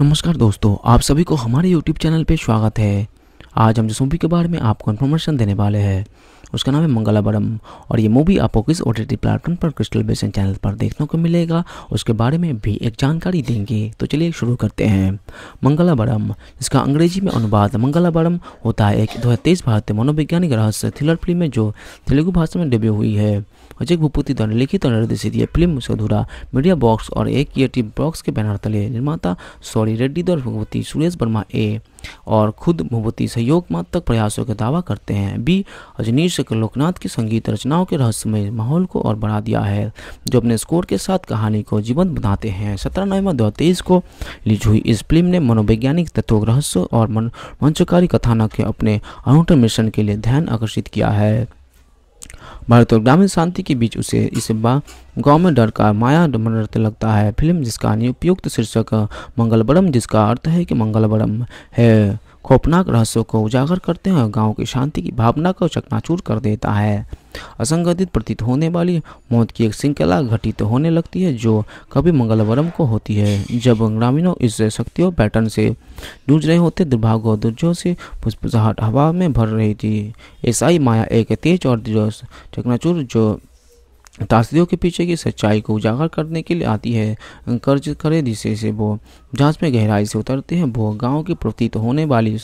नमस्कार दोस्तों आप सभी को हमारे YouTube चैनल पे स्वागत है आज हम जिस मूवी के बारे में आपको इन्फॉर्मेशन देने वाले हैं उसका नाम है मंगलावरम और ये मूवी आपको किस ओ टी प्लेटफॉर्म पर क्रिस्टल बेसन चैनल पर देखने को मिलेगा उसके बारे में भी एक जानकारी देंगे तो चलिए शुरू करते हैं मंगलावरम इसका अंग्रेजी में अनुवाद मंगलावरम होता है एक दो हज़ार तेईस भारतीय मनोवैज्ञानिक रहस्य थ्रिलर फिल्म है जो तेलुगु भाषा में डेब्यू हुई है अजय भूपति द्वारा लिखित और निर्देशित यह फिल्म सधुरा मीडिया बॉक्स और एक टीम बॉक्स के बैनर तले निर्माता सौरी रेड्डी द्वारा भगवती सुरेश वर्मा ए और खुद भूपति सहयोग प्रयासों का दावा करते हैं बी अजनीश लोकनाथ की संगीत रचनाओं के रहस्यमय माहौल को और बढ़ा दिया है जो अपने स्कोर के साथ कहानी को जीवंत बनाते हैं सत्रह नवंबर दो को रिलीज हुई इस फिल्म ने मनोवैज्ञानिक तत्व रहस्य और मंचकारी कथानक के अपने अनूठे मिशन के लिए ध्यान आकर्षित किया है भारत और ग्रामीण शांति के बीच उसे इस गांव में डर का माया डरते लगता है फिल्म जिसका अनुपयुक्त शीर्षक मंगलबरम जिसका अर्थ है कि मंगलबरम है खौफनाक रहस्यों को उजागर करते हैं और गांव की शांति की भावना को चकनाचूर कर देता है असंगठित प्रतीत होने वाली मौत की एक श्रृंखला घटित होने लगती है जो कभी मंगलवरम को होती है जब ग्रामीणों इस शक्तियों पैटर्न से जूझ रहे होते दुर्भाग्य और दुर्जों से पुष्पाहट हवा में भर रही थी ऐसा ही माया एक तेज और चकनाचूर जो तासदियों के पीछे की सच्चाई को उजागर करने के लिए आती है कर्ज करे जिसे से वो जांच में गहराई से उतरते हैं वो गांव की प्रतीत होने वाली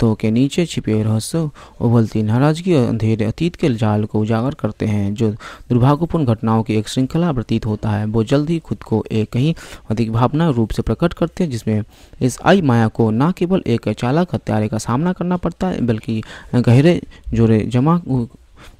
तो के नीचे छिपे रहस्य उबलती नाराजगी और अंधेरे अतीत के जाल को उजागर करते हैं जो दुर्भाग्यपूर्ण घटनाओं की एक श्रृंखला प्रतीत होता है वो जल्द ही खुद को एक कहीं अधिक भावना रूप से प्रकट करते हैं जिसमें इस आई माया को न केवल एक चालक हत्यारे का सामना करना पड़ता है बल्कि गहरे जोड़े जमा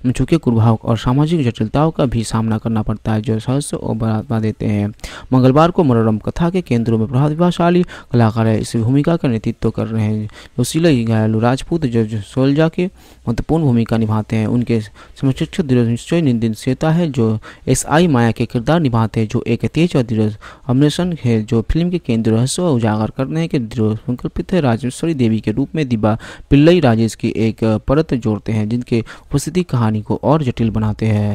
झुके कुर्भाव और सामाजिक जटिलताओं का भी सामना करना पड़ता है जो सहस्य और बढ़ावा देते हैं मंगलवार को मनोरम कथा के केंद्रों में प्रभावशाली कलाकार इस भूमिका का नेतृत्व कर रहे हैं जोशीला घायलू राजपूत जो सोलजा के महत्वपूर्ण भूमिका निभाते हैं उनके समशिक्ष दृढ़ निश्चय निर्देशता है जो एस आई माया के किरदार निभाते हैं जो एक तेज और दृढ़ अमृषण है जो फिल्म के केंद्र रहस्य उजागर करने के दृढ़ संकल्पित है राजेश्वरी देवी के रूप में दिबा पिल्लई राजेश की एक परत जोड़ते हैं जिनके उपस्थिति कहानी को और जटिल बनाते हैं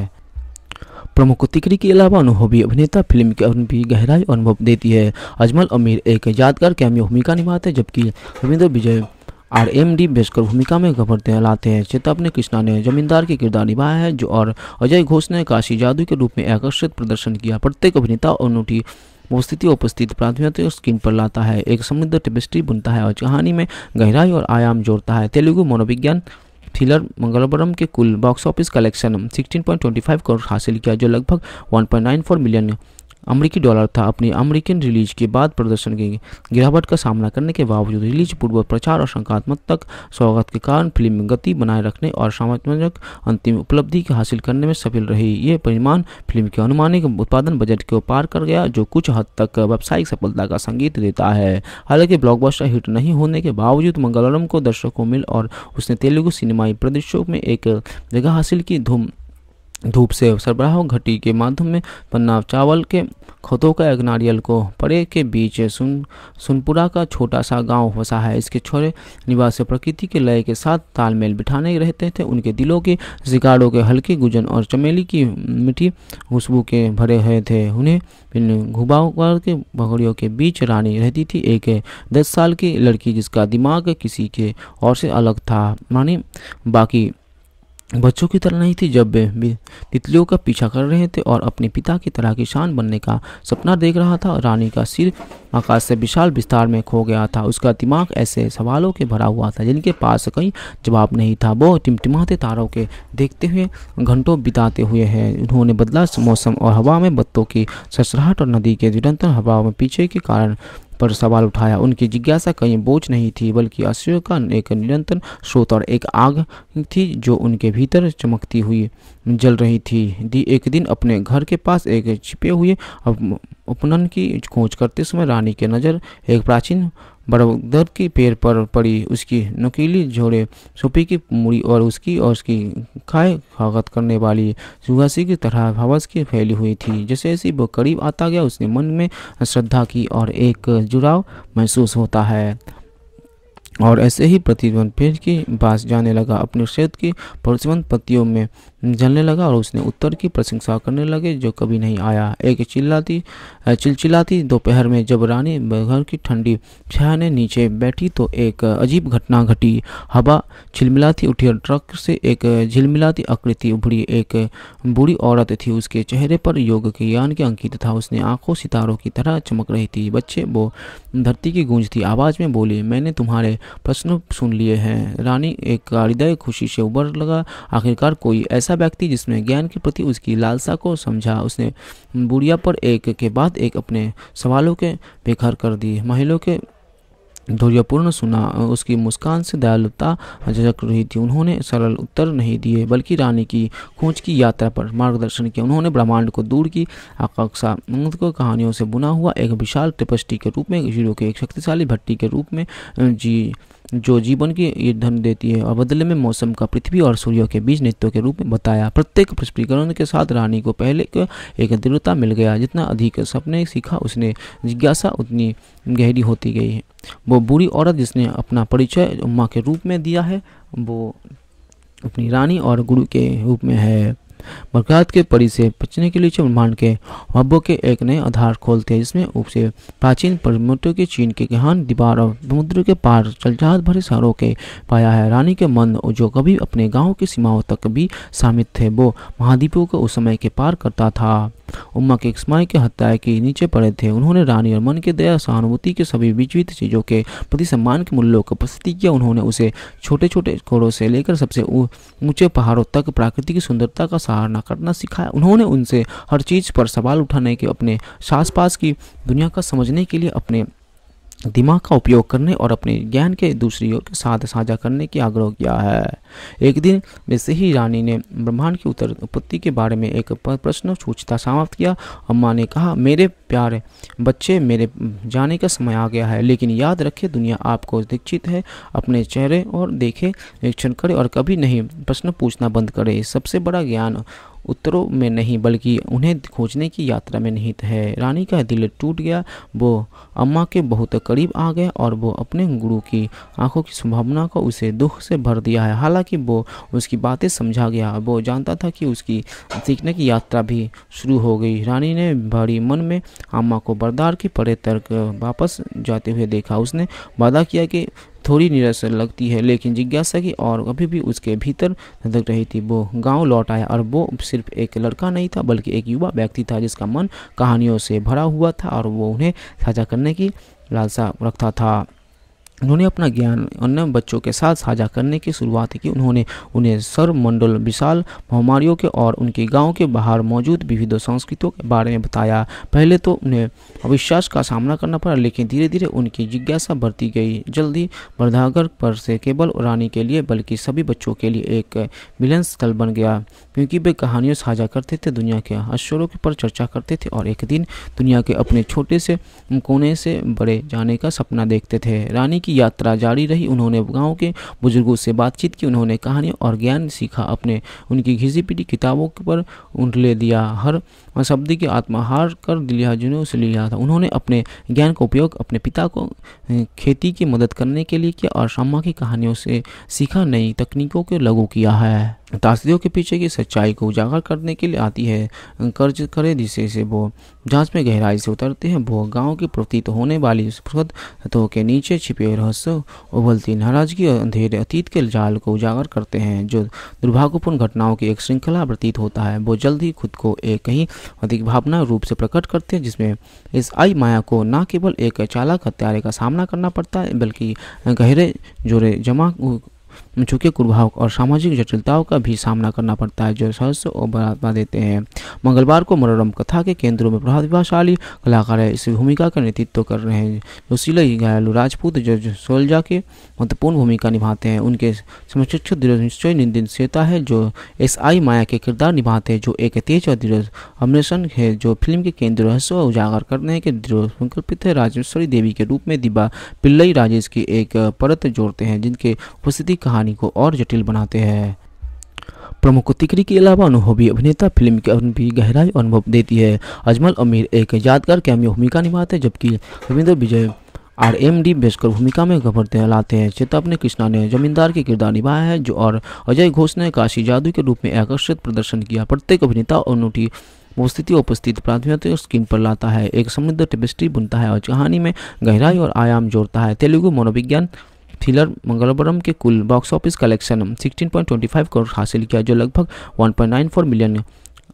प्रमुख तिकरी के अलावा अनुभवी अभिनेता फिल्म की भी गहराई अनुभव देती है अजमल अमीर एक यादगार कैमियो भूमिका निभाते हैं जबकि Ravindra Vijay R M D Beskar भूमिका में गफर लाते हैं चेतावन कृष्णा ने जमींदार के किरदार निभाया है जो और अजय घोष ने काशी जादू के रूप में आकर्षित प्रदर्शन किया प्रत्येक अभिनेता और अनूठी उपस्थिति उपस्थित प्राथमिक स्क्रीन पर लाता है एक समृद्ध टेबिस्ट्री बुनता है और कहानी में गहराई और आयाम जोड़ता है तेलुगु मनोविज्ञान थ्रिलर मंगलवरम के कुल बॉक्स ऑफिस कलेक्शन 16.25 करोड़ हासिल किया जो लगभग 1.94 मिलियन अमेरिकी डॉलर था अपनी अमेरिकन रिलीज के बाद प्रदर्शन की गिरावट का सामना करने के बावजूद रिलीज पूर्व प्रचार और शंकात्मक तक स्वागत के कारण फिल्म गति बनाए रखने और सामाजिक अंतिम उपलब्धि हासिल करने में सफल रही ये परिमाण फिल्म के अनुमानिक उत्पादन बजट को पार कर गया जो कुछ हद तक व्यावसायिक सफलता का संगीत देता है हालांकि ब्लॉकबस्टर हिट नहीं होने के बावजूद मंगलम को दर्शकों मिल और उसने तेलुगु सिनेमाई प्रदर्शों में एक जगह हासिल की धूम धूप से सरबराह घटी के माध्यम में पन्ना चावल के खतों का एक नारियल को परे के बीच सुन सुनपुरा का छोटा सा गांव बसा है इसके छोरे निवास प्रकृति के लय के साथ तालमेल बिठाने रहते थे उनके दिलों के शिकारों के हल्के गुजन और चमेली की मीठी खुशबू के भरे हुए थे उन्हें इन घुबावर के भगड़ियों के बीच रानी रहती थी एक दस साल की लड़की जिसका दिमाग किसी के और से अलग था मानी बाकी बच्चों की तरह नहीं थी जब वे तितलियों का पीछा कर रहे थे और अपने पिता की तरह किसान बनने का सपना देख रहा था रानी का सिर आकाश से विशाल विस्तार में खो गया था उसका दिमाग ऐसे सवालों के भरा हुआ था जिनके पास कहीं जवाब नहीं था वो टिमटिमाते तारों के देखते हुए घंटों बिताते हुए हैं उन्होंने बदला मौसम और हवा में बत्तों की ससराहट और नदी के निरंतर हवा में पीछे के कारण पर सवाल उठाया उनकी जिज्ञासा कहीं बोझ नहीं थी बल्कि अश्व का एक निरंतर स्रोत और एक आग थी जो उनके भीतर चमकती हुई जल रही थी दी एक दिन अपने घर के पास एक छिपे हुए उपनन की खोज करते समय रानी के नज़र एक प्राचीन बरगद के पेड़ पर पड़ी उसकी नकीली झोड़े सूपी की मुड़ी और उसकी और उसकी खाए खागत करने वाली सुहासी की तरह हवस की फैली हुई थी जैसे जैसे वो करीब आता गया उसने मन में श्रद्धा की और एक जुड़ाव महसूस होता है और ऐसे ही प्रतिध्वन पेड़ के पास जाने लगा अपने क्षेत्र की प्रतिबंध पत्तियों में जलने लगा और उसने उत्तर की प्रशंसा करने लगे जो कभी नहीं आया एक चिल्लाती चिलचिलाती दोपहर में जब रानी घर की ठंडी छाया ने नीचे बैठी तो एक अजीब घटना घटी हवा छिलमिलाती उठी और ट्रक से एक झिलमिलाती आकृति उभरी एक बूढ़ी औरत थी उसके चेहरे पर योग के ज्ञान के अंकित था उसने आंखों सितारों की तरह चमक रही थी बच्चे वो धरती की थी आवाज़ में बोली मैंने तुम्हारे प्रश्न सुन लिए हैं रानी एक हृदय खुशी से उबर लगा आखिरकार कोई ऐसा व्यक्ति जिसने ज्ञान के प्रति उसकी लालसा को समझा उसने बुढ़िया पर एक के बाद एक अपने सवालों के बेखर कर दिए महिला के धैर्यपूर्ण सुना उसकी मुस्कान से दयालुता झक रही थी उन्होंने सरल उत्तर नहीं दिए बल्कि रानी की खोज की यात्रा पर मार्गदर्शन किया उन्होंने ब्रह्मांड को दूर की आकांक्षा को कहानियों से बुना हुआ एक विशाल टिपस्टी के रूप में हीरो के एक शक्तिशाली भट्टी के रूप में जी जो जीवन की धन देती है और बदले में मौसम का पृथ्वी और सूर्य के बीच नृत्यों के रूप में बताया प्रत्येक प्रस्फीकरण के साथ रानी को पहले एक दृढ़ता मिल गया जितना अधिक सपने सीखा उसने जिज्ञासा उतनी गहरी होती गई है वो बुरी औरत जिसने अपना परिचय उम्मा के रूप में दिया है वो अपनी रानी और गुरु के रूप में है बरकरात के परी से बचने के लिए ब्रह्मांड के हब्बों के एक नए आधार खोलते हैं जिसमें से प्राचीन परमुटों के चीन के गहन दीवार और समुद्र के पार चलचाहत भरे शहरों के पाया है रानी के मन जो कभी अपने गाँव की सीमाओं तक भी शामिल थे वो महाद्वीपों को उस समय के पार करता था उम्मा के इस्माई के हत्या के नीचे पड़े थे उन्होंने रानी और मन के दया सहानुभूति के सभी विचलित चीज़ों के प्रति सम्मान के मूल्यों को प्रस्तुति किया उन्होंने उसे छोटे छोटे घोड़ों से लेकर सबसे ऊंचे पहाड़ों तक प्राकृतिक सुंदरता का सराहना करना सिखाया उन्होंने उनसे हर चीज़ पर सवाल उठाने के अपने सास पास की दुनिया का समझने के लिए अपने दिमाग का उपयोग करने और अपने ज्ञान के ओर के साथ साझा करने की आग्रह किया है एक दिन से ही रानी ने ब्रह्मांड की उत्तर उत्पत्ति के बारे में एक प्रश्न सूचता समाप्त किया अम्मा ने कहा मेरे प्यारे बच्चे मेरे जाने का समय आ गया है लेकिन याद रखें दुनिया आपको दीक्षित है अपने चेहरे और देखे निरीक्षण करें और कभी नहीं प्रश्न पूछना बंद करें सबसे बड़ा ज्ञान उत्तरों में नहीं बल्कि उन्हें खोजने की यात्रा में निहित है रानी का दिल टूट गया वो अम्मा के बहुत करीब आ गए और वो अपने गुरु की आंखों की संभावना को उसे दुख से भर दिया है हालांकि वो उसकी बातें समझा गया वो जानता था कि उसकी सीखने की यात्रा भी शुरू हो गई रानी ने भारी मन में अम्मा को बरदार की परे तर्क वापस जाते हुए देखा उसने वादा किया कि थोड़ी निराश लगती है लेकिन जिज्ञासा की और अभी भी उसके भीतर धक रही थी वो गांव लौट आया और वो सिर्फ एक लड़का नहीं था बल्कि एक युवा व्यक्ति था जिसका मन कहानियों से भरा हुआ था और वो उन्हें साझा करने की लालसा रखता था उन्होंने अपना ज्ञान अन्य बच्चों के साथ साझा करने की शुरुआत की उन्होंने उन्हें सर्वमंडल विशाल महामारियों के और उनके गांव के बाहर मौजूद विविध संस्कृतियों के बारे में बताया पहले तो उन्हें अविश्वास का सामना करना पड़ा लेकिन धीरे धीरे उनकी जिज्ञासा बढ़ती गई जल्दी वर्धागर पर से केवल रानी के लिए बल्कि सभी बच्चों के लिए एक मिलन स्थल बन गया क्योंकि वे कहानियाँ साझा करते थे दुनिया के के पर चर्चा करते थे और एक दिन दुनिया के अपने छोटे से कोने से बड़े जाने का सपना देखते थे रानी की यात्रा जारी रही उन्होंने गाँव के बुजुर्गों से बातचीत की उन्होंने कहानियों और ज्ञान सीखा अपने उनकी घिजी पीटी किताबों पर उन ले दिया हर वह शब्द की आत्माहार कर ने से लिया था उन्होंने अपने ज्ञान का उपयोग अपने पिता को खेती की मदद करने के लिए किया और शामा की कहानियों से सीखा नई तकनीकों को लागू किया है तासदियों के पीछे की सच्चाई को उजागर करने के लिए आती है कर्ज करे जिसे से वो जांच में गहराई से उतरते हैं भोग भोगाओं की प्रतीत होने वाली स्पृहद के नीचे छिपे रहस्य उबलती नाराजगी और अंधेरे अतीत के जाल को उजागर करते हैं जो दुर्भाग्यपूर्ण घटनाओं की एक श्रृंखला प्रतीत होता है वो जल्द ही खुद को एक कहीं अधिक भावना रूप से प्रकट करते हैं जिसमें इस आई माया को न केवल एक चालक हत्यारे का सामना करना पड़ता है बल्कि गहरे जोरे जमा झुके कुर्भाव और सामाजिक जटिलताओं का भी सामना करना पड़ता है जो सहस्य और बढ़ावा देते हैं मंगलवार को मनोरम कथा के केंद्रों में प्रभावशाली कलाकार इस भूमिका का नेतृत्व कर रहे हैं जोशीले घायलू राजपूत जो सोलजा के महत्वपूर्ण भूमिका निभाते हैं उनके समशिक्षु दृढ़ निश्चय निंदित श्वेता है जो एस आई माया के किरदार निभाते हैं जो एक तेज और दृढ़ अन्वेषण है जो फिल्म के केंद्र रहस्य उजागर करने के दृढ़ संकल्पित है राजेश्वरी देवी के रूप में दिबा पिल्लई राजेश की एक परत जोड़ते हैं जिनके उपस्थिति कहा कहानी को और जटिल बनाते हैं प्रमुख तिकरी के अलावा अनुभवी अभिनेता फिल्म के भी गहराई अनुभव देती है अजमल अमीर एक यादगार कैमियो भूमिका निभाते हैं जबकि Ravindra Vijay R M D Beskar भूमिका में गभरते लाते हैं चेतावनी कृष्णा ने जमींदार के किरदार निभाया है जो और अजय घोष ने काशी जादू के रूप में आकर्षित प्रदर्शन किया प्रत्येक अभिनेता और नोटी उपस्थिति उपस्थित प्राथमिकता स्क्रीन पर लाता है एक समृद्ध टेबिस्ट्री बुनता है और कहानी में गहराई और आयाम जोड़ता है तेलुगु मनोविज्ञान थ्रिलर मंगलवरम के कुल बॉक्स ऑफिस कलेक्शन 16.25 करोड़ हासिल किया जो लगभग 1.94 मिलियन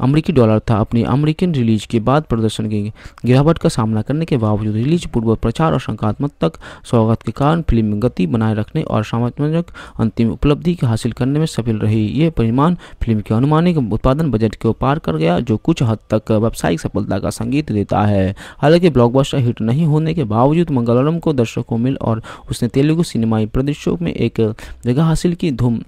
अमेरिकी डॉलर था अपनी अमेरिकन रिलीज के बाद प्रदर्शन की गिरावट का सामना करने के बावजूद रिलीज पूर्व प्रचार और संकात्मक स्वागत के कारण फिल्म गति बनाए रखने और सामाजिक अंतिम उपलब्धि हासिल करने में सफल रही ये परिमाण फिल्म के अनुमानिक उत्पादन बजट को पार कर गया जो कुछ हद तक व्यावसायिक सफलता का संगीत देता है हालांकि ब्लॉकबस्टर हिट नहीं होने के बावजूद मंगलरम को दर्शकों मिल और उसने तेलुगु सिनेमाई प्रदेशों में एक जगह हासिल की धूम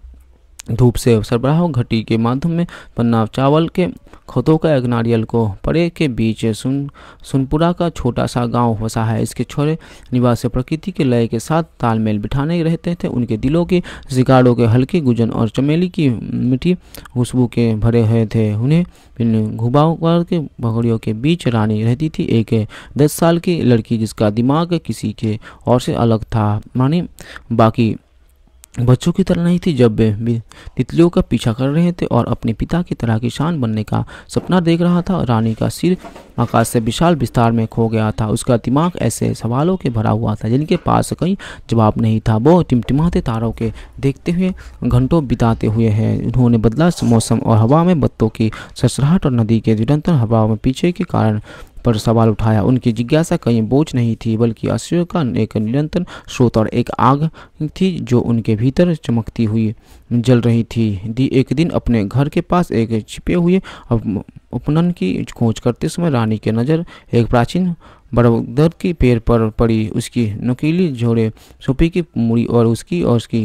धूप से सरबराह घटी के माध्यम में पन्ना चावल के खतों का एक नारियल को पड़े के बीच सुन सुनपुरा का छोटा सा गांव बसा है इसके छोरे निवासी प्रकृति के लय के साथ तालमेल बिठाने रहते थे उनके दिलों के शिकारों के हल्के गुजन और चमेली की मीठी खुशबू के भरे हुए थे उन्हें इन घुबाव के भगड़ियों के बीच रानी रहती थी एक दस साल की लड़की जिसका दिमाग किसी के और से अलग था मानी बाकी बच्चों की तरह नहीं थी जब वे तितलियों का पीछा कर रहे थे और अपने पिता की तरह किसान बनने का सपना देख रहा था रानी का सिर आकाश से विशाल विस्तार में खो गया था उसका दिमाग ऐसे सवालों के भरा हुआ था जिनके पास कहीं जवाब नहीं था वो टिमटिमाते तारों के देखते हुए घंटों बिताते हुए हैं उन्होंने बदला मौसम और हवा में बत्तों की ससराहट और नदी के निरंतर हवा में पीछे के कारण पर सवाल उठाया उनकी जिज्ञासा कहीं बोझ नहीं थी बल्कि आश्चर्य का एक निरंतर स्रोत और एक आग थी जो उनके भीतर चमकती हुई जल रही थी दी एक दिन अपने घर के पास एक छिपे हुए उपनन की खोज करते समय रानी के नज़र एक प्राचीन बरबदर के पैर पर पड़ी उसकी नुकीली झोड़े सूपी की मुड़ी और उसकी और उसकी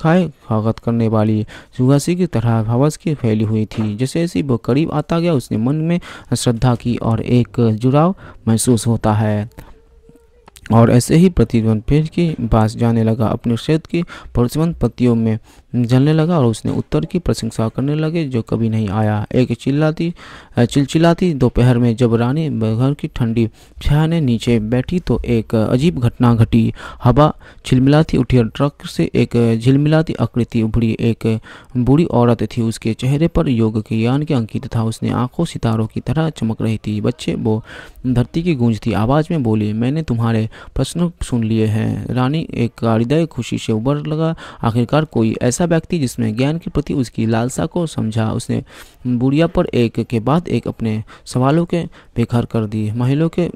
खाए खागत करने वाली सुगासी की तरह हवस की फैली हुई थी जैसे ऐसी वो करीब आता गया उसने मन में श्रद्धा की और एक जुड़ाव महसूस होता है और ऐसे ही प्रतिद्वंद पेड़ के पास जाने लगा अपने क्षेत्र की भरोसेमंद पत्तियों में जलने लगा और उसने उत्तर की प्रशंसा करने लगे जो कभी नहीं आया एक चिल्लाती चिलचिलाती दोपहर में जब रानी घर की ठंडी छाने नीचे बैठी तो एक अजीब घटना घटी हवा छिलमिलाती उठी और ट्रक से एक झिलमिलाती आकृति उभरी एक बूढ़ी औरत थी उसके चेहरे पर योग के ज्ञान के अंकित था उसने आंखों सितारों की तरह चमक रही थी बच्चे वो धरती की गूंज थी आवाज़ में बोली मैंने तुम्हारे प्रश्न सुन लिए हैं रानी एक हृदय खुशी से उबर लगा आखिरकार कोई ऐसा व्यक्ति जिसने ज्ञान के प्रति उसकी लालसा को समझा उसने बुढ़िया पर एक के बाद एक अपने सवालों के बेघर कर दिए महिलाओं के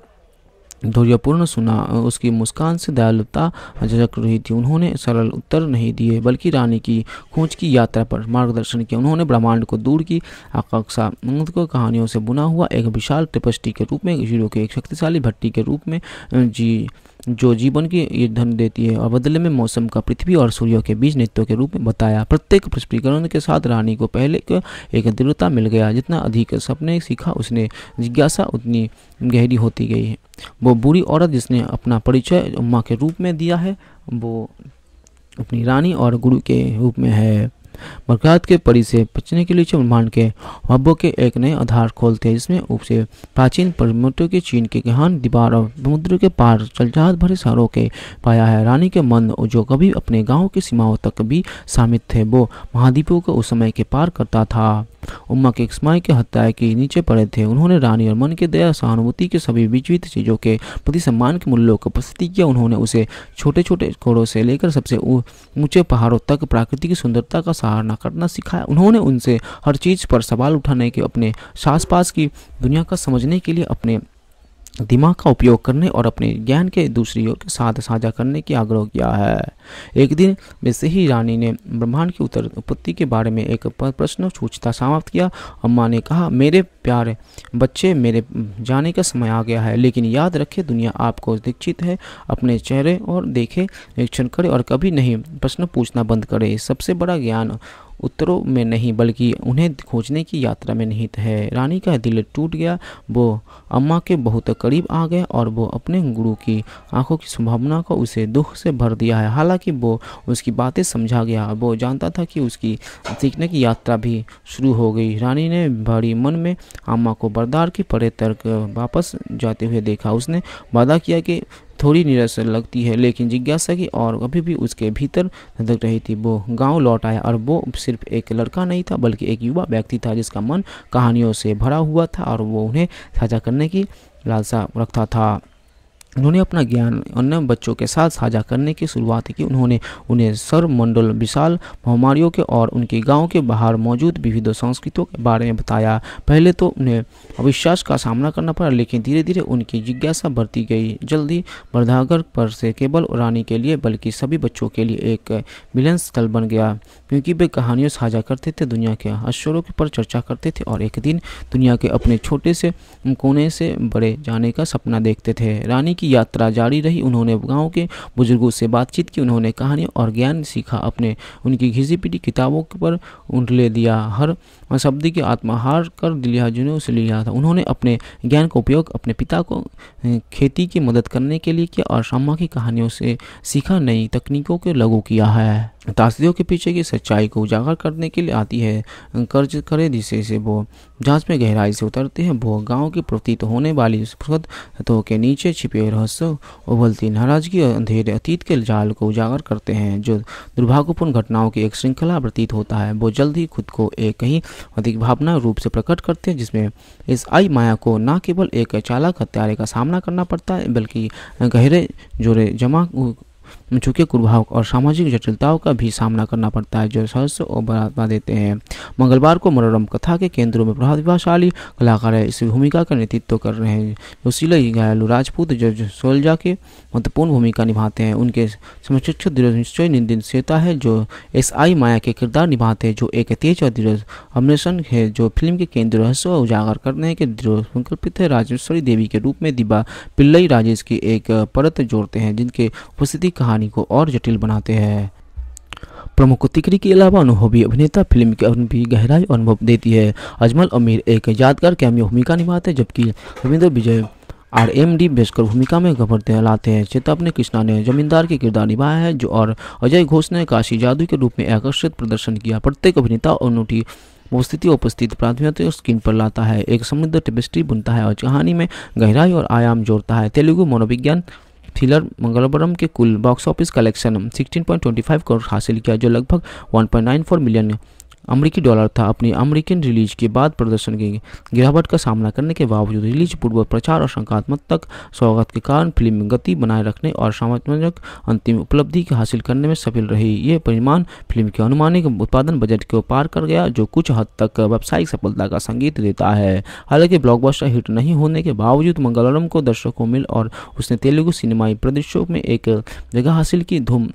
धैर्यपूर्ण सुना उसकी मुस्कान से दयालुता झलक रही थी उन्होंने सरल उत्तर नहीं दिए बल्कि रानी की खोज की यात्रा पर मार्गदर्शन किया उन्होंने ब्रह्मांड को दूर की आकांक्षा को कहानियों से बुना हुआ एक विशाल टिपस्टी के रूप में हीरो के एक शक्तिशाली भट्टी के रूप में जी जो जीवन की ईंधन देती है और बदले में मौसम का पृथ्वी और सूर्य के बीच नृत्यों के रूप में बताया प्रत्येक पुष्पीकरण के साथ रानी को पहले एक दृढ़ता मिल गया जितना अधिक सपने सीखा उसने जिज्ञासा उतनी गहरी होती गई है वो बुरी औरत जिसने अपना परिचय उम्मा के रूप में दिया है वो अपनी रानी और गुरु के रूप में है बरकरात के परी से बचने के लिए ब्रह्मांड के हब्बों के एक नए आधार खोलते हैं जिसमें ऊप से प्राचीन पर्वतों के चीन के गहन दीवार और समुद्र के पार चलचाहत भरे शहरों के पाया है रानी के मन जो कभी अपने गांव की सीमाओं तक भी सामित थे वो महाद्वीपों को उस समय के पार करता था उम्मा के इस्माई के हत्या के नीचे पड़े थे उन्होंने रानी और मन के दया सहानुभूति के सभी विचवित चीज़ों के प्रति सम्मान के मूल्यों को प्रस्तुति किया उन्होंने उसे छोटे छोटे घोड़ों से लेकर सबसे ऊंचे पहाड़ों तक प्राकृतिक सुंदरता का सहारा करना सिखाया उन्होंने उनसे हर चीज़ पर सवाल उठाने के अपने सास पास की दुनिया का समझने के लिए अपने दिमाग का उपयोग करने और अपने ज्ञान के दूसरी के साथ साझा करने की आग्रह किया है एक दिन वैसे ही रानी ने ब्रह्मांड की उत्तर उत्पत्ति के बारे में एक प्रश्न सूचता समाप्त किया अम्मा ने कहा मेरे प्यारे बच्चे मेरे जाने का समय आ गया है लेकिन याद रखे दुनिया आपको दीक्षित है अपने चेहरे और देखे निरीक्षण करें और कभी नहीं प्रश्न पूछना बंद करें सबसे बड़ा ज्ञान उत्तरों में नहीं बल्कि उन्हें खोजने की यात्रा में निहित है रानी का दिल टूट गया वो अम्मा के बहुत करीब आ गए और वो अपने गुरु की आंखों की संभावना को उसे दुख से भर दिया है हालांकि कि वो उसकी बातें समझा गया वो जानता था कि उसकी सीखने की यात्रा भी शुरू हो गई रानी ने बड़ी मन में अम्मा को बरदार की परे तर्क वापस जाते हुए देखा उसने वादा किया कि थोड़ी निरस लगती है लेकिन जिज्ञासा की और अभी भी उसके भीतर धक रही थी वो गांव लौट आया और वो सिर्फ एक लड़का नहीं था बल्कि एक युवा व्यक्ति था जिसका मन कहानियों से भरा हुआ था और वो उन्हें साझा करने की लालसा रखता था उन्होंने अपना ज्ञान अन्य बच्चों के साथ साझा करने की शुरुआत की उन्होंने उन्हें सर्वमंडल विशाल महामारियों के और उनके गांव के बाहर मौजूद विविध संस्कृतियों के बारे में बताया पहले तो उन्हें अविश्वास का सामना करना पड़ा लेकिन धीरे धीरे उनकी जिज्ञासा बढ़ती गई जल्दी बर्धागर पर से केवल रानी के लिए बल्कि सभी बच्चों के लिए एक मिलन स्थल बन गया क्योंकि वे कहानियों साझा करते थे दुनिया के अश्वरों पर चर्चा करते थे और एक दिन दुनिया के अपने छोटे से कोने से बड़े जाने का सपना देखते थे रानी की यात्रा जारी रही उन्होंने गांव के बुजुर्गों से बातचीत की उन्होंने कहानी और ज्ञान सीखा अपने उनकी घिसी पीटी किताबों पर उठले दिया हर शब्द की आत्मा हार कर लिया जिन्हें उसे लिया था उन्होंने अपने ज्ञान का उपयोग अपने पिता को खेती की मदद करने के लिए किया और शामा की कहानियों से सीखा नई तकनीकों के लागू किया है तास्दियों के पीछे की सच्चाई को उजागर करने के लिए आती है कर्ज करे जिसे से वो जांच में गहराई से उतरते हैं वो गांव के प्रतीत होने वाली तो के नीचे छिपे रहस्य उबलती नाराजगी और अंधेरे अतीत के जाल को उजागर करते हैं जो दुर्भाग्यपूर्ण घटनाओं की एक श्रृंखला प्रतीत होता है वो जल्द ही खुद को एक कहीं अधिक भावना रूप से प्रकट करते हैं जिसमें इस आई माया को न केवल एक चालक हत्यारे का सामना करना पड़ता है बल्कि गहरे जोड़े जमा झुके कुर्भाव और सामाजिक जटिलताओं का भी सामना करना पड़ता है जो सहस्य और बढ़ावा देते हैं मंगलवार को मनोरम कथा के केंद्रों में प्रभावशाली कलाकार इस भूमिका का नेतृत्व कर रहे हैं सुशील घायलू राजपूत जो सोलजा के महत्वपूर्ण भूमिका निभाते हैं उनके समशिक्ष दृढ़ निश्चय श्वेता है जो एस आई माया के किरदार निभाते हैं जो एक तेज और दृढ़ अन्वेषण है जो फिल्म के केंद्र रहस्य और उजागर करने के दृढ़ संकल्पित है राजेश्वरी देवी के रूप में दिबा पिल्लई राजेश की एक परत जोड़ते हैं जिनके उपस्थिति कहानी कहानी को और जटिल बनाते हैं प्रमुख तिकरी के अलावा अनुभवी अभिनेता फिल्म के भी गहराई अनुभव देती है अजमल अमीर एक यादगार कैमियो भूमिका निभाते हैं जबकि Ravindra Vijay R M D बेचकर भूमिका में गबर लाते हैं चेतावनी कृष्णा ने जमींदार के किरदार निभाया है जो और अजय घोष ने काशी जादू के रूप में आकर्षित प्रदर्शन किया प्रत्येक अभिनेता और अनूठी उपस्थिति उपस्थित प्राथमिक स्क्रीन पर लाता है एक समृद्ध टेबिस्ट्री बुनता है और कहानी में गहराई और आयाम जोड़ता है तेलुगु मनोविज्ञान थ्रिलर मंगलवरम के कुल बॉक्स ऑफिस कलेक्शन 16.25 करोड़ हासिल किया जो लगभग 1.94 मिलियन अमेरिकी डॉलर था अपनी अमेरिकन रिलीज के बाद प्रदर्शन की गिरावट का सामना करने के बावजूद रिलीज पूर्व प्रचार और शंकात्मक तक स्वागत के कारण फिल्म गति बनाए रखने और सामाजिक अंतिम उपलब्धि हासिल करने में सफल रही ये परिमाण फिल्म के अनुमानिक उत्पादन बजट को पार कर गया जो कुछ हद तक व्यावसायिक सफलता का संगीत देता है हालांकि ब्लॉकबस्टर हिट नहीं होने के बावजूद मंगलरम को दर्शकों मिल और उसने तेलुगु सिनेमाई प्रदेशों में एक जगह हासिल की धूम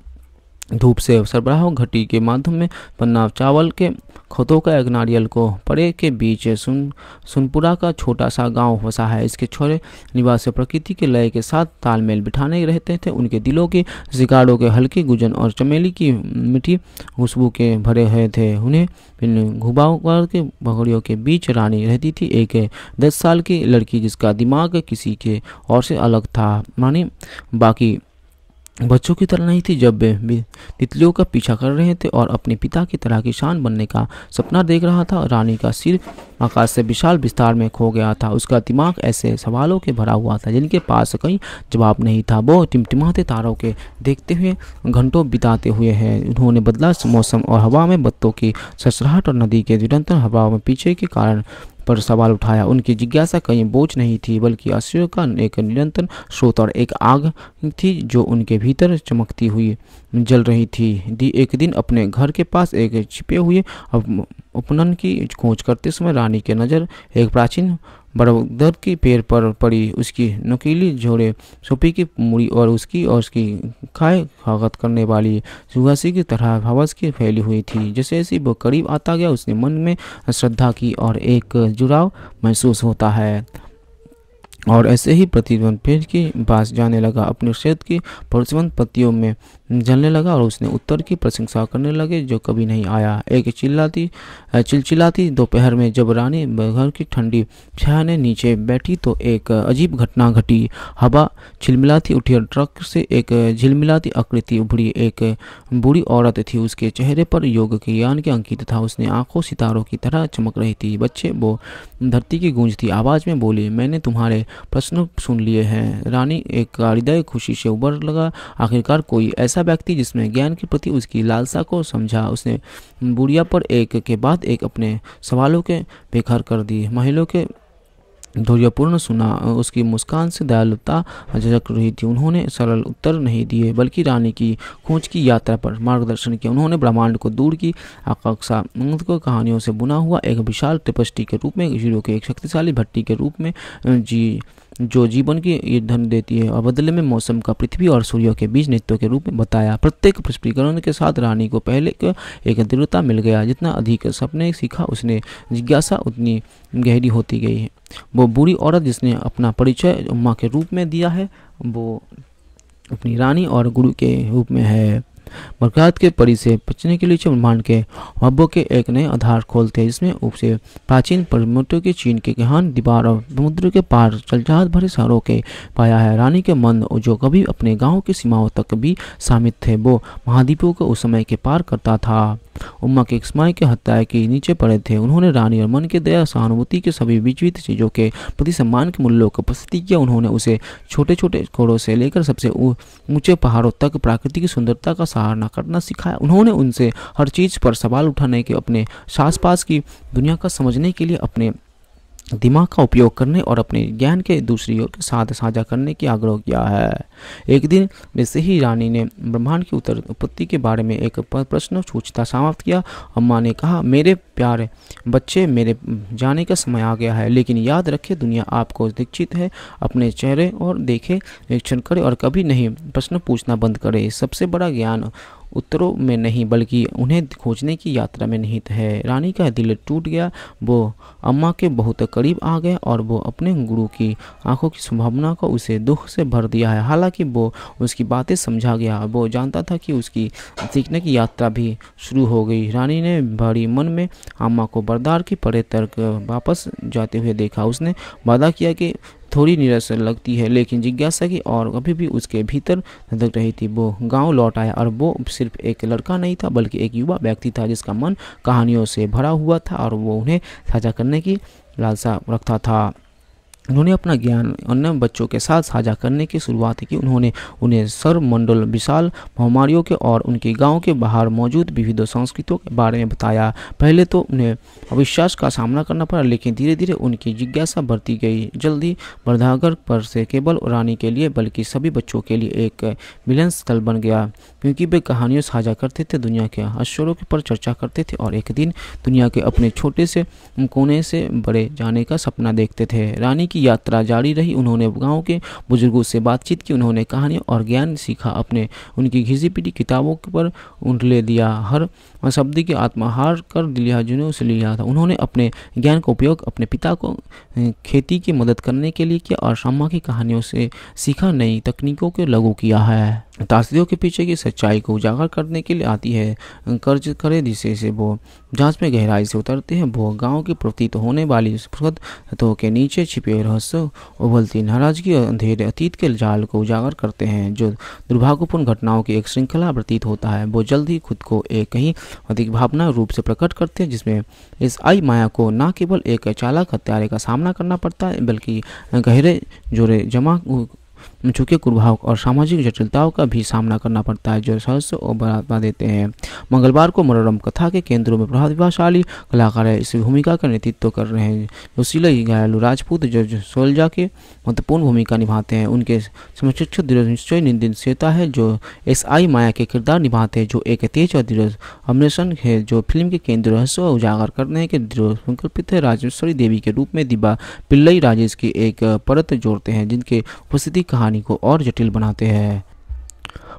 धूप से सरबराह घटी के माध्यम में पन्ना चावल के खतों का एक नारियल को परे के बीच सुन सुनपुरा का छोटा सा गांव बसा है इसके छोरे निवासी प्रकृति के लय के साथ तालमेल बिठाने रहते थे उनके दिलों के शिकारों के हल्के गुजन और चमेली की मीठी खुशबू के भरे हुए थे उन्हें घुबाव के भगड़ियों के बीच रानी रहती थी एक दस साल की लड़की जिसका दिमाग किसी के और से अलग था मानी बाकी बच्चों की तरह नहीं थी जब वे तितलियों का पीछा कर रहे थे और अपने पिता की तरह किसान बनने का सपना देख रहा था रानी का सिर आकाश से विशाल विस्तार में खो गया था उसका दिमाग ऐसे सवालों के भरा हुआ था जिनके पास कहीं जवाब नहीं था वो टिमटिमाते तारों के देखते हुए घंटों बिताते हुए हैं उन्होंने बदला मौसम और हवा में बत्तों की ससराहट और नदी के निरंतर हवा में पीछे के कारण पर सवाल उठाया उनकी जिज्ञासा कहीं बोझ नहीं थी बल्कि आश्चर्य का एक निरंतर स्रोत और एक आग थी जो उनके भीतर चमकती हुई जल रही थी दी एक दिन अपने घर के पास एक छिपे हुए उपनन की खोज करते समय रानी के नज़र एक प्राचीन बड़दर के पैर पर पड़ी उसकी नकीली झोड़े सोपी की मुड़ी और उसकी और उसकी खाए खागत करने वाली सुहासी की तरह हवस की फैली हुई थी जैसे ऐसी वो करीब आता गया उसने मन में श्रद्धा की और एक जुड़ाव महसूस होता है और ऐसे ही प्रतिद्वंद पेड़ के पास जाने लगा अपने क्षेत्र की प्रतिबंध पत्तियों में जलने लगा और उसने उत्तर की प्रशंसा करने लगे जो कभी नहीं आया एक चिल्लाती चिलचिलाती दोपहर में जब रानी घर की ठंडी छाया ने नीचे बैठी तो एक अजीब घटना घटी हवा छिलमिलाती उठी और ट्रक से एक झिलमिलाती आकृति उभरी एक बूढ़ी औरत थी उसके चेहरे पर योग के ज्ञान के अंकित था उसने आंखों सितारों की तरह चमक रही थी बच्चे वो धरती की गूंज थी आवाज़ में बोली मैंने तुम्हारे प्रश्न सुन लिए हैं रानी एक हृदय खुशी से उबर लगा आखिरकार कोई ऐसा ऐसा व्यक्ति जिसने ज्ञान के प्रति उसकी लालसा को समझा उसने बुढ़िया पर एक के बाद एक अपने सवालों के बेखर कर दिए महिला के धैर्यपूर्ण सुना उसकी मुस्कान से दयालुता झक रही थी उन्होंने सरल उत्तर नहीं दिए बल्कि रानी की खोज की यात्रा पर मार्गदर्शन किया उन्होंने ब्रह्मांड को दूर की आकांक्षा को कहानियों से बुना हुआ एक विशाल टिपस्टी के रूप में जीरो के एक शक्तिशाली भट्टी के रूप में जी जो जीवन की ईंधन देती है और बदले में मौसम का पृथ्वी और सूर्य के बीच नृत्य के रूप में बताया प्रत्येक पुष्पीकरण के साथ रानी को पहले एक दृढ़ता मिल गया जितना अधिक सपने सीखा उसने जिज्ञासा उतनी गहरी होती गई है वो बुरी औरत जिसने अपना परिचय माँ के रूप में दिया है वो अपनी रानी और गुरु के रूप में है बरकरात के परी से बचने के लिए ब्रह्मांड के हब्बों के एक नए आधार खोलते हैं जिसमें से प्राचीन पर्वतों के चीन के गहन दीवार और समुद्र के पार जलजात भरे शहरों के पाया है रानी के मन जो कभी अपने गाँव की सीमाओं तक भी शामिल थे वो महाद्वीपों को उस समय के पार करता था उम्मा के इस्माइल के हत्या के नीचे पड़े थे उन्होंने रानी और मन के दया सहानुभूति के सभी विचवित चीज़ों के प्रति सम्मान के मूल्यों को प्रस्तुत किया उन्होंने उसे छोटे छोटे घोड़ों से लेकर सबसे ऊंचे पहाड़ों तक प्राकृतिक सुंदरता का सहारा धारणा करना सिखाया उन्होंने उनसे हर चीज़ पर सवाल उठाने के अपने सास पास की दुनिया का समझने के लिए अपने दिमाग का उपयोग करने और अपने ज्ञान के दूसरी ओर के साथ साझा करने की आग्रह किया है एक दिन वैसे ही रानी ने ब्रह्मांड की उत्तर उत्पत्ति के बारे में एक प्रश्न सूचता समाप्त किया अम्मा ने कहा मेरे प्यारे बच्चे मेरे जाने का समय आ गया है लेकिन याद रखे दुनिया आपको दीक्षित है अपने चेहरे और देखे निरीक्षण करें और कभी नहीं प्रश्न पूछना बंद करें सबसे बड़ा ज्ञान उत्तरों में नहीं बल्कि उन्हें खोजने की यात्रा में निहित है रानी का दिल टूट गया वो अम्मा के बहुत करीब आ गए और वो अपने गुरु की आंखों की संभावना को उसे दुख से भर दिया है हालांकि वो उसकी बातें समझा गया वो जानता था कि उसकी सीखने की यात्रा भी शुरू हो गई रानी ने भारी मन में अम्मा को बरदार की परे तर्क वापस जाते हुए देखा उसने वादा किया कि थोड़ी नीरस लगती है लेकिन जिज्ञासा की और अभी भी उसके भीतर धक रही थी वो गांव लौट आया और वो सिर्फ एक लड़का नहीं था बल्कि एक युवा व्यक्ति था जिसका मन कहानियों से भरा हुआ था और वो उन्हें साझा करने की लालसा रखता था उन्होंने अपना ज्ञान अन्य बच्चों के साथ साझा करने की शुरुआत की उन्होंने उन्हें सर्वमंडल विशाल महामारियों के और उनके गांव के बाहर मौजूद विविध संस्कृतियों के बारे में बताया पहले तो उन्हें अविश्वास का सामना करना पड़ा लेकिन धीरे धीरे उनकी जिज्ञासा बढ़ती गई जल्दी बर्धागर पर से केवल रानी के लिए बल्कि सभी बच्चों के लिए एक मिलन स्थल बन गया क्योंकि वे कहानियों साझा करते थे दुनिया के अश्वरों पर चर्चा करते थे और एक दिन दुनिया के अपने छोटे से कोने से बड़े जाने का सपना देखते थे रानी की की यात्रा जारी रही उन्होंने गांव के बुजुर्गों से बातचीत की उन्होंने कहानी और ज्ञान सीखा अपने उनकी घिजी पीटी किताबों पर उठले ले दिया हर शब्द की हार कर लिया जिन्होंने उसे लिया था उन्होंने अपने ज्ञान का उपयोग अपने पिता को खेती की मदद करने के लिए किया और शामा की कहानियों से सीखा नई तकनीकों को लागू किया है तासदियों के पीछे की सच्चाई को उजागर करने के लिए आती है कर्ज करे जिसे से वो जांच में गहराई से उतरते हैं वो गांव की प्रतीत होने वाली तो के नीचे छिपे रहस्य उबलती नाराजगी अंधेरे अतीत के जाल को उजागर करते हैं जो दुर्भाग्यपूर्ण घटनाओं की एक श्रृंखला प्रतीत होता है वो जल्द ही खुद को एक कहीं अधिक भावना रूप से प्रकट करते हैं जिसमें इस आई माया को न केवल एक चालक हत्यारे का सामना करना पड़ता है बल्कि गहरे जोड़े जमा झुके कुर्भाव और सामाजिक जटिलताओं का भी सामना करना पड़ता है जो सहस्य और बढ़ावा देते हैं मंगलवार को मनोरम कथा के केंद्रों में प्रभावशाली कलाकार इस भूमिका का नेतृत्व कर रहे हैं जोशीला घायलू राजपूत जो सोलजा के महत्वपूर्ण भूमिका निभाते हैं उनके समशिक्षक दृढ़ निश्चय निर्देशता है जो एस आई माया के किरदार निभाते हैं जो एक तेज और दृढ़ अमृषण है जो फिल्म के केंद्र रहस्य उजागर करने के दृढ़ संकल्पित है राजेश्वरी देवी के रूप में दिबा पिल्लई राजेश की एक परत जोड़ते हैं जिनके उपस्थिति का कहानी को और जटिल बनाते हैं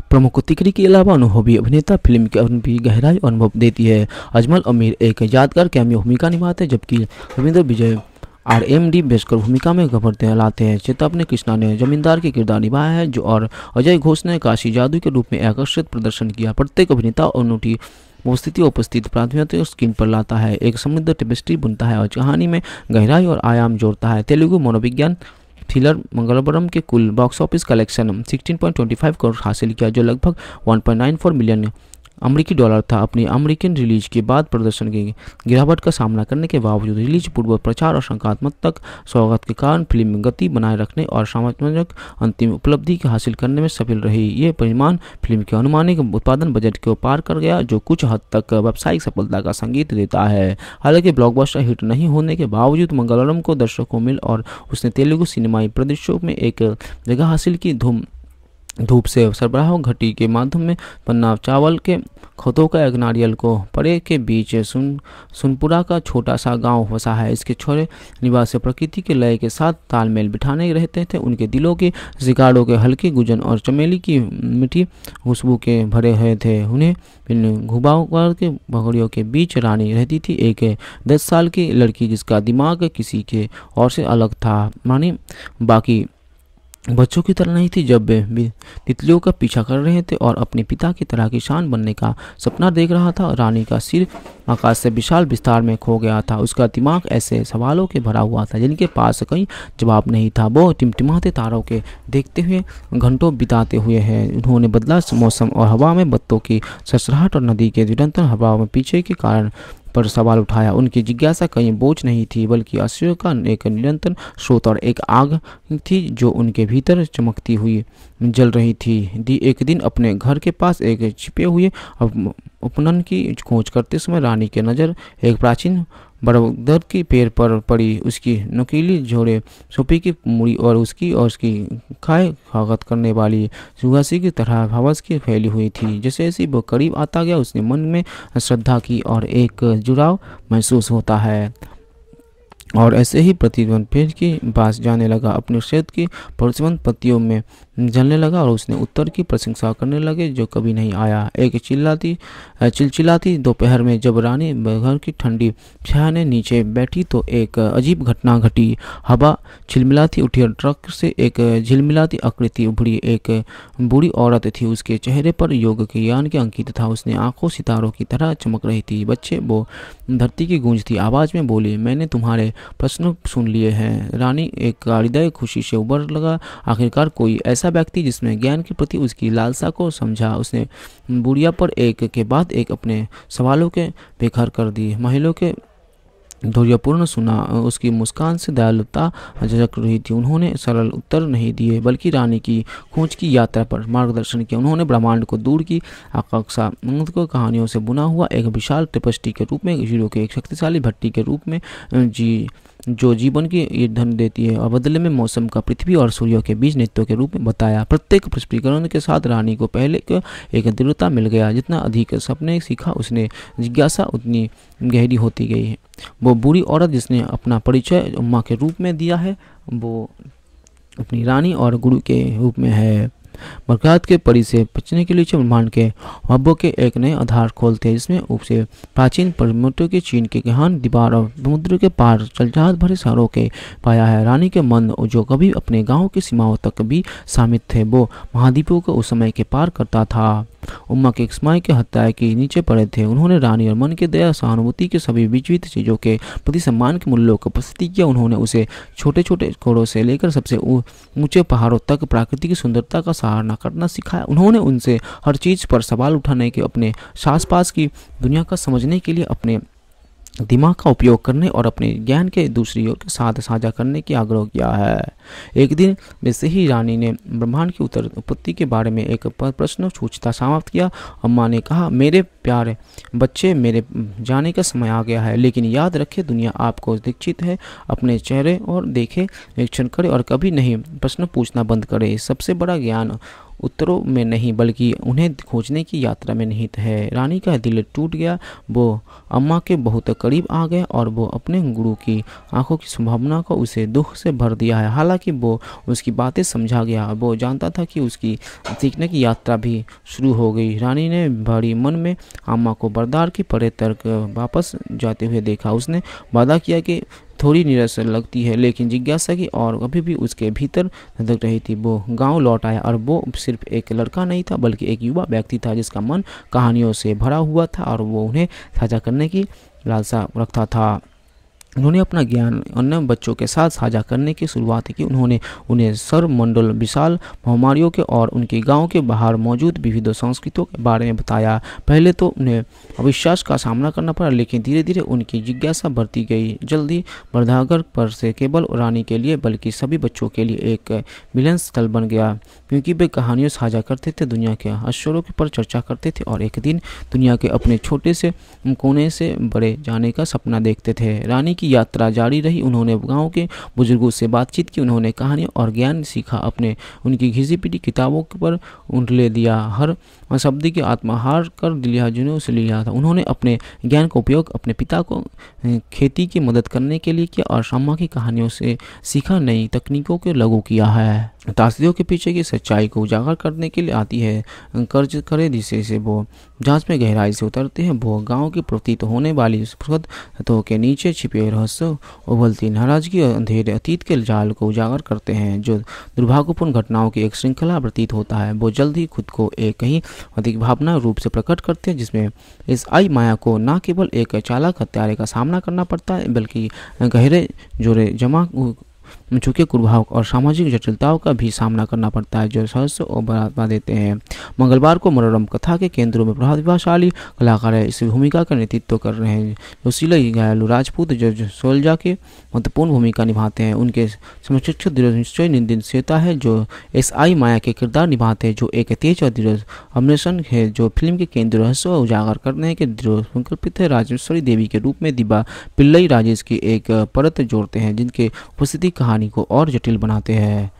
प्रमुख तिकरी के अलावा अनुभवी अभिनेता फिल्म के भी गहराई अनुभव देती है अजमल अमीर एक यादगार कैमियो भूमिका निभाते हैं जबकि Ravindra Vijay R M D बेचकर भूमिका में घबरते लाते हैं चेतावन कृष्णा ने जमींदार के किरदार निभाया है जो और अजय घोष ने काशी जादू के रूप में आकर्षित प्रदर्शन किया प्रत्येक अभिनेता और नोटी उपस्थिति उपस्थित प्राथमिकता स्क्रीन पर लाता है एक समृद्ध टेपेस्ट्री बुनता है और कहानी में गहराई और आयाम जोड़ता है तेलुगु मनोविज्ञान थ्रिलर मंगलवरम के कुल बॉक्स ऑफिस कलेक्शन 16.25 करोड़ हासिल किया जो लगभग 1.94 मिलियन अमेरिकी डॉलर था अपनी अमेरिकन रिलीज के बाद प्रदर्शन की गिरावट का सामना करने के बावजूद रिलीज पूर्व प्रचार और तक स्वागत के कारण फिल्म गति बनाए रखने और सामाजिक अंतिम उपलब्धि हासिल करने में सफल रही ये परिमाण फिल्म के अनुमानिक उत्पादन बजट को पार कर गया जो कुछ हद तक व्यावसायिक सफलता का संगीत देता है हालांकि ब्लॉकबस्टर हिट नहीं होने के बावजूद मंगलम को दर्शकों मिल और उसने तेलुगु सिनेमाई प्रदेशों में एक जगह हासिल की धूम धूप से सरबराह घटी के माध्यम में पन्ना चावल के खतों का एक नारियल को परे के बीच सुन सुनपुरा का छोटा सा गांव बसा है इसके छोरे निवास प्रकृति के लय के साथ तालमेल बिठाने रहते थे उनके दिलों के शिकारों के हल्के गुजन और चमेली की मीठी खुशबू के भरे हुए थे उन्हें इन घुबाओं के भगड़ियों के बीच रानी रहती थी एक दस साल की लड़की जिसका दिमाग किसी के और से अलग था मानी बाकी बच्चों की तरह नहीं थी जब वे तितलियों का पीछा कर रहे थे और अपने पिता की तरह किसान बनने का सपना देख रहा था रानी का सिर आकाश से विशाल विस्तार में खो गया था उसका दिमाग ऐसे सवालों के भरा हुआ था जिनके पास कहीं जवाब नहीं था वो टिमटिमाते तारों के देखते हुए घंटों बिताते हुए हैं उन्होंने बदला मौसम और हवा में बत्तों की ससराहट और नदी के निरंतर हवा में पीछे के कारण पर सवाल उठाया उनकी जिज्ञासा कहीं बोझ नहीं थी बल्कि आश्चर्य का एक निरंतर स्रोत और एक आग थी जो उनके भीतर चमकती हुई जल रही थी दी एक दिन अपने घर के पास एक छिपे हुए उपनन की खोज करते समय रानी के नज़र एक प्राचीन बरगद के पेड़ पर पड़ी उसकी नुकीली झोड़े सूपी की मुड़ी और उसकी और उसकी खाए स्वागत करने वाली सुहासी की तरह हवस की फैली हुई थी जैसे जैसे वो करीब आता गया उसने मन में श्रद्धा की और एक जुड़ाव महसूस होता है और ऐसे ही प्रतिद्वंद पेड़ के पास जाने लगा अपने क्षेत्र की प्रतिबंध पत्तियों में जलने लगा और उसने उत्तर की प्रशंसा करने लगे जो कभी नहीं आया एक चिल्लाती चिलचिलाती दोपहर में जब रानी घर की ठंडी छाने नीचे बैठी तो एक अजीब घटना घटी हवा छिलमिलाती उठी और ट्रक से एक झिलमिलाती आकृति उभरी एक बूढ़ी औरत थी उसके चेहरे पर योग के ज्ञान के अंकित था उसने आंखों सितारों की तरह चमक रही थी बच्चे वो धरती की गूंज थी आवाज़ में बोली मैंने तुम्हारे प्रश्न सुन लिए हैं रानी एक हृदय खुशी से उबर लगा आखिरकार कोई ऐसा ऐसा व्यक्ति जिसने ज्ञान के प्रति उसकी लालसा को समझा उसने बुढ़िया पर एक के बाद एक अपने सवालों के बेघर कर दिए महिलों के धैर्यपूर्ण सुना उसकी मुस्कान से दयालुता झक रही थी उन्होंने सरल उत्तर नहीं दिए बल्कि रानी की खोज की यात्रा पर मार्गदर्शन किया उन्होंने ब्रह्मांड को दूर की आकांक्षा को कहानियों से बुना हुआ एक विशाल तपस्टी के रूप में जीरो के एक शक्तिशाली भट्टी के रूप में जी जो जीवन की धन देती है और बदले में मौसम का पृथ्वी और सूर्य के बीच नृत्यों के रूप में बताया प्रत्येक पुष्पीकरण के साथ रानी को पहले एक दृढ़ता मिल गया जितना अधिक सपने सीखा उसने जिज्ञासा उतनी गहरी होती गई है वो बुरी औरत जिसने अपना परिचय उम्मा के रूप में दिया है वो अपनी रानी और गुरु के रूप में है बरकरात के परी से बचने के लिए ब्रह्मांड के हब्बों के एक नए आधार खोलते हैं जिसमें ऊप से प्राचीन परमोटों के चीन के गहन दीवार और समुद्र के पार जलजहाज भरे शहरों के पाया है रानी के मन जो कभी अपने गाँव की सीमाओं तक भी शामिल थे वो महाद्वीपों को उस समय के पार करता था उम्मा के इस्माई के हत्या के नीचे पड़े थे उन्होंने रानी और मन के दया सहानुभूति के सभी विचवित चीज़ों के प्रति सम्मान के मूल्यों को प्रस्तुति किया उन्होंने उसे छोटे छोटे घोड़ों से लेकर सबसे ऊंचे पहाड़ों तक प्राकृतिक सुंदरता का सहारना करना सिखाया उन्होंने उनसे हर चीज़ पर सवाल उठाने के अपने आस की दुनिया का समझने के लिए अपने दिमाग का उपयोग करने और अपने ज्ञान के दूसरी ओर के साथ साझा करने की आग्रह किया है एक दिन वैसे ही रानी ने ब्रह्मांड की उत्तर उत्पत्ति के बारे में एक प्रश्न सूचता समाप्त किया अम्मा ने कहा मेरे प्यारे बच्चे मेरे जाने का समय आ गया है लेकिन याद रखें दुनिया आपको दीक्षित है अपने चेहरे और देखे निरीक्षण करें और कभी नहीं प्रश्न पूछना बंद करें सबसे बड़ा ज्ञान उत्तरों में नहीं बल्कि उन्हें खोजने की यात्रा में निहित है रानी का दिल टूट गया वो अम्मा के बहुत करीब आ गए और वो अपने गुरु की आंखों की संभावना को उसे दुख से भर दिया है हालांकि वो उसकी बातें समझा गया वो जानता था कि उसकी सीखने की यात्रा भी शुरू हो गई रानी ने भारी मन में अम्मा को बरदार की परे तर्क वापस जाते हुए देखा उसने वादा किया कि थोड़ी निरस लगती है लेकिन जिज्ञासा की और अभी भी उसके भीतर धक रही थी वो गांव लौट आया और वो सिर्फ एक लड़का नहीं था बल्कि एक युवा व्यक्ति था जिसका मन कहानियों से भरा हुआ था और वो उन्हें साझा करने की लालसा रखता था उन्होंने अपना ज्ञान अन्य बच्चों के साथ साझा करने की शुरुआत की उन्होंने उन्हें सर्वमंडल विशाल महामारियों के और उनके गांव के बाहर मौजूद विविध संस्कृतियों के बारे में बताया पहले तो उन्हें अविश्वास का सामना करना पड़ा लेकिन धीरे धीरे उनकी जिज्ञासा बढ़ती गई जल्दी बर्धागर पर से केवल रानी के लिए बल्कि सभी बच्चों के लिए एक मिलन स्थल बन गया क्योंकि वे कहानियों साझा करते थे दुनिया के के पर चर्चा करते थे और एक दिन दुनिया के अपने छोटे से कोने से बड़े जाने का सपना देखते थे रानी की यात्रा जारी रही उन्होंने गांव के बुजुर्गों से बातचीत की उन्होंने कहानी और ज्ञान सीखा अपने उनकी घिसी पीटी किताबों पर उठले दिया हर शब्द की आत्मा हार कर दिलिया जुनू से लिया था उन्होंने अपने ज्ञान का उपयोग अपने पिता को खेती की मदद करने के लिए किया और शामा की कहानियों से सीखा नई तकनीकों को लागू किया है तासदियों के पीछे की सच्चाई को उजागर करने के लिए आती है कर्ज करे जिसे से वो जांच में गहराई से उतरते हैं वो गांव के प्रतीत होने वाली तो के नीचे छिपे रहस्य उबलती नाराजगी और अंधेरे अतीत के जाल को उजागर करते हैं जो दुर्भाग्यपूर्ण घटनाओं की एक श्रृंखला प्रतीत होता है वो जल्द ही खुद को एक कहीं अधिक भावना रूप से प्रकट करते हैं जिसमें इस आई माया को न केवल एक चालक हत्यारे का सामना करना पड़ता है बल्कि गहरे जोड़े जमा झुके कुप्रभाव और सामाजिक जटिलताओं का भी सामना करना पड़ता है जो सहस्य और बढ़ावा देते हैं मंगलवार को मनोरम कथा के केंद्रों में प्रभावशाली कलाकार इस भूमिका का नेतृत्व कर रहे हैं जोशीले घायलू राजपूत जो सोलजा के महत्वपूर्ण भूमिका निभाते हैं उनके समशिक्षक दृढ़ निश्चय निर्देशता है जो एस आई माया के किरदार निभाते हैं जो एक तेज और दृढ़ अमृषण है जो फिल्म के केंद्र रहस्य उजागर करने के दृढ़ संकल्पित है राजेश्वरी देवी के रूप में दिबा पिल्लई राजेश की एक परत जोड़ते हैं जिनके उपस्थिति कहा कहानी को और जटिल बनाते हैं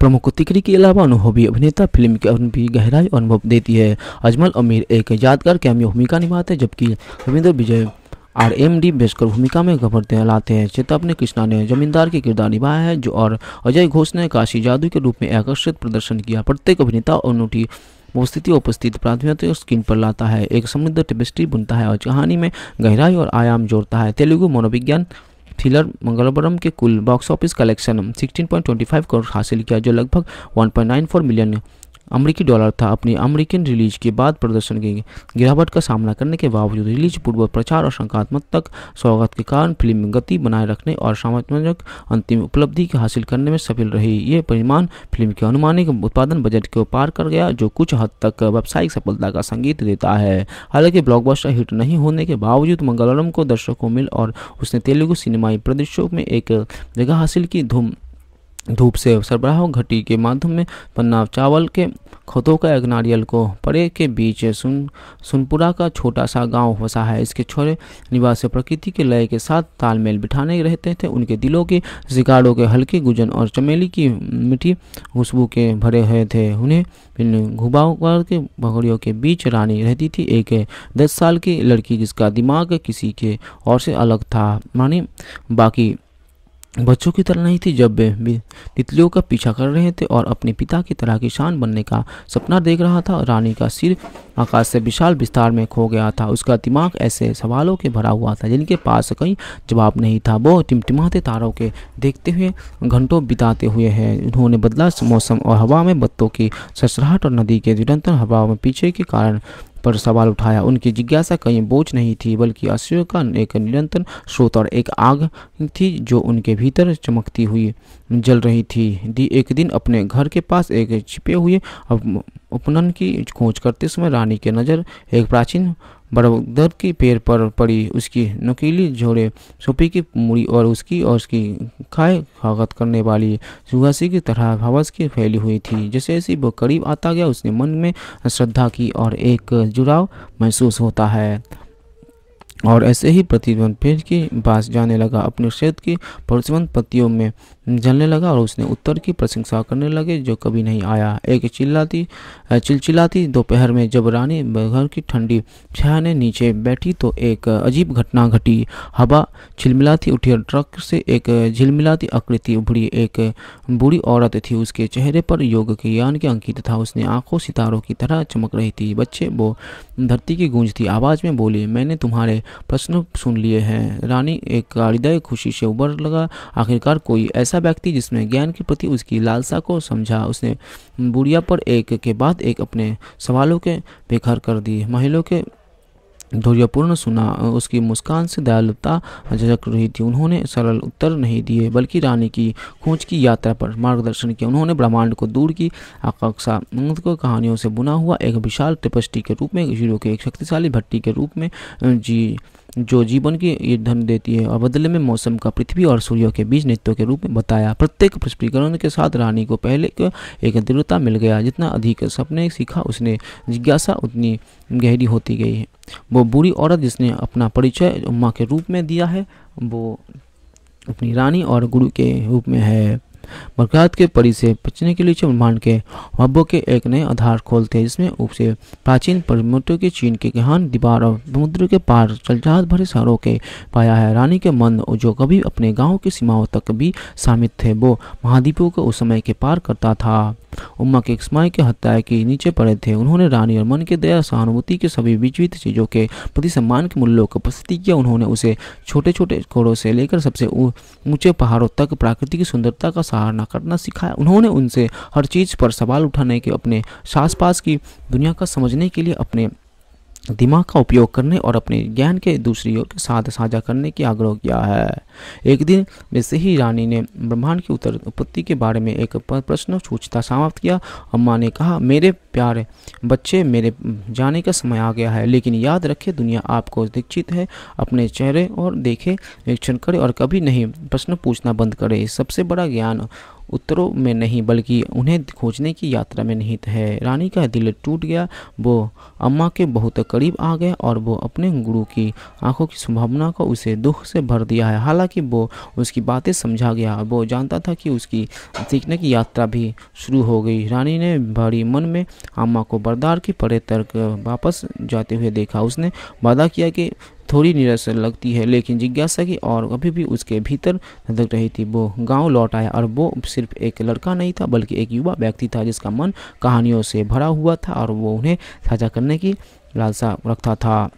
प्रमुख तिकरी के अलावा अनुभवी अभिनेता फिल्म के भी गहराई अनुभव देती है अजमल अमीर एक यादगार कैमियो भूमिका निभाते हैं जबकि Ravindra Vijay R M D Beskar भूमिका में घबरते लाते हैं चेतावनी कृष्णा ने जमींदार के किरदार निभाया है जो और अजय घोष ने काशी जादू के रूप में आकर्षित प्रदर्शन किया प्रत्येक अभिनेता अनूठी उपस्थिति उपस्थित प्राथमिकता स्क्रीन पर लाता है एक समृद्ध टिपिस्ट्री बुनता है और कहानी में गहराई और आयाम जोड़ता है तेलुगु मनोविज्ञान थ्रिलर मंगलवरम के कुल बॉक्स ऑफिस कलेक्शन 16.25 करोड़ हासिल किया जो लगभग 1.94 मिलियन अमेरिकी डॉलर था अपनी अमेरिकन रिलीज के बाद प्रदर्शन की गिरावट का सामना करने के बावजूद रिलीज पूर्व प्रचार और तक स्वागत के कारण फिल्म गति बनाए रखने और सामाजिक अंतिम उपलब्धि हासिल करने में सफल रही ये परिमाण फिल्म के अनुमानिक उत्पादन बजट को पार कर गया जो कुछ हद तक व्यावसायिक सफलता का संगीत देता है हालांकि ब्लॉकबस्टर हिट नहीं होने के बावजूद मंगलरम को दर्शकों मिल और उसने तेलुगु सिनेमाई प्रदेशों में एक जगह हासिल की धूम धूप से सरबराह घटी के माध्यम में पन्ना चावल के खतों का एक नारियल को परे के बीच सुन सुनपुरा का छोटा सा गांव बसा है इसके छोरे निवासी प्रकृति के लय के साथ तालमेल बिठाने रहते थे उनके दिलों के शिकारों के हल्के गुजन और चमेली की मीठी खुशबू के भरे हुए थे उन्हें इन घुबाव के भगड़ियों के बीच रानी रहती थी एक दस साल की लड़की जिसका दिमाग किसी के और से अलग था मानी बाकी बच्चों की तरह नहीं थी जब वे तितलियों का पीछा कर रहे थे और अपने पिता की तरह किसान बनने का सपना देख रहा था रानी का सिर आकाश से विशाल विस्तार में खो गया था उसका दिमाग ऐसे सवालों के भरा हुआ था जिनके पास कहीं जवाब नहीं था वो टिमटिमाते तारों के देखते हुए घंटों बिताते हुए हैं उन्होंने बदला मौसम और हवा में बत्तों की ससराहट और नदी के निरंतर हवा में पीछे के कारण पर सवाल उठाया उनकी जिज्ञासा कहीं बोझ नहीं थी बल्कि आश्चर्य का एक निरंतर स्रोत और एक आग थी जो उनके भीतर चमकती हुई जल रही थी दी एक दिन अपने घर के पास एक छिपे हुए उपनन की खोज करते समय रानी के नज़र एक प्राचीन बड़ोदर के पैर पर पड़ी उसकी नकीली झोड़े सूपी की मुड़ी और उसकी और उसकी खाए खागत करने वाली सुहासी की तरह हवस की फैली हुई थी जैसे ऐसी वो करीब आता गया उसने मन में श्रद्धा की और एक जुड़ाव महसूस होता है और ऐसे ही प्रतिबंध पेड़ के पास जाने लगा अपने क्षेत्र की प्रतिबंध पत्तियों में जलने लगा और उसने उत्तर की प्रशंसा करने लगे जो कभी नहीं आया एक चिल्लाती चिलचिलाती दोपहर में जब रानी घर की ठंडी छाया ने नीचे बैठी तो एक अजीब घटना घटी हवा छिलमिलाती उठी और ट्रक से एक झिलमिलाती आकृति उभरी एक बूढ़ी औरत थी उसके चेहरे पर योग के ज्ञान के अंकित था उसने आंखों सितारों की तरह चमक रही थी बच्चे वो धरती की गूंज थी आवाज़ में बोली मैंने तुम्हारे प्रश्न सुन लिए हैं रानी एक हृदय खुशी से उबर लगा आखिरकार कोई ऐसा ऐसा व्यक्ति जिसने ज्ञान के प्रति उसकी लालसा को समझा उसने बुढ़िया पर एक के बाद एक अपने सवालों के बेखर कर दिए महिला के धैर्यपूर्ण सुना उसकी मुस्कान से दयालुता झक रही थी उन्होंने सरल उत्तर नहीं दिए बल्कि रानी की खोज की यात्रा पर मार्गदर्शन किया उन्होंने ब्रह्मांड को दूर की आकांक्षा को कहानियों से बुना हुआ एक विशाल तपस्टी के रूप में हीरो के एक शक्तिशाली भट्टी के रूप में जी जो जीवन की ईंधन देती है और बदले में मौसम का पृथ्वी और सूर्य के बीच नृत्यों के रूप में बताया प्रत्येक पुष्पीकरण के साथ रानी को पहले एक दृढ़ता मिल गया जितना अधिक सपने सीखा उसने जिज्ञासा उतनी गहरी होती गई है वो बुरी औरत जिसने अपना परिचय उम्मा के रूप में दिया है वो अपनी रानी और गुरु के रूप में है बरकरात के परी से बचने के लिए ब्रह्मांड के हब्बों के एक नए आधार खोलते हैं जिसमें से प्राचीन परमोटों के चीन के गहन दीवार और समुद्र के पार चलचाहत भरे शहरों के पाया है रानी के मन जो कभी अपने गाँव की सीमाओं तक भी शामिल थे वो महाद्वीपों को उस समय के पार करता था उम्मा के इस्माई के हत्याए के नीचे पड़े थे उन्होंने रानी और मन के दया सहानुभूति के सभी विचवित चीज़ों के प्रति सम्मान के मूल्यों को प्रस्तुति किया उन्होंने उसे छोटे छोटे कोड़ों से लेकर सबसे ऊंचे पहाड़ों तक प्राकृतिक सुंदरता का सराहना करना सिखाया उन्होंने उनसे हर चीज़ पर सवाल उठाने के अपने सास पास की दुनिया का समझने के लिए अपने दिमाग का उपयोग करने और अपने ज्ञान के दूसरी ओर के साथ साझा करने की आग्रह किया है एक दिन वैसे ही रानी ने ब्रह्मांड की उत्तर उत्पत्ति के बारे में एक प्रश्न सूचता समाप्त किया अम्मा ने कहा मेरे प्यारे बच्चे मेरे जाने का समय आ गया है लेकिन याद रखें दुनिया आपको दीक्षित है अपने चेहरे और देखे निरीक्षण करें और कभी नहीं प्रश्न पूछना बंद करें सबसे बड़ा ज्ञान उत्तरों में नहीं बल्कि उन्हें खोजने की यात्रा में निहित है रानी का दिल टूट गया वो अम्मा के बहुत करीब आ गए और वो अपने गुरु की आंखों की संभावना को उसे दुख से भर दिया है हालांकि वो उसकी बातें समझा गया वो जानता था कि उसकी सीखने की यात्रा भी शुरू हो गई रानी ने भारी मन में अम्मा को बरदार की परे तर्क वापस जाते हुए देखा उसने वादा किया कि थोड़ी नीरस लगती है लेकिन जिज्ञासा की और अभी भी उसके भीतर धक रही थी वो गांव लौट आया और वो सिर्फ एक लड़का नहीं था बल्कि एक युवा व्यक्ति था जिसका मन कहानियों से भरा हुआ था और वो उन्हें साझा करने की लालसा रखता था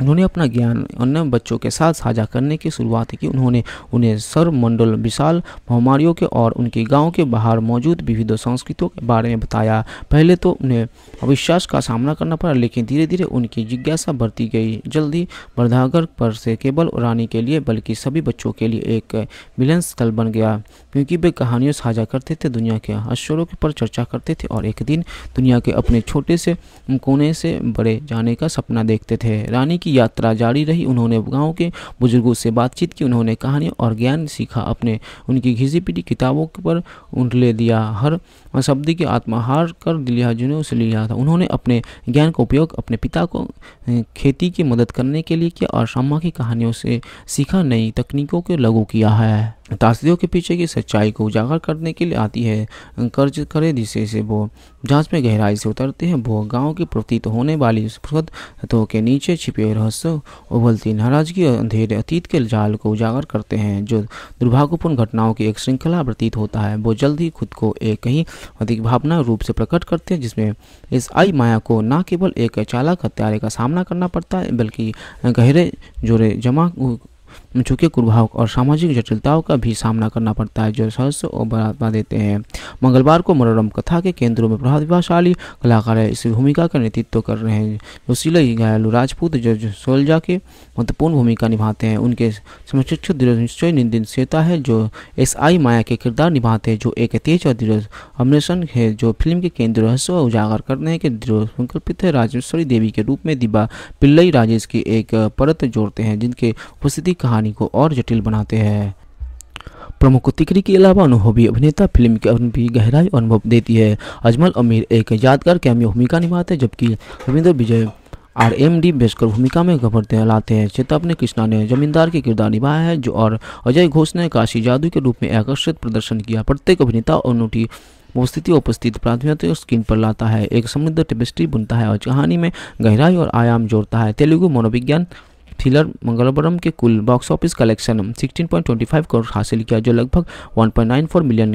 उन्होंने अपना ज्ञान अन्य बच्चों के साथ साझा करने की शुरुआत की उन्होंने उन्हें सर्वमंडल विशाल महामारियों के और उनके गांव के बाहर मौजूद विविध संस्कृतियों के बारे में बताया पहले तो उन्हें अविश्वास का सामना करना पड़ा लेकिन धीरे धीरे उनकी जिज्ञासा बढ़ती गई जल्दी वर्धागर पर से केवल रानी के लिए बल्कि सभी बच्चों के लिए एक मिलन स्थल बन गया क्योंकि वे कहानियों साझा करते थे दुनिया के अश्वरों पर चर्चा करते थे और एक दिन दुनिया के अपने छोटे से कोने से बड़े जाने का सपना देखते थे रानी की यात्रा जारी रही उन्होंने गांव के बुजुर्गों से बातचीत की उन्होंने कहानी और ज्ञान सीखा अपने उनकी घिसी पीटी किताबों पर उठले दिया हर शब्द की आत्माहार कर लिया जिन्हें उसे लिया था उन्होंने अपने ज्ञान का उपयोग अपने पिता को खेती की मदद करने के लिए किया और शामा की कहानियों से सीखा नई तकनीकों को लागू किया है तासदियों के पीछे की सच्चाई को उजागर करने के लिए आती है कर्ज करे जिसे से वो जांच में गहराई से उतरते हैं वो गांव की प्रतीत होने वाली के नीचे छिपे रहस्य उबलती नाराजगी और अंधेरे अतीत के जाल को उजागर करते हैं जो दुर्भाग्यपूर्ण घटनाओं की एक श्रृंखला प्रतीत होता है वो जल्द ही खुद को एक कहीं अधिक भावना रूप से प्रकट करते हैं जिसमें इस आई माया को न केवल एक चालक हत्यारे का सामना करना पड़ता है बल्कि गहरे जोड़े जमा झुके कुर्भाव और सामाजिक जटिलताओं का भी सामना करना पड़ता है जो रहस्य और बढ़ावा देते हैं मंगलवार को मनोरम कथा के केंद्रों में प्रभावशाली कलाकार इस भूमिका का नेतृत्व कर रहे हैं जोशीले घायलू राजपूत जो सोलजा के महत्वपूर्ण भूमिका निभाते हैं उनके समशिक्ष दृढ़ निश्चय निर्देशता है जो एस आई माया के किरदार निभाते हैं जो एक तेज और दृढ़ अमृषण है जो फिल्म के केंद्र रहस्य उजागर करने के दृढ़ संकल्पित है राजेश्वरी देवी के रूप में दिबा पिल्लई राजेश की एक परत जोड़ते हैं जिनके उपस्थिति कहानी कहानी को और जटिल बनाते हैं प्रमुख तिकरी के अलावा अनुभवी अभिनेता फिल्म के भी गहराई अनुभव देती है अजमल अमीर एक यादगार कैमियो भूमिका निभाते हैं जबकि Ravindra Vijay R M D Beskar भूमिका में घबरते लाते हैं चेताब ने कृष्णा ने जमींदार के किरदार निभाया है जो और अजय घोष ने काशी जादू के रूप में आकर्षित प्रदर्शन किया प्रत्येक अभिनेता और नोटी उपस्थिति उपस्थित प्राथमिकता स्क्रीन पर लाता है एक समृद्ध टेपेस्ट्री बुनता है और कहानी में गहराई और आयाम जोड़ता है तेलुगु मनोविज्ञान थ्रिलर मंगलवरम के कुल बॉक्स ऑफिस कलेक्शन 16.25 करोड़ हासिल किया जो लगभग 1.94 मिलियन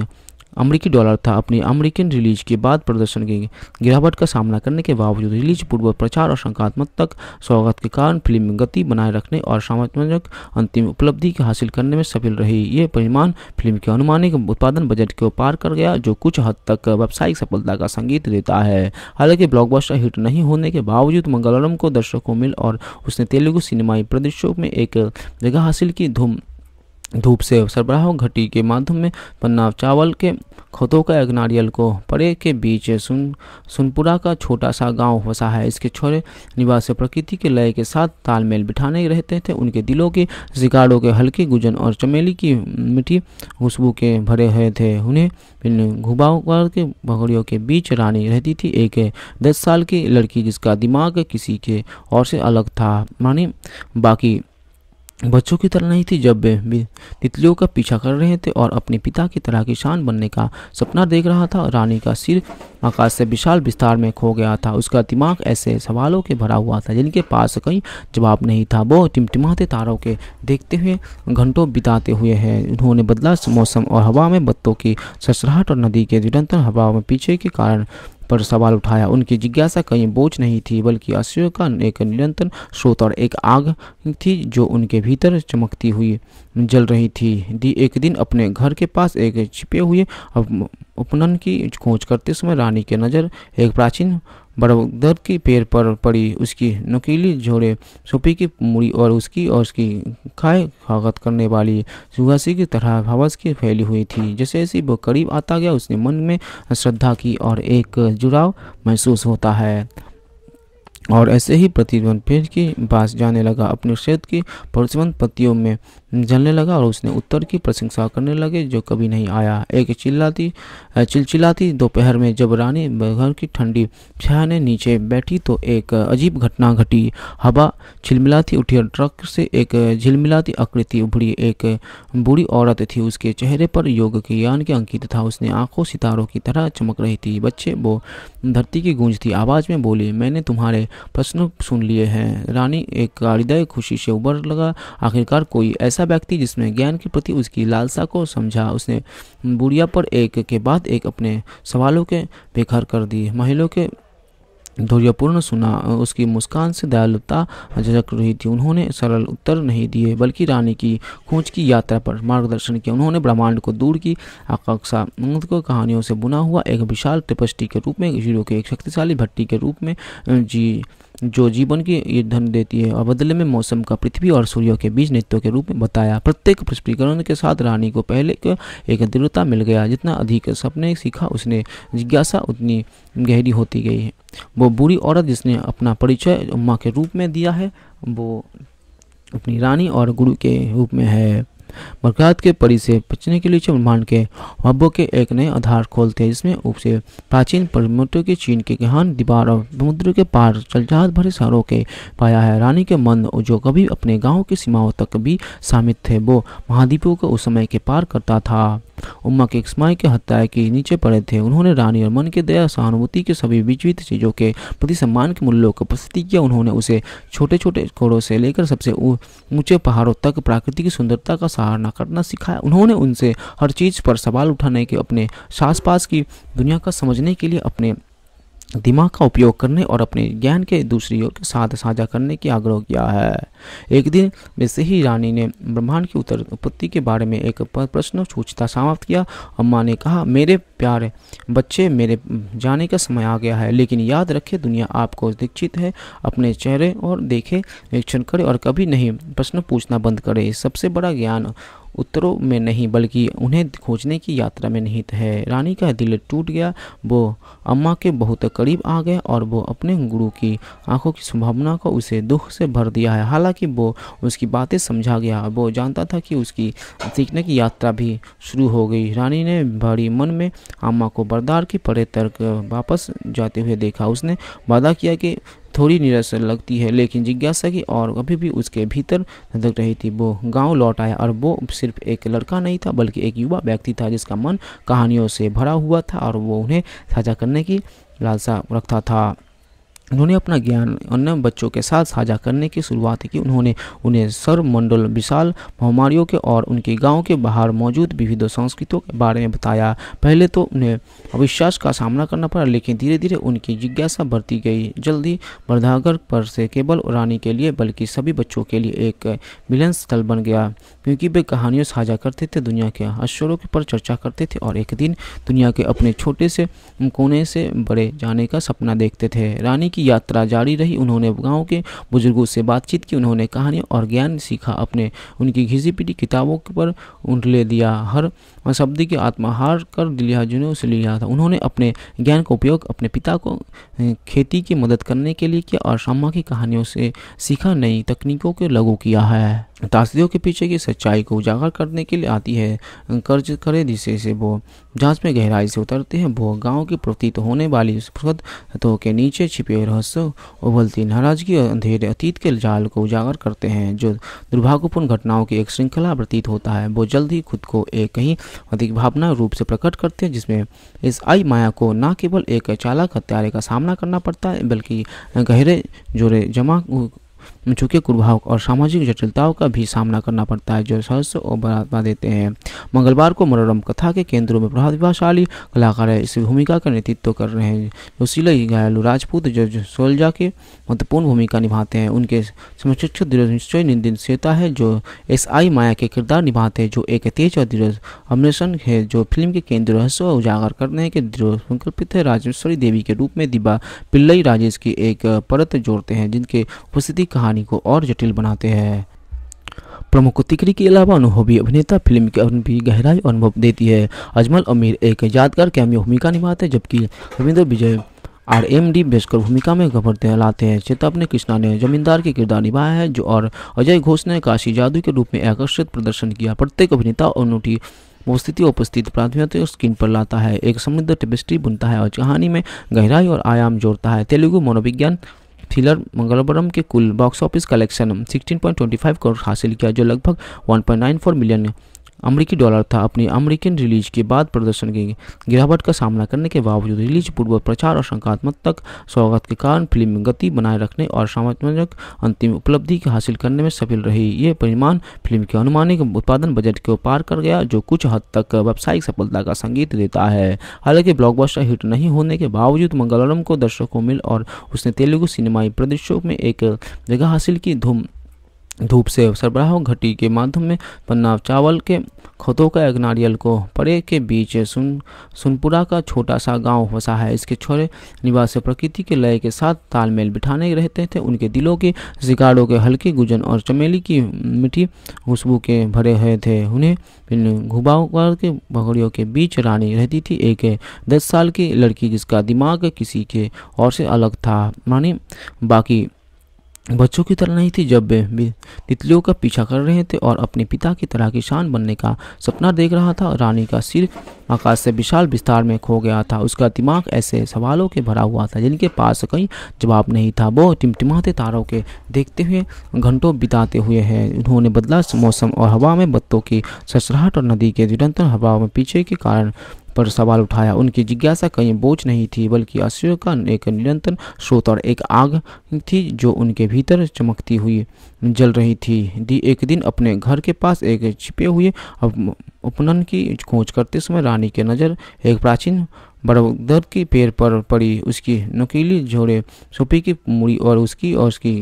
अमेरिकी डॉलर था अपनी अमेरिकन रिलीज के बाद प्रदर्शन की गिरावट का सामना करने के बावजूद रिलीज पूर्व प्रचार और संख्यात्मक तक स्वागत के कारण फिल्म गति बनाए रखने और सामाजिक अंतिम उपलब्धि हासिल करने में सफल रही ये परिमाण फिल्म के अनुमानिक उत्पादन बजट को पार कर गया जो कुछ हद तक व्यावसायिक सफलता का संगीत देता है हालांकि ब्लॉकबस्टर हिट नहीं होने के बावजूद मंगलरम को दर्शकों मिल और उसने तेलुगु सिनेमाई प्रदेशों में एक जगह हासिल की धूम धूप से सरबराह घटी के माध्यम में पन्नाव चावल के खतों का एक नारियल को परे के बीच सुन सुनपुरा का छोटा सा गांव बसा है इसके छोरे निवास प्रकृति के लय के साथ तालमेल बिठाने रहते थे उनके दिलों के शिकारों के हल्के गुजन और चमेली की मीठी खुशबू के भरे हुए थे उन्हें घुबाव के भगड़ियों के बीच रानी रहती थी एक दस साल की लड़की जिसका दिमाग किसी के और से अलग था मानी बाकी बच्चों की तरह नहीं थी जब वे तितलियों का पीछा कर रहे थे और अपने पिता की तरह किसान बनने का सपना देख रहा था रानी का सिर आकाश से विशाल विस्तार में खो गया था उसका दिमाग ऐसे सवालों के भरा हुआ था जिनके पास कहीं जवाब नहीं था वो टिमटिमाते तारों के देखते हुए घंटों बिताते हुए हैं उन्होंने बदला मौसम और हवा में बत्तों की ससराहट और नदी के निरंतर हवा में पीछे के कारण पर सवाल उठाया उनकी जिज्ञासा कहीं बोझ नहीं थी बल्कि अश्व का एक निरंतर स्रोत और एक आग थी जो उनके भीतर चमकती हुई जल रही थी दी एक दिन अपने घर के पास एक छिपे हुए उपनन की खोज करते समय रानी के नज़र एक प्राचीन बड़दर के पैर पर पड़ी उसकी नकीली झोड़े सोपी की मुड़ी और उसकी और उसकी खाए स्वागत करने वाली सुहासी की तरह हवस की फैली हुई थी जैसे जैसे वो करीब आता गया उसने मन में श्रद्धा की और एक जुड़ाव महसूस होता है और ऐसे ही प्रतिबंध पेड़ के पास जाने लगा अपने क्षेत्र की प्रतिबंध पत्तियों में जलने लगा और उसने उत्तर की प्रशंसा करने लगे जो कभी नहीं आया एक चिल्लाती चिलचिलाती दोपहर में जब रानी घर की ठंडी छाया ने नीचे बैठी तो एक अजीब घटना घटी हवा छिलमिलाती उठी और ट्रक से एक झिलमिलाती आकृति उभरी एक बूढ़ी औरत थी उसके चेहरे पर योग के ज्ञान के अंकित था उसने आंखों सितारों की तरह चमक रही थी बच्चे वो धरती की गूंज थी आवाज़ में बोली मैंने तुम्हारे प्रश्न सुन लिए हैं रानी एक हृदय खुशी से उबर लगा आखिरकार कोई ऐसा ऐसा व्यक्ति जिसने ज्ञान के प्रति उसकी लालसा को समझा उसने बुढ़िया पर एक के बाद एक अपने सवालों के बेखर कर दिए महिला के धैर्यपूर्ण सुना उसकी मुस्कान से दयालुता झक रही थी उन्होंने सरल उत्तर नहीं दिए बल्कि रानी की खोज की यात्रा पर मार्गदर्शन किया उन्होंने ब्रह्मांड को दूर की आकांक्षा को कहानियों से बुना हुआ एक विशाल टिपस्टी के रूप में जीरो के एक शक्तिशाली भट्टी के रूप में जी जो जीवन की ये धन देती है और बदले में मौसम का पृथ्वी और सूर्य के बीच नृत्यों के रूप में बताया प्रत्येक पुष्पीकरण के साथ रानी को पहले एक दृढ़ता मिल गया जितना अधिक सपने सीखा उसने जिज्ञासा उतनी गहरी होती गई है वो बुरी औरत जिसने अपना परिचय उम्मा के रूप में दिया है वो अपनी रानी और गुरु के रूप में है बरकरात के परी से बचने के लिए ब्रह्मांड के हब्बों के एक नए आधार खोलते हैं जिसमें से प्राचीन परमोटों के चीन के गहन दीवार और समुद्र के पार जलजात भरे शहरों के पाया है रानी के मन जो कभी अपने गाँव की सीमाओं तक भी शामिल थे वो महाद्वीपों को उस समय के पार करता था उम्मा के इस्माई के हत्या के नीचे पड़े थे उन्होंने रानी और मन के दया सहानुभूति के सभी विचवित चीज़ों के प्रति सम्मान के मूल्यों को प्रस्तुति किया उन्होंने उसे छोटे छोटे कोड़ों से लेकर सबसे ऊंचे पहाड़ों तक प्राकृतिक सुंदरता का सहारा करना सिखाया उन्होंने उनसे हर चीज़ पर सवाल उठाने के अपने सास पास की दुनिया का समझने के लिए अपने दिमाग का उपयोग करने और अपने ज्ञान के दूसरी ओर के साथ साझा करने की आग्रह किया है एक दिन वैसे ही रानी ने ब्रह्मांड की उत्तर उत्पत्ति के बारे में एक प्रश्न सूचता समाप्त किया अम्मा ने कहा मेरे प्यारे बच्चे मेरे जाने का समय आ गया है लेकिन याद रखें दुनिया आपको दीक्षित है अपने चेहरे और देखे निरीक्षण करें और कभी नहीं प्रश्न पूछना बंद करें सबसे बड़ा ज्ञान उत्तरों में नहीं बल्कि उन्हें खोजने की यात्रा में निहित है रानी का दिल टूट गया वो अम्मा के बहुत करीब आ गए और वो अपने गुरु की आंखों की संभावना को उसे दुख से भर दिया है हालांकि वो उसकी बातें समझा गया वो जानता था कि उसकी सीखने की यात्रा भी शुरू हो गई रानी ने भारी मन में अम्मा को बरदार की परे तर्क वापस जाते हुए देखा उसने वादा किया कि थोड़ी निराशा लगती है लेकिन जिज्ञासा की और कभी भी उसके भीतर धक रही थी वो गांव लौट आया और वो सिर्फ एक लड़का नहीं था बल्कि एक युवा व्यक्ति था जिसका मन कहानियों से भरा हुआ था और वो उन्हें साझा करने की लालसा रखता था उन्होंने अपना ज्ञान अन्य बच्चों के साथ साझा करने की शुरुआत की उन्होंने उन्हें सर्वमंडल विशाल महामारियों के और उनके गांव के बाहर मौजूद विविध संस्कृतियों के बारे में बताया पहले तो उन्हें अविश्वास का सामना करना पड़ा लेकिन धीरे धीरे उनकी जिज्ञासा बढ़ती गई जल्दी बर्धागर पर से केवल रानी के लिए बल्कि सभी बच्चों के लिए एक मिलन स्थल बन गया क्योंकि वे कहानियों साझा करते थे दुनिया के के पर चर्चा करते थे और एक दिन दुनिया के अपने छोटे से कोने से बड़े जाने का सपना देखते थे रानी की की यात्रा जारी रही उन्होंने गांव के बुजुर्गों से बातचीत की उन्होंने कहानी और ज्ञान सीखा अपने उनकी घिसी पीटी किताबों पर उठले दिया हर शब्द की आत्माहार कर लिया जिन्होंने उसे लिया था उन्होंने अपने ज्ञान का उपयोग अपने पिता को खेती की मदद करने के लिए किया और शामा की कहानियों से सीखा नई तकनीकों को लागू किया है तासदियों के पीछे की सच्चाई को उजागर करने के लिए आती है कर्ज करे जिसे से वो जांच में गहराई से उतरते हैं वो गांव की प्रतीत होने वाली तो के नीचे छिपे रहस्य उबलती नाराजगी अंधेरे अतीत के जाल को उजागर करते हैं जो दुर्भाग्यपूर्ण घटनाओं की एक श्रृंखला प्रतीत होता है वो जल्द ही खुद को एक कहीं अधिक भावना रूप से प्रकट करते हैं जिसमें इस आई माया को न केवल एक चालक हत्यारे का सामना करना पड़ता है बल्कि गहरे जोड़े जमा झुके कुर्भाव और सामाजिक जटिलताओं का भी सामना करना पड़ता है जो सहस्य और बढ़ावा देते हैं मंगलवार को मनोरम कथा के केंद्रों में प्रभावशाली कलाकार इस भूमिका का नेतृत्व कर रहे हैं जोशीले घायलू राजपूत जो सोलजा के महत्वपूर्ण भूमिका निभाते हैं उनके समशिक्षक दृढ़ निश्चय निर्देशता है जो एस आई माया के किरदार निभाते हैं जो एक तेज और दृढ़ अमृषण है जो फिल्म के केंद्र रहस्य उजागर करने के दृढ़ संकल्पित है राजेश्वरी देवी के रूप में दिबा पिल्लई राजेश की एक परत जोड़ते हैं जिनके उपस्थिति कहा कहानी को और जटिल बनाते हैं प्रमुख तिकरी के अलावा अनुभवी अभिनेता फिल्म के भी गहराई अनुभव देती है अजमल अमीर एक यादगार कैमियो भूमिका निभाते हैं जबकि Ravindra Vijay R M D Beskar भूमिका में घबरते लाते हैं चेतावनी कृष्णा ने जमींदार के किरदार निभाया है जो और अजय घोष ने काशी जादू के रूप में आकर्षित प्रदर्शन किया प्रत्येक अभिनेता और अनूठी उपस्थिति उपस्थित प्राथमिकता स्क्रीन पर लाता है एक समृद्ध टेबिस्ट्री बुनता है और कहानी में गहराई और आयाम जोड़ता है तेलुगु मनोविज्ञान थ्रिलर मंगलवरम के कुल बॉक्स ऑफिस कलेक्शन 16.25 करोड़ हासिल किया जो लगभग 1.94 मिलियन अमेरिकी डॉलर था अपनी अमेरिकन रिलीज के बाद प्रदर्शन की गिरावट का सामना करने के बावजूद रिलीज पूर्व प्रचार और शंकात्मक तक स्वागत के कारण फिल्म गति बनाए रखने और सामाजिक अंतिम उपलब्धि हासिल करने में सफल रही ये परिमाण फिल्म के अनुमानिक उत्पादन बजट को पार कर गया जो कुछ हद तक व्यावसायिक सफलता का संगीत देता है हालांकि ब्लॉकबस्टर हिट नहीं होने के बावजूद मंगलवार को दर्शकों मिल और उसने तेलुगु सिनेमाई प्रदर्शों में एक जगह हासिल की धूम धूप से सरबराह घटी के माध्यम में पन्ना चावल के खतों का एक नारियल को परे के बीच सुन सुनपुरा का छोटा सा गांव बसा है इसके छोरे निवास प्रकृति के लय के साथ तालमेल बिठाने रहते थे उनके दिलों के शिकारों के हल्के गुजन और चमेली की मीठी खुशबू के भरे हुए थे उन्हें इन घुबाकर के भगड़ियों के बीच रानी रहती थी एक दस साल की लड़की जिसका दिमाग किसी के और से अलग था मानी बाकी बच्चों की तरह नहीं थी जब वे तितलियों का पीछा कर रहे थे और अपने पिता की तरह किसान बनने का सपना देख रहा था रानी का सिर आकाश से विशाल विस्तार में खो गया था उसका दिमाग ऐसे सवालों के भरा हुआ था जिनके पास कई जवाब नहीं था वो टिमटिमाते तारों के देखते हुए घंटों बिताते हुए हैं उन्होंने बदला मौसम और हवा में बत्तों की ससराहट और नदी के निरंतर हवा में पीछे के कारण पर सवाल उठाया उनकी जिज्ञासा कहीं बोझ नहीं थी बल्कि आश्चर्य का एक निरंतर स्रोत और एक आग थी जो उनके भीतर चमकती हुई जल रही थी दी एक दिन अपने घर के पास एक छिपे हुए उपनन की खोज करते समय रानी के नज़र एक प्राचीन बड़दर के पेड़ पर पड़ी उसकी नकीली झोड़े सूपी की मुड़ी और उसकी और उसकी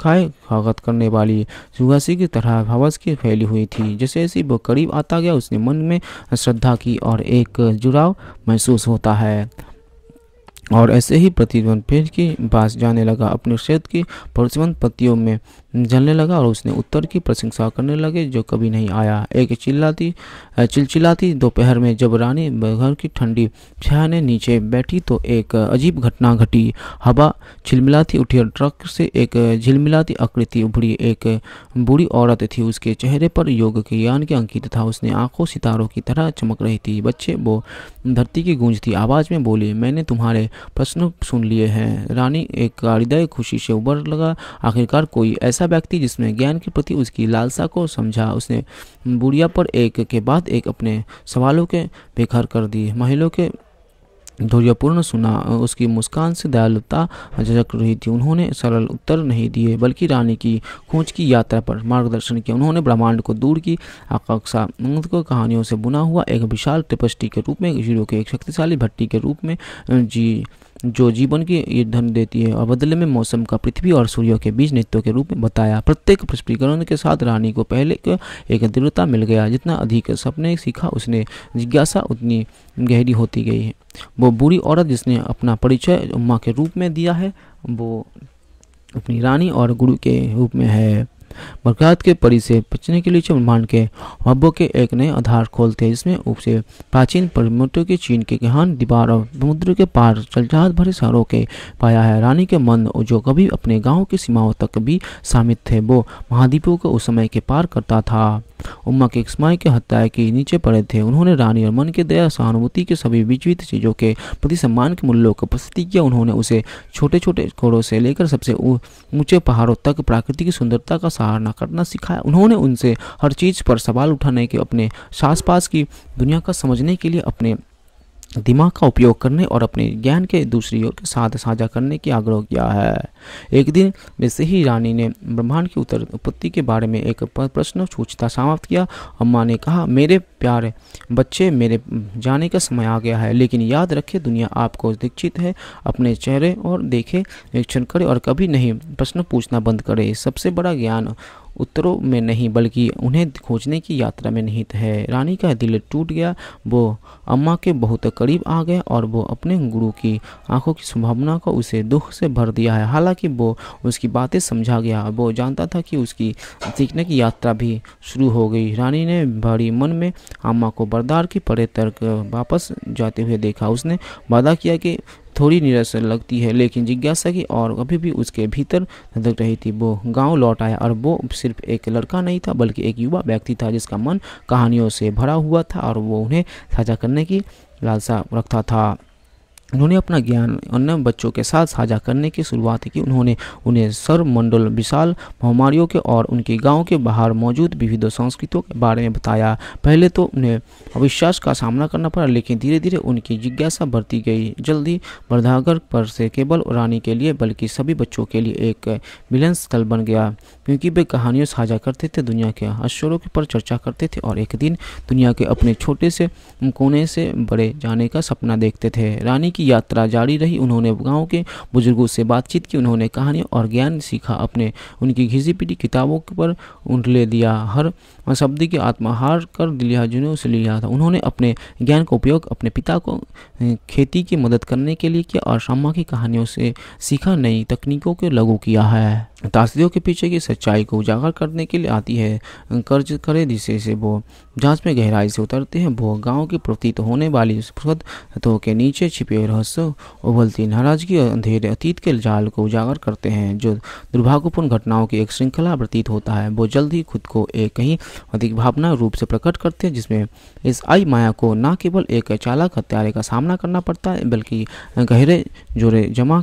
खाए खागत करने वाली सुहासी की तरह हवस की फैली हुई थी जैसे जैसे वो करीब आता गया उसने मन में श्रद्धा की और एक जुड़ाव महसूस होता है और ऐसे ही प्रतिबंध पेड़ के पास जाने लगा अपने क्षेत्र की प्रतिबंध पत्तियों में जलने लगा और उसने उत्तर की प्रशंसा करने लगे जो कभी नहीं आया एक चिल्लाती चिलचिलाती दोपहर में जब रानी घर की ठंडी छहने नीचे बैठी तो एक अजीब घटना घटी हवा छिलमिलाती उठी और ट्रक से एक झिलमिलाती आकृति उभरी एक बूढ़ी औरत थी उसके चेहरे पर योग के ज्ञान के अंकित था उसने आंखों सितारों की तरह चमक रही थी बच्चे वो धरती की गूंज थी आवाज़ में बोली मैंने तुम्हारे प्रश्न सुन लिए हैं रानी एक हृदय खुशी से उबर लगा आखिरकार कोई ऐसा ऐसा व्यक्ति जिसने ज्ञान के प्रति उसकी लालसा को समझा उसने बुढ़िया पर एक के बाद एक अपने सवालों के बेखर कर दिए महिलों के धैर्यपूर्ण सुना उसकी मुस्कान से दयालुता झक रही थी उन्होंने सरल उत्तर नहीं दिए बल्कि रानी की खोज की यात्रा पर मार्गदर्शन किया उन्होंने ब्रह्मांड को दूर की आकांक्षा को कहानियों से बुना हुआ एक विशाल टिपस्टी के रूप में जीरो के एक शक्तिशाली भट्टी के रूप में जी जो जीवन की धन देती है और बदले में मौसम का पृथ्वी और सूर्य के बीच नृत्यों के रूप में बताया प्रत्येक पुष्पीकरण के साथ रानी को पहले एक दृढ़ता मिल गया जितना अधिक सपने सीखा उसने जिज्ञासा उतनी गहरी होती गई है वो बुरी औरत जिसने अपना परिचय उम्मा के रूप में दिया है वो अपनी रानी और गुरु के रूप में है बरकरात के परी से बचने के लिए ब्रह्मांड के हब्बों के एक नए आधार खोलते हैं जिसमें से प्राचीन परिमोटों के चीन के गहन दीवार और समुद्र के पार चलचाहत भरे शहरों के पाया है रानी के मन जो कभी अपने गाँव की सीमाओं तक भी शामिल थे वो महाद्वीपों को उस समय के पार करता था उम्मा के इस्माई के हत्या के नीचे पड़े थे उन्होंने रानी और मन के दया सहानुभूति के सभी विजवित चीज़ों के प्रति सम्मान के मूल्यों को प्रस्तुति किया उन्होंने उसे छोटे छोटे घोड़ों से लेकर सबसे ऊंचे पहाड़ों तक प्राकृतिक सुंदरता का सहारना करना सिखाया उन्होंने उनसे हर चीज़ पर सवाल उठाने के अपने सास की दुनिया का समझने के लिए अपने दिमाग का उपयोग करने और अपने ज्ञान के दूसरी ओर के साथ साझा करने की आग्रह किया है एक दिन वैसे ही रानी ने ब्रह्मांड की उत्तर उत्पत्ति के बारे में एक प्रश्न सूचता समाप्त किया अम्मा ने कहा मेरे प्यारे बच्चे मेरे जाने का समय आ गया है लेकिन याद रखें दुनिया आपको दीक्षित है अपने चेहरे और देखे निरीक्षण करें और कभी नहीं प्रश्न पूछना बंद करें सबसे बड़ा ज्ञान उत्तरों में नहीं बल्कि उन्हें खोजने की यात्रा में निहित है रानी का दिल टूट गया वो अम्मा के बहुत करीब आ गए और वो अपने गुरु की आंखों की संभावना को उसे दुख से भर दिया है हालांकि वो उसकी बातें समझा गया वो जानता था कि उसकी सीखने की यात्रा भी शुरू हो गई रानी ने भारी मन में अम्मा को बरदार की परे तर्क वापस जाते हुए देखा उसने वादा किया कि थोड़ी निरस लगती है लेकिन जिज्ञासा की और अभी भी उसके भीतर धक रही थी वो गांव लौट आया और वो सिर्फ एक लड़का नहीं था बल्कि एक युवा व्यक्ति था जिसका मन कहानियों से भरा हुआ था और वो उन्हें साझा करने की लालसा रखता था उन्होंने अपना ज्ञान अन्य बच्चों के साथ साझा करने की शुरुआत की उन्होंने उन्हें सर्वमंडल विशाल महामारियों के और उनके गांव के बाहर मौजूद विविध संस्कृतियों के बारे में बताया पहले तो उन्हें अविश्वास का सामना करना पड़ा लेकिन धीरे धीरे उनकी जिज्ञासा बढ़ती गई जल्दी वर्धागर पर से केवल रानी के लिए बल्कि सभी बच्चों के लिए एक मिलन स्थल बन गया क्योंकि वे कहानियों साझा करते थे दुनिया के के पर चर्चा करते थे और एक दिन दुनिया के अपने छोटे से कोने से बड़े जाने का सपना देखते थे रानी की की यात्रा जारी रही उन्होंने गांव के बुजुर्गों से बातचीत की उन्होंने कहानी और ज्ञान सीखा अपने उनकी घिसी पीटी किताबों पर उठले दिया हर शब्द की आत्मा हार कर दिलिया जिन्होंने उसे लिया था उन्होंने अपने ज्ञान का उपयोग अपने पिता को खेती की मदद करने के लिए किया और शामा की कहानियों से सीखा नई तकनीकों को लागू किया है तासदियों के पीछे की सच्चाई को उजागर करने के लिए आती है कर्ज करे जिसे से वो जांच में गहराई से उतरते हैं वो गांव के प्रतीत होने वाली तो के नीचे छिपे रहस्य उबलती नाराजगी और अंधेरे अतीत के जाल को उजागर करते हैं जो दुर्भाग्यपूर्ण घटनाओं की एक श्रृंखला प्रतीत होता है वो जल्द ही खुद को एक कहीं अधिक भावना रूप से प्रकट करते हैं जिसमें इस आई माया को न केवल एक चालक हत्यारे का सामना करना पड़ता है बल्कि गहरे जोड़े जमा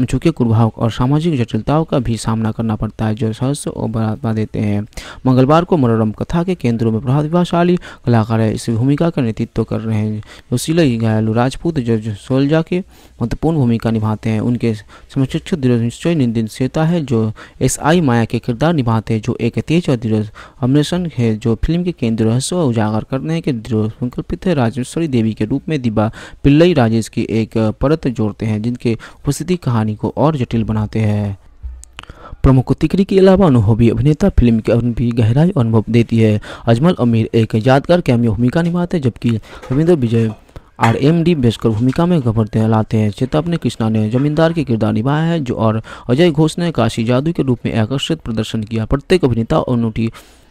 झुके कुप्रभाव और सामाजिक जटिलताओं का भी सामना करना पड़ता है जो सहस्य और बढ़ा देते हैं मंगलवार को मनोरम कथा के केंद्रों में प्रभावशाली कलाकार इस भूमिका का नेतृत्व कर रहे हैं वसीले घायलू राजपूत जो सोलजा के महत्वपूर्ण भूमिका निभाते हैं उनके समशिक्षक दृढ़ निश्चय निंदा है जो एस आई माया के किरदार निभाते हैं जो एक तेज और दृढ़ अमृषण है जो फिल्म के केंद्र रहस्य और उजागर करने हैं कि दृढ़ संकल्पित है राजेश्वरी देवी के रूप में दिबा पिल्लई राजेश की एक परत जोड़ते हैं जिनके उपस्थिति कहानी कहानी को और जटिल बनाते हैं प्रमुख तिकरी के अलावा अनुभवी अभिनेता फिल्म के भी गहराई अनुभव देती है अजमल अमीर एक यादगार कैमियो भूमिका निभाते हैं जबकि Ravindra Vijay R M D Beskar भूमिका में घबरते लाते हैं चेतावनी कृष्णा ने जमींदार के किरदार निभाया है जो और अजय घोष ने काशी जादू के रूप में आकर्षित प्रदर्शन किया प्रत्येक अभिनेता और अनूठी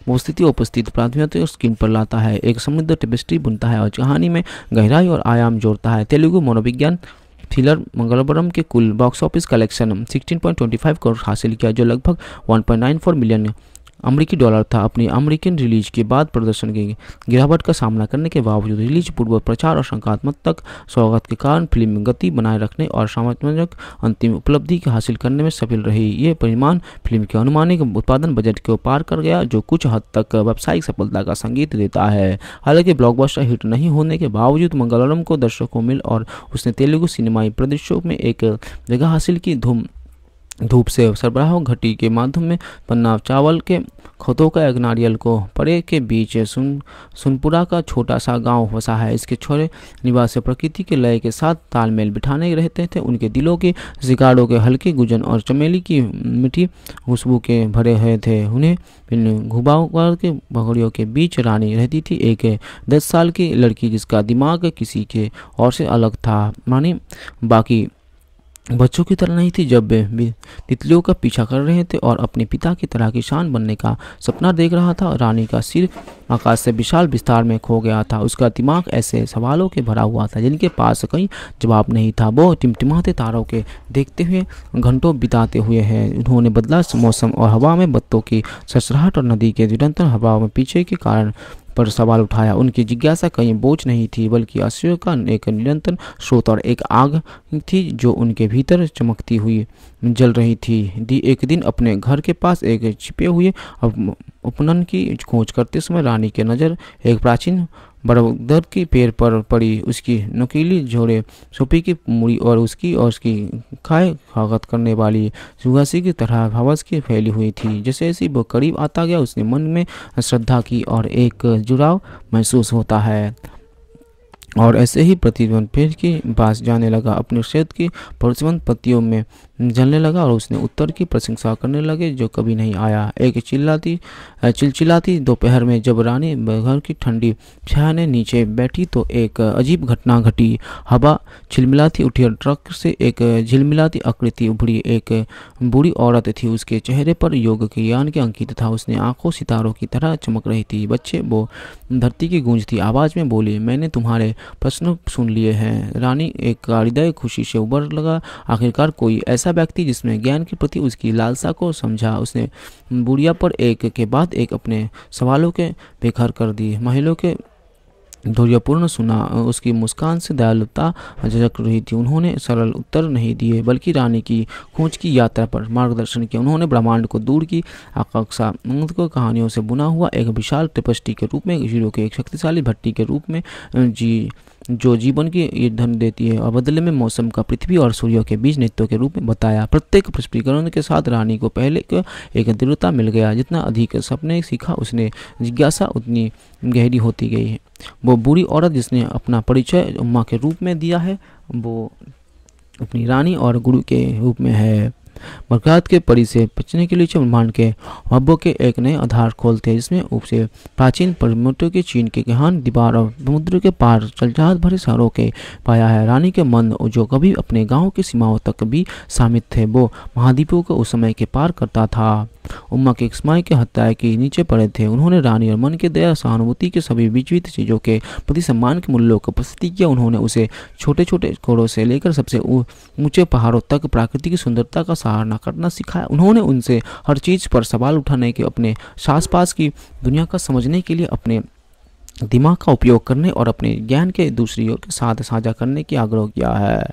उपस्थिति उपस्थित प्राथमिकता स्क्रीन पर लाता है एक समृद्ध टेबस्ट्री बुनता है और कहानी में गहराई और आयाम जोड़ता है तेलुगु मनोविज्ञान थ्रिलर मंगलवरम के कुल बॉक्स ऑफिस कलेक्शन 16.25 करोड़ हासिल किया जो लगभग 1.94 मिलियन अमरीकी डॉलर था अपनी अमेरिकन रिलीज के बाद प्रदर्शन की गिरावट का सामना करने के बावजूद रिलीज पूर्व प्रचार और संकात्मक तक के कारण फिल्म गति बनाए रखने और सामाजिक अंतिम उपलब्धि हासिल करने में सफल रही ये परिमाण फिल्म के अनुमानिक उत्पादन बजट को पार कर गया जो कुछ हद तक व्यावसायिक सफलता का संगीत देता है हालांकि ब्लॉकबस्टर हिट नहीं होने के बावजूद मंगलम को दर्शकों मिल और उसने तेलुगु सिनेमाई प्रदर्शों में एक जगह हासिल की धूम धूप से सरबराह घटी के माध्यम में पन्ना चावल के खतों का एक नारियल को परे के बीच सुन सुनपुरा का छोटा सा गांव बसा है इसके छोरे निवासी प्रकृति के लय के साथ तालमेल बिठाने रहते थे उनके दिलों के शिकारों के हल्के गुजन और चमेली की मीठी खुशबू के भरे हुए थे उन्हें घुबाओं के भगड़ियों के बीच रानी रहती थी एक दस साल की लड़की जिसका दिमाग किसी के और से अलग था मानी बाकी बच्चों की तरह नहीं थी जब वे तितलियों का पीछा कर रहे थे और अपने पिता की तरह किसान बनने का सपना देख रहा था रानी का सिर आकाश से विशाल विस्तार में खो गया था उसका दिमाग ऐसे सवालों के भरा हुआ था जिनके पास कहीं जवाब नहीं था वो टिमटिमाते तारों के देखते हुए घंटों बिताते हुए हैं उन्होंने बदला मौसम और हवा में बत्तों की ससराहट और नदी के निरंतर हवा में पीछे के कारण पर सवाल उठाया उनकी जिज्ञासा कहीं बोझ नहीं थी बल्कि आश्चर्य का एक निरंतर स्रोत और एक आग थी जो उनके भीतर चमकती हुई जल रही थी दी एक दिन अपने घर के पास एक छिपे हुए उपनन की खोज करते समय रानी के नज़र एक प्राचीन बड़दर के पैर पर पड़ी उसकी नकीली झोड़े सोपी की मुड़ी और उसकी और उसकी खाए खागत करने वाली सुहासी की तरह हवस की फैली हुई थी जैसे ऐसी वो करीब आता गया उसने मन में श्रद्धा की और एक जुड़ाव महसूस होता है और ऐसे ही प्रतिद्वंद पेड़ के पास जाने लगा अपने क्षेत्र की प्रतिबंध पत्तियों में जलने लगा और उसने उत्तर की प्रशंसा करने लगे जो कभी नहीं आया एक चिल्लाती चिलचिलाती दोपहर में जब रानी घर की ठंडी छाया ने नीचे बैठी तो एक अजीब घटना घटी हवा छिलमिलाती उठी और ट्रक से एक झिलमिलाती आकृति उभरी एक बूढ़ी औरत थी उसके चेहरे पर योग के ज्ञान के अंकित था उसने आंखों सितारों की तरह चमक रही थी बच्चे वो धरती की गूंज थी आवाज़ में बोली मैंने तुम्हारे प्रश्न सुन लिए हैं रानी एक हृदय खुशी से उबर लगा आखिरकार कोई ऐसा ऐसा व्यक्ति जिसने ज्ञान के प्रति उसकी लालसा को समझा उसने बुढ़िया पर एक के बाद एक अपने सवालों के बेखर कर दिए महिला के धैर्यपूर्ण सुना उसकी मुस्कान से दयालुता झक रही थी उन्होंने सरल उत्तर नहीं दिए बल्कि रानी की खोज की यात्रा पर मार्गदर्शन किया उन्होंने ब्रह्मांड को दूर की आकांक्षा को कहानियों से बुना हुआ एक विशाल टिपस्टी के रूप में हीरो के एक शक्तिशाली भट्टी के रूप में जी जो जीवन की ईंधन देती है और बदले में मौसम का पृथ्वी और सूर्य के बीच नृत्यों के रूप में बताया प्रत्येक पुष्पीकरण के साथ रानी को पहले एक दृढ़ता मिल गया जितना अधिक सपने सीखा उसने जिज्ञासा उतनी गहरी होती गई है वो बुरी औरत जिसने अपना परिचय उम्मा के रूप में दिया है वो अपनी रानी और गुरु के रूप में है बरकरात के परी से बचने के लिए ब्रह्मांड के हब्बों के एक नए आधार खोलते हैं जिसमें से प्राचीन परमोटों के चीन के गहन दीवार और समुद्र के पार चलचाहत भरे शहरों के पाया है रानी के मन जो कभी अपने गाँव की सीमाओं तक भी शामिल थे वो महाद्वीपों को उस समय के पार करता था उम्मा के इस्माई के हत्या के नीचे पड़े थे उन्होंने रानी और मन के दया सहानुभूति के सभी विचवित चीज़ों के प्रति सम्मान के मूल्यों को प्रस्तुत किया उन्होंने उसे छोटे छोटे घोड़ों से लेकर सबसे ऊंचे पहाड़ों तक प्राकृतिक सुंदरता का सहारा करना सिखाया उन्होंने उनसे हर चीज़ पर सवाल उठाने के अपने सास पास की दुनिया का समझने के लिए अपने दिमाग का उपयोग करने और अपने ज्ञान के दूसरी ओर के साथ साझा करने की आग्रह किया है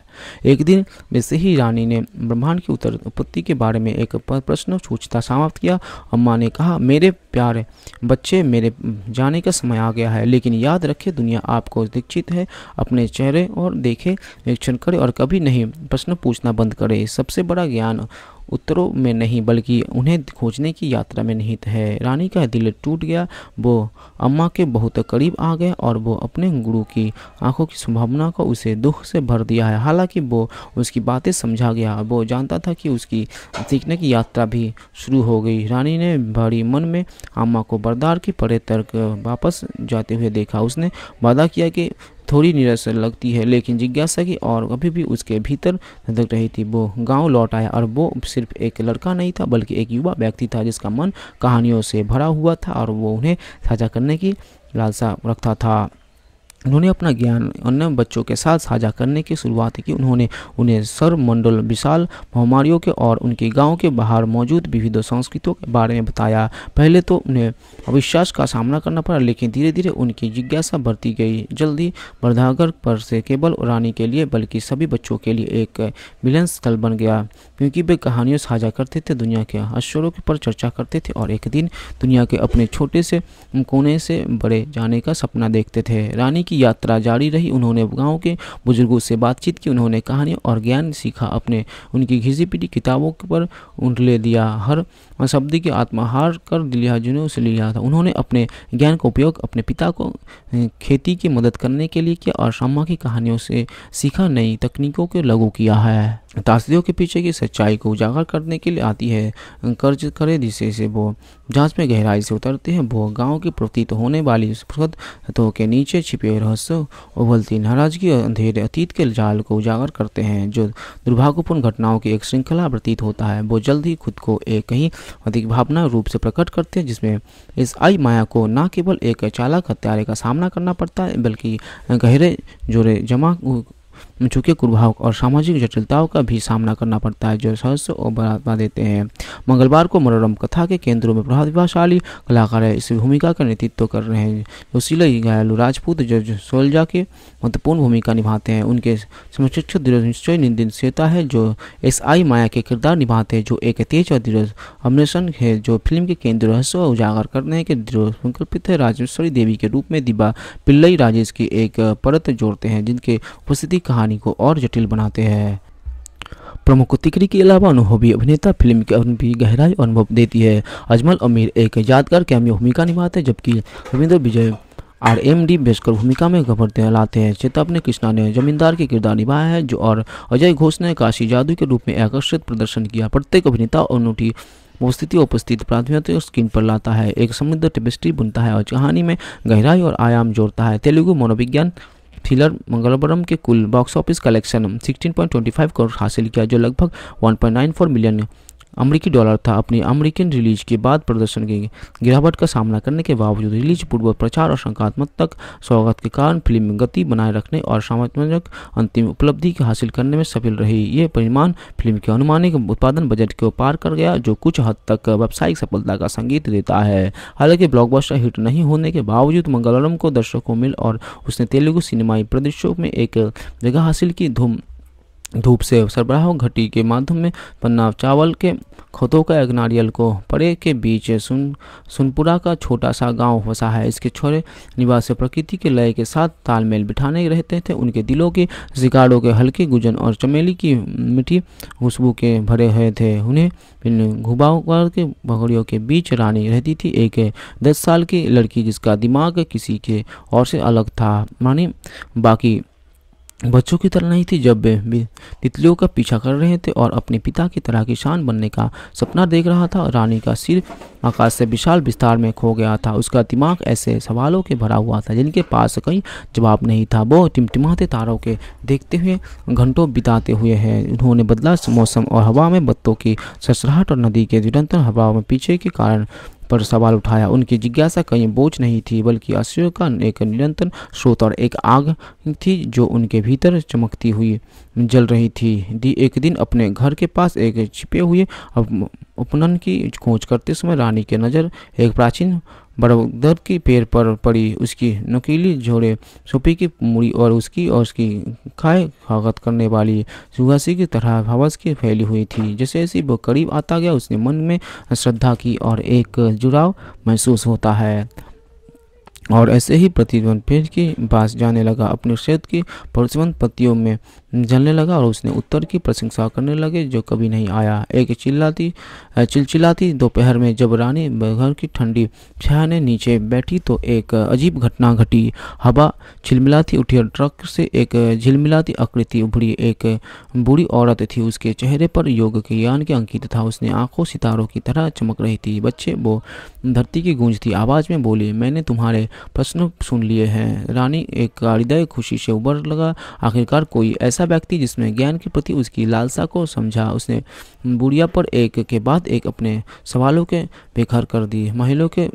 एक दिन वैसे ही रानी ने ब्रह्मांड की उत्तर उत्पत्ति के बारे में एक प्रश्न सूचता समाप्त किया अम्मा ने कहा मेरे प्यारे बच्चे मेरे जाने का समय आ गया है लेकिन याद रखें दुनिया आपको दीक्षित है अपने चेहरे और देखे निरीक्षण करें और कभी नहीं प्रश्न पूछना बंद करें सबसे बड़ा ज्ञान उत्तरों में नहीं बल्कि उन्हें खोजने की यात्रा में निहित है रानी का दिल टूट गया वो अम्मा के बहुत करीब आ गए और वो अपने गुरु की आंखों की संभावना को उसे दुख से भर दिया है हालांकि वो उसकी बातें समझा गया वो जानता था कि उसकी सीखने की यात्रा भी शुरू हो गई रानी ने भारी मन में अम्मा को बरदार की परे तर्क वापस जाते हुए देखा उसने वादा किया कि थोड़ी नीरस लगती है लेकिन जिज्ञासा की और अभी भी उसके भीतर धक रही थी वो गांव लौट आया और वो सिर्फ एक लड़का नहीं था बल्कि एक युवा व्यक्ति था जिसका मन कहानियों से भरा हुआ था और वो उन्हें साझा करने की लालसा रखता था उन्होंने अपना ज्ञान अन्य बच्चों के साथ साझा करने की शुरुआत की उन्होंने उन्हें सर मंडल विशाल महामारियों के और उनके गांव के बाहर मौजूद विविध संस्कृतियों के बारे में बताया पहले तो उन्हें अविश्वास का सामना करना पड़ा लेकिन धीरे धीरे उनकी जिज्ञासा बढ़ती गई जल्दी बर्धागर पर से केवल रानी के लिए बल्कि सभी बच्चों के लिए एक मिलन स्थल बन गया क्योंकि वे कहानियों साझा करते थे दुनिया के अश्वरों पर चर्चा करते थे और एक दिन दुनिया के अपने छोटे से कोने से बड़े जाने का सपना देखते थे रानी की यात्रा जारी रही उन्होंने गांव के बुजुर्गों से बातचीत की उन्होंने कहानी और ज्ञान सीखा अपने उनकी घिसी पीटी किताबों पर उठले दिया हर शब्द की आत्माहार कर लिया जिन्हें उसे लिया था उन्होंने अपने ज्ञान का उपयोग अपने पिता को खेती की मदद करने के लिए किया और शामा की कहानियों से सीखा नई तकनीकों को लागू किया है तासदियों के पीछे की सच्चाई को उजागर करने के लिए आती है कर्ज करे जिसे से वो जांच में गहराई से उतरते हैं वो गांव की प्रतीत होने वाली तो के नीचे छिपे रहस्य उबलती नाराजगी अंधेरे अतीत के जाल को उजागर करते हैं जो दुर्भाग्यपूर्ण घटनाओं की एक श्रृंखला प्रतीत होता है वो जल्द ही खुद को एक कहीं अधिक भावना रूप से प्रकट करते हैं जिसमें इस आई माया को न केवल एक चालक हत्यारे का सामना करना पड़ता है बल्कि गहरे जोड़े जमा झुके कुर्भाव और सामाजिक जटिलताओं का भी सामना करना पड़ता है जो सहस्य और बढ़ावा देते हैं मंगलवार को मनोरम कथा के केंद्रों में प्रतिभाशाली कलाकार इस भूमिका का नेतृत्व कर रहे हैं जोशीले घायलू राजपूत जो सोलजा के महत्वपूर्ण भूमिका निभाते हैं उनके समशिक्षक दृढ़ निश्चय निंदा है जो एस आई माया के किरदार निभाते हैं जो एक तेज और दृढ़ अन्वेषण है जो फिल्म के केंद्र रहस्य उजागर करने के दृढ़ संकल्पित है राजेश्वरी देवी के रूप में दिबा पिल्लई राजेश की एक परत जोड़ते हैं जिनके उपस्थिति कहानी कहानी को और जटिल बनाते हैं प्रमुख तिकरी के अलावा अनुभवी अभिनेता फिल्म के अनुभव भी गहराई अनुभव देती है अजमल अमीर एक यादगार कैमियो भूमिका निभाते हैं जबकि Ravindra Vijay R M D Beskar भूमिका में गबर लाते हैं चेतावनी कृष्णा ने जमींदार के किरदार निभाया है जो और अजय घोष ने काशी जादू के रूप में आकर्षित प्रदर्शन किया प्रत्येक अभिनेता और अनूठी उपस्थिति उपस्थित प्राथमिक स्क्रीन पर लाता है एक समृद्ध टेबिस्ट्री बुनता है और कहानी में गहराई और आयाम जोड़ता है तेलुगु मनोविज्ञान थ्रिलर मंगलवरम के कुल बॉक्स ऑफिस कलेक्शन 16.25 करोड़ हासिल किया जो लगभग 1.94 मिलियन अमेरिकी डॉलर था अपनी अमेरिकन रिलीज के बाद प्रदर्शन की गिरावट का सामना करने के बावजूद रिलीज पूर्व प्रचार और शंकात्मक तक स्वागत के कारण फिल्म गति बनाए रखने और सामाजिक अंतिम उपलब्धि हासिल करने में सफल रही ये परिमाण फिल्म के अनुमानिक उत्पादन बजट को पार कर गया जो कुछ हद तक व्यावसायिक सफलता का संगीत देता है हालांकि ब्लॉकबस्टर हिट नहीं होने के बावजूद मंगलम को दर्शकों मिल और उसने तेलुगु सिनेमाई प्रदेशों में एक जगह हासिल की धूम धूप से सरबराह घटी के माध्यम में पन्नाव चावल के खतों का एक नारियल को पड़े के बीच सुन सुनपुरा का छोटा सा गांव बसा है इसके छोरे निवासी प्रकृति के लय के साथ तालमेल बिठाने रहते थे उनके दिलों के शिकारों के हल्के गुजन और चमेली की मीठी खुशबू के भरे हुए थे उन्हें इन घुबावर के भगड़ियों के बीच रानी रहती थी एक दस साल की लड़की जिसका दिमाग किसी के और से अलग था मानी बाकी बच्चों की तरह नहीं थी जब वे तितलियों का पीछा कर रहे थे और अपने पिता की तरह किसान बनने का सपना देख रहा था रानी का सिर आकाश से विशाल विस्तार में खो गया था उसका दिमाग ऐसे सवालों के भरा हुआ था जिनके पास कहीं जवाब नहीं था वो टिमटिमाते तारों के देखते हुए घंटों बिताते हुए हैं उन्होंने बदला मौसम और हवा में बत्तों की ससराहट और नदी के निरंतर हवा में पीछे के कारण पर सवाल उठाया उनकी जिज्ञासा कहीं बोझ नहीं थी बल्कि आश्चर्य का एक निरंतर स्रोत और एक आग थी जो उनके भीतर चमकती हुई जल रही थी दी एक दिन अपने घर के पास एक छिपे हुए उपनन की खोज करते समय रानी के नज़र एक प्राचीन बड़दर के पैर पर पड़ी उसकी नकीली झोड़े सोपी की मुड़ी और उसकी और उसकी खाए स्वागत करने वाली सुहासी की तरह हवस की फैली हुई थी जैसे जैसे वो करीब आता गया उसने मन में श्रद्धा की और एक जुड़ाव महसूस होता है और ऐसे ही प्रतिद्वंद पेड़ के पास जाने लगा अपने क्षेत्र की प्रतिबंध पत्तियों में जलने लगा और उसने उत्तर की प्रशंसा करने लगे जो कभी नहीं आया एक चिल्लाती चिलचिलाती दोपहर में जब रानी घर की ठंडी छाया ने नीचे बैठी तो एक अजीब घटना घटी हवा छिलमिलाती उठी और ट्रक से एक झिलमिलाती आकृति उभरी एक बूढ़ी औरत थी उसके चेहरे पर योग के ज्ञान के अंकित था उसने आंखों सितारों की तरह चमक रही थी बच्चे वो धरती की गूंजती आवाज़ में बोली मैंने तुम्हारे प्रश्न सुन लिए हैं रानी एक हृदय खुशी से उबर लगा आखिरकार कोई ऐसा व्यक्ति जिसमें ज्ञान के प्रति उसकी लालसा को समझा उसने बुढ़िया पर एक के बाद एक अपने सवालों के बेघर कर दिए महिला के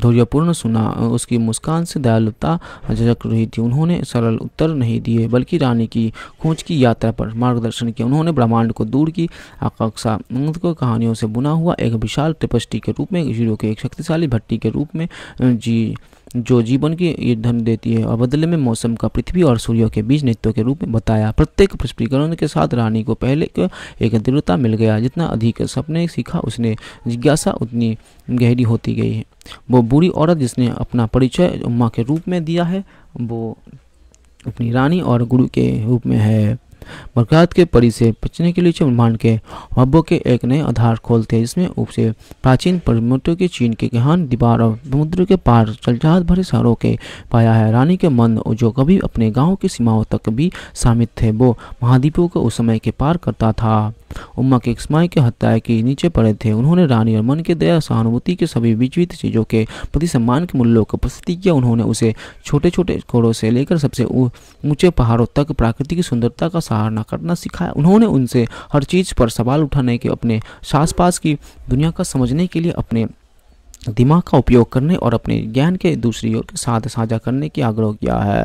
धैर्यपूर्ण सुना उसकी मुस्कान से दयालुता झजक रही थी उन्होंने सरल उत्तर नहीं दिए बल्कि रानी की खोज की यात्रा पर मार्गदर्शन किया उन्होंने ब्रह्मांड को दूर की आकांक्षा को कहानियों से बुना हुआ एक विशाल टेपस्टी के रूप में हीरो के एक शक्तिशाली भट्टी के रूप में जी जो जीवन की ईंधन देती है और बदले में मौसम का पृथ्वी और सूर्य के बीच नृत्य के रूप में बताया प्रत्येक पुष्पीकरण के साथ रानी को पहले एक दृढ़ता मिल गया जितना अधिक सपने सीखा उसने जिज्ञासा उतनी गहरी होती गई है वो बुरी औरत जिसने अपना परिचय उम्मा के रूप में दिया है वो अपनी रानी और गुरु के रूप में है बरकरात के परी से बचने के लिए ब्रह्मांड के हब्बों के एक नए आधार खोलते हैं जिसमें से प्राचीन परमोटों के चीन के गहन दीवार और समुद्र के पार चलचाहत भरे शहरों के पाया है रानी के मन जो कभी अपने गाँव की सीमाओं तक भी शामिल थे वो महाद्वीपों को उस समय के पार करता था उम्मा के स्माय के हत्या के नीचे पड़े थे उन्होंने रानी और मन के दया सहानुभूति के सभी विचवित चीज़ों के प्रति सम्मान के मूल्यों को प्रस्तुति किया उन्होंने उसे छोटे छोटे घोड़ों से लेकर सबसे ऊंचे पहाड़ों तक प्राकृतिक सुंदरता का सराहना करना सिखाया उन्होंने उनसे हर चीज़ पर सवाल उठाने के अपने आस पास की दुनिया का समझने के लिए अपने दिमाग का उपयोग करने और अपने ज्ञान के दूसरी ओर के साथ साझा करने की आग्रह किया है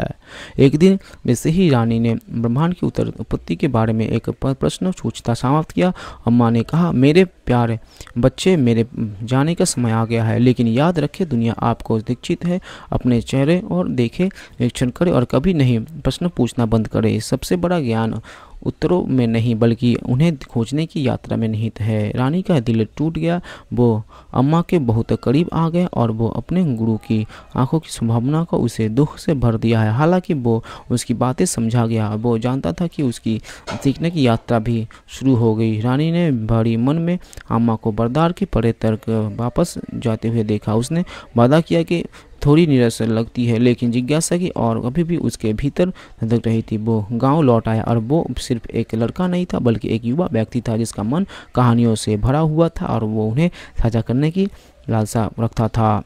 एक दिन से ही रानी ने ब्रह्मांड की उत्तर उत्पत्ति के बारे में एक प्रश्न सूचता समाप्त किया अम्मा ने कहा मेरे प्यारे बच्चे मेरे जाने का समय आ गया है लेकिन याद रखें दुनिया आपको दीक्षित है अपने चेहरे और देखे निरीक्षण करें और कभी नहीं प्रश्न पूछना बंद करें सबसे बड़ा ज्ञान उत्तरों में नहीं बल्कि उन्हें खोजने की यात्रा में निहित है रानी का दिल टूट गया वो अम्मा के बहुत करीब आ गए और वो अपने गुरु की आंखों की संभावना को उसे दुख से भर दिया है हालांकि वो उसकी बातें समझा गया वो जानता था कि उसकी सीखने की यात्रा भी शुरू हो गई रानी ने भारी मन में अम्मा को बरदार के परे तर्क वापस जाते हुए देखा उसने वादा किया कि थोड़ी निराश लगती है लेकिन जिज्ञासा की और अभी भी उसके भीतर धक रही थी वो गांव लौट आया और वो सिर्फ एक लड़का नहीं था बल्कि एक युवा व्यक्ति था जिसका मन कहानियों से भरा हुआ था और वो उन्हें साझा करने की लालसा रखता था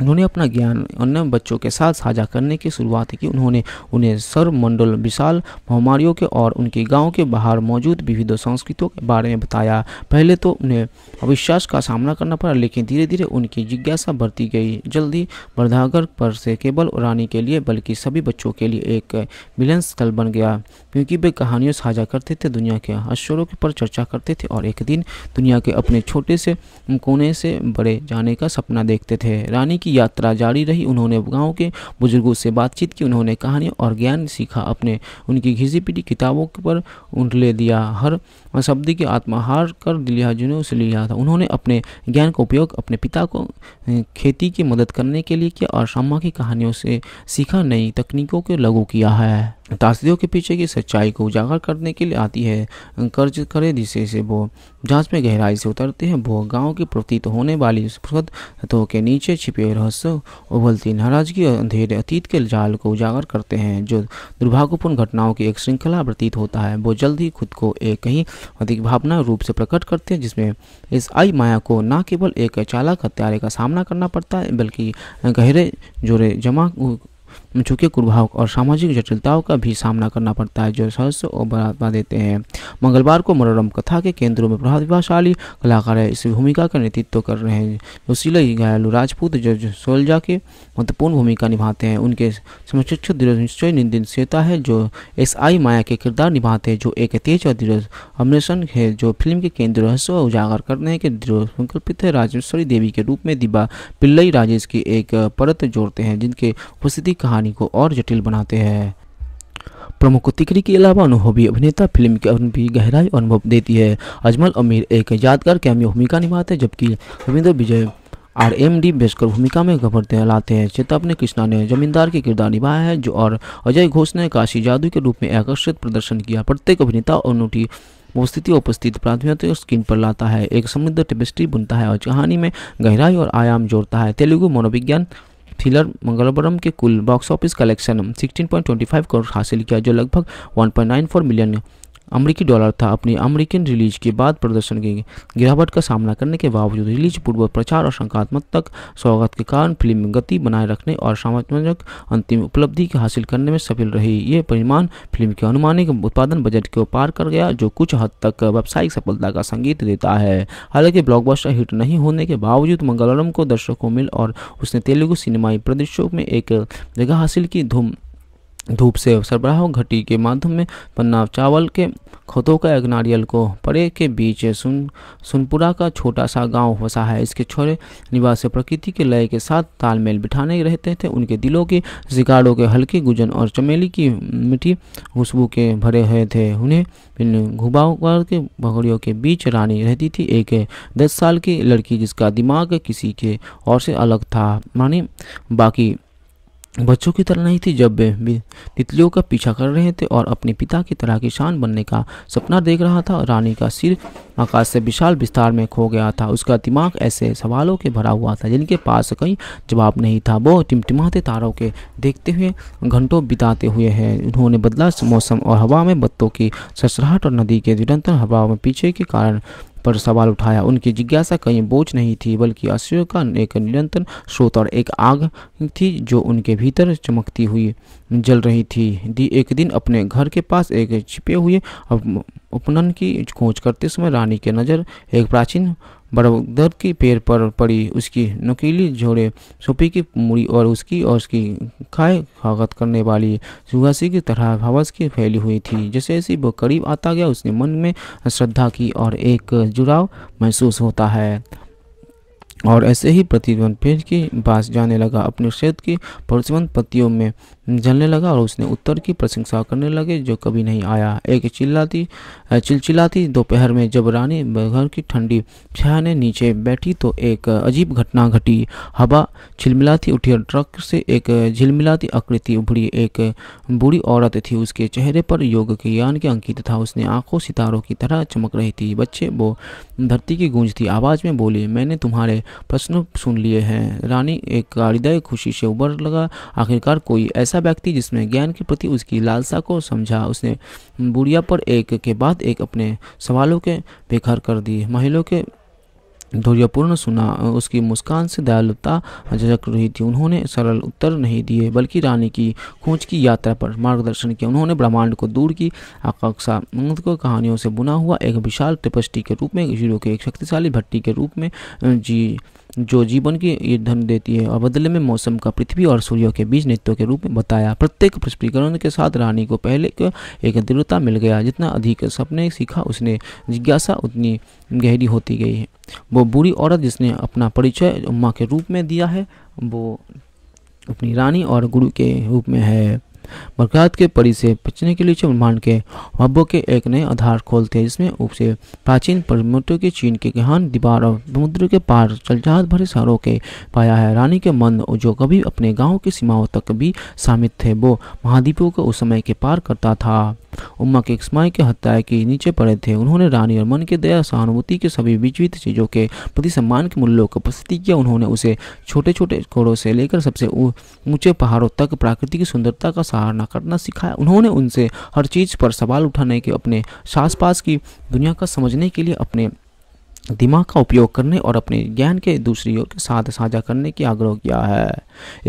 उन्होंने अपना ज्ञान अन्य बच्चों के साथ साझा करने की शुरुआत की उन्होंने उन्हें सर्वमंडल विशाल महामारियों के और उनके गांव के बाहर मौजूद विविध संस्कृतियों के बारे में बताया पहले तो उन्हें अविश्वास का सामना करना पड़ा लेकिन धीरे धीरे उनकी जिज्ञासा बढ़ती गई जल्दी बर्धागर पर से केवल रानी के लिए बल्कि सभी बच्चों के लिए एक मिलन स्थल बन गया क्योंकि वे कहानियों साझा करते थे दुनिया के आश्चर्यों पर चर्चा करते थे और एक दिन दुनिया के अपने छोटे से कोने से बड़े जाने का सपना देखते थे रानी की की यात्रा जारी रही उन्होंने गांव के बुजुर्गों से बातचीत की उन्होंने कहानी और ज्ञान सीखा अपने उनकी घिसी पीटी किताबों पर उठले दिया हर शब्द की आत्माहार कर दिलिया जिन्हें उसे लिया था उन्होंने अपने ज्ञान का उपयोग अपने पिता को खेती की मदद करने के लिए किया और शामा की कहानियों से सीखा नई तकनीकों को लागू किया है तासीरों के पीछे की सच्चाई को उजागर करने के लिए आती है कर्ज करे जिसे से वो जांच में गहराई से उतरते हैं वो गांव की प्रतीत होने वाली तो के नीचे छिपे रहस्य उबलती नाराजगी और अंधेरे अतीत के जाल को उजागर करते हैं जो दुर्भाग्यपूर्ण घटनाओं की एक श्रृंखला प्रतीत होता है वो जल्द ही खुद को एक कहीं अधिक भावना रूप से प्रकट करते हैं जिसमें इस आई माया को न केवल एक चालक हत्यारे का सामना करना पड़ता है बल्कि गहरे जोरे जमा झुके कुर्भाव और सामाजिक जटिलताओं का भी सामना करना पड़ता है जो सहस्य और बढ़ावा देते हैं मंगलवार को मनोरम कथा के केंद्रों में प्रतिभाशाली कलाकार इस भूमिका का नेतृत्व कर रहे हैं वसीले घायलू राजपूत जो सोलजा के महत्वपूर्ण भूमिका निभाते हैं उनके समशिक्षक दृढ़ निश्चय निर्देशता है जो एस आई माया के किरदार निभाते हैं जो एक तेज और दृढ़ अन्वेषण है जो फिल्म के केंद्र रहस्य उजागर करने के दृढ़ संकल्पित है राजेश्वरी देवी के रूप में दिबा पिल्लई राजेश की एक परत जोड़ते हैं जिनके उपस्थिति कहानी कहानी को और जटिल बनाते हैं प्रमुख तिकरी के अलावा अनुभवी अभिनेता फिल्म के भी गहराई अनुभव देती है अजमल अमीर एक यादगार कैमियो भूमिका निभाते हैं जबकि Ravindra Vijay R M D Beskar भूमिका में गंभीरते लाते हैं चेतावनी कृष्णा ने जमींदार के किरदार निभाया है जो और अजय घोष ने काशी जादू के रूप में आकर्षित प्रदर्शन किया प्रत्येक अभिनेता और नोटी उपस्थिति उपस्थित प्राथमिकता स्क्रीन पर लाता है एक समृद्ध टेपेस्ट्री बुनता है और कहानी में गहराई और आयाम जोड़ता है तेलुगु मनोविज्ञान थ्रिलर मंगलवरम के कुल बॉक्स ऑफिस कलेक्शन 16.25 करोड़ हासिल किया जो लगभग 1.94 मिलियन अमेरिकी डॉलर था अपनी अमेरिकन रिलीज के बाद प्रदर्शन की गिरावट का सामना करने के बावजूद रिलीज पूर्व प्रचार और शंकात्मक तक स्वागत के कारण फिल्म गति बनाए रखने और सामाजिक अंतिम उपलब्धि हासिल करने में सफल रही ये परिमाण फिल्म के अनुमानिक उत्पादन बजट को पार कर गया जो कुछ हद तक व्यावसायिक सफलता का संगीत देता है हालांकि ब्लॉकबस्टर हिट नहीं होने के बावजूद मंगलरम को दर्शकों मिल और उसने तेलुगु सिनेमाई प्रदर्शों में एक जगह हासिल की धूम धूप से सरबराह घटी के माध्यम में पन्ना चावल के खतों का एक नारियल को परे के बीच सुन सुनपुरा का छोटा सा गांव बसा है इसके छोरे निवास प्रकृति के लय के साथ तालमेल बिठाने रहते थे उनके दिलों के शिकारों के हल्के गुजन और चमेली की मीठी खुशबू के भरे हुए थे उन्हें इन घुबाऊकर के भगड़ियों के बीच रानी रहती थी एक दस साल की लड़की जिसका दिमाग किसी के और से अलग था मानी बाकी बच्चों की तरह नहीं थी जब वे तितलियों का पीछा कर रहे थे और अपने पिता की तरह किसान बनने का सपना देख रहा था रानी का सिर आकाश से विशाल विस्तार में खो गया था उसका दिमाग ऐसे सवालों के भरा हुआ था जिनके पास कई जवाब नहीं था वो टिमटिमाते तारों के देखते हुए घंटों बिताते हुए हैं उन्होंने बदला मौसम और हवा में बत्तों की ससराहट और नदी के निरंतर हवा में पीछे के कारण पर सवाल उठाया उनकी जिज्ञासा कहीं बोझ नहीं थी बल्कि आश्चर्य का एक निरंतर स्रोत और एक आग थी जो उनके भीतर चमकती हुई जल रही थी दी एक दिन अपने घर के पास एक छिपे हुए उपनन की खोज करते समय रानी के नज़र एक प्राचीन बड़दर के पेड़ पर पड़ी उसकी नकीली झोड़े सोपी की मुड़ी और उसकी और उसकी खाए खागत करने वाली सुहासी की तरह हवस की फैली हुई थी जैसे ऐसे वो करीब आता गया उसने मन में श्रद्धा की और एक जुड़ाव महसूस होता है और ऐसे ही प्रतिबंध पेड़ के पास जाने लगा अपने क्षेत्र की प्रतिबंध पत्तियों में जलने लगा और उसने उत्तर की प्रशंसा करने लगे जो कभी नहीं आया एक चिल्लाती चिलचिलाती दोपहर में जब रानी घर की ठंडी छाने नीचे बैठी तो एक अजीब घटना घटी हवा छिलमिलाती उठी और ट्रक से एक झिलमिलाती आकृति उभरी एक बूढ़ी औरत थी उसके चेहरे पर योग के ज्ञान के अंकित था उसने आंखों सितारों की तरह चमक रही थी बच्चे वो धरती की गूंज थी आवाज़ में बोली मैंने तुम्हारे प्रश्न सुन लिए हैं रानी एक हृदय खुशी से उबर लगा आखिरकार कोई ऐसा ऐसा व्यक्ति जिसमें ज्ञान के प्रति उसकी लालसा को समझा उसने बुढ़िया पर एक के बाद एक अपने सवालों के बेखर कर दिए महिलों के धैर्यपूर्ण सुना उसकी मुस्कान से दयालुता झक रही थी उन्होंने सरल उत्तर नहीं दिए बल्कि रानी की खोज की यात्रा पर मार्गदर्शन किया उन्होंने ब्रह्मांड को दूर की आकांक्षा को कहानियों से बुना हुआ एक विशाल तपस्टी के रूप में हीरो के एक शक्तिशाली भट्टी के रूप में जी जो जीवन की धन देती है और बदले में मौसम का पृथ्वी और सूर्य के बीच नृत्यों के रूप में बताया प्रत्येक पुष्पीकरण के साथ रानी को पहले एक दृढ़ता मिल गया जितना अधिक सपने सीखा उसने जिज्ञासा उतनी गहरी होती गई है वो बुरी औरत जिसने अपना परिचय उम्मा के रूप में दिया है वो अपनी रानी और गुरु के रूप में है बरकरात के परी से बचने के लिए ब्रह्मांड के हब्बों के एक नए आधार खोलते हैं जिसमें से प्राचीन परमोटों के चीन के गहन दीवार और समुद्र के पार जलजहाज भरे शहरों के पाया है रानी के मन जो कभी अपने गाँव की सीमाओं तक भी शामिल थे वो महाद्वीपों को उस समय के पार करता था उम्मा के इस्माई के हत्या के नीचे पड़े थे उन्होंने रानी और मन के दया सहानुभूति के सभी विचलित चीज़ों के प्रति सम्मान के मूल्यों को प्रस्तुति किया उन्होंने उसे छोटे छोटे कोड़ों से लेकर सबसे ऊंचे पहाड़ों तक प्राकृतिक सुंदरता का सराहना करना सिखाया उन्होंने उनसे हर चीज़ पर सवाल उठाने के अपने सास पास की दुनिया का समझने के लिए अपने दिमाग का उपयोग करने और अपने ज्ञान के दूसरी ओर के साथ साझा करने की आग्रह किया है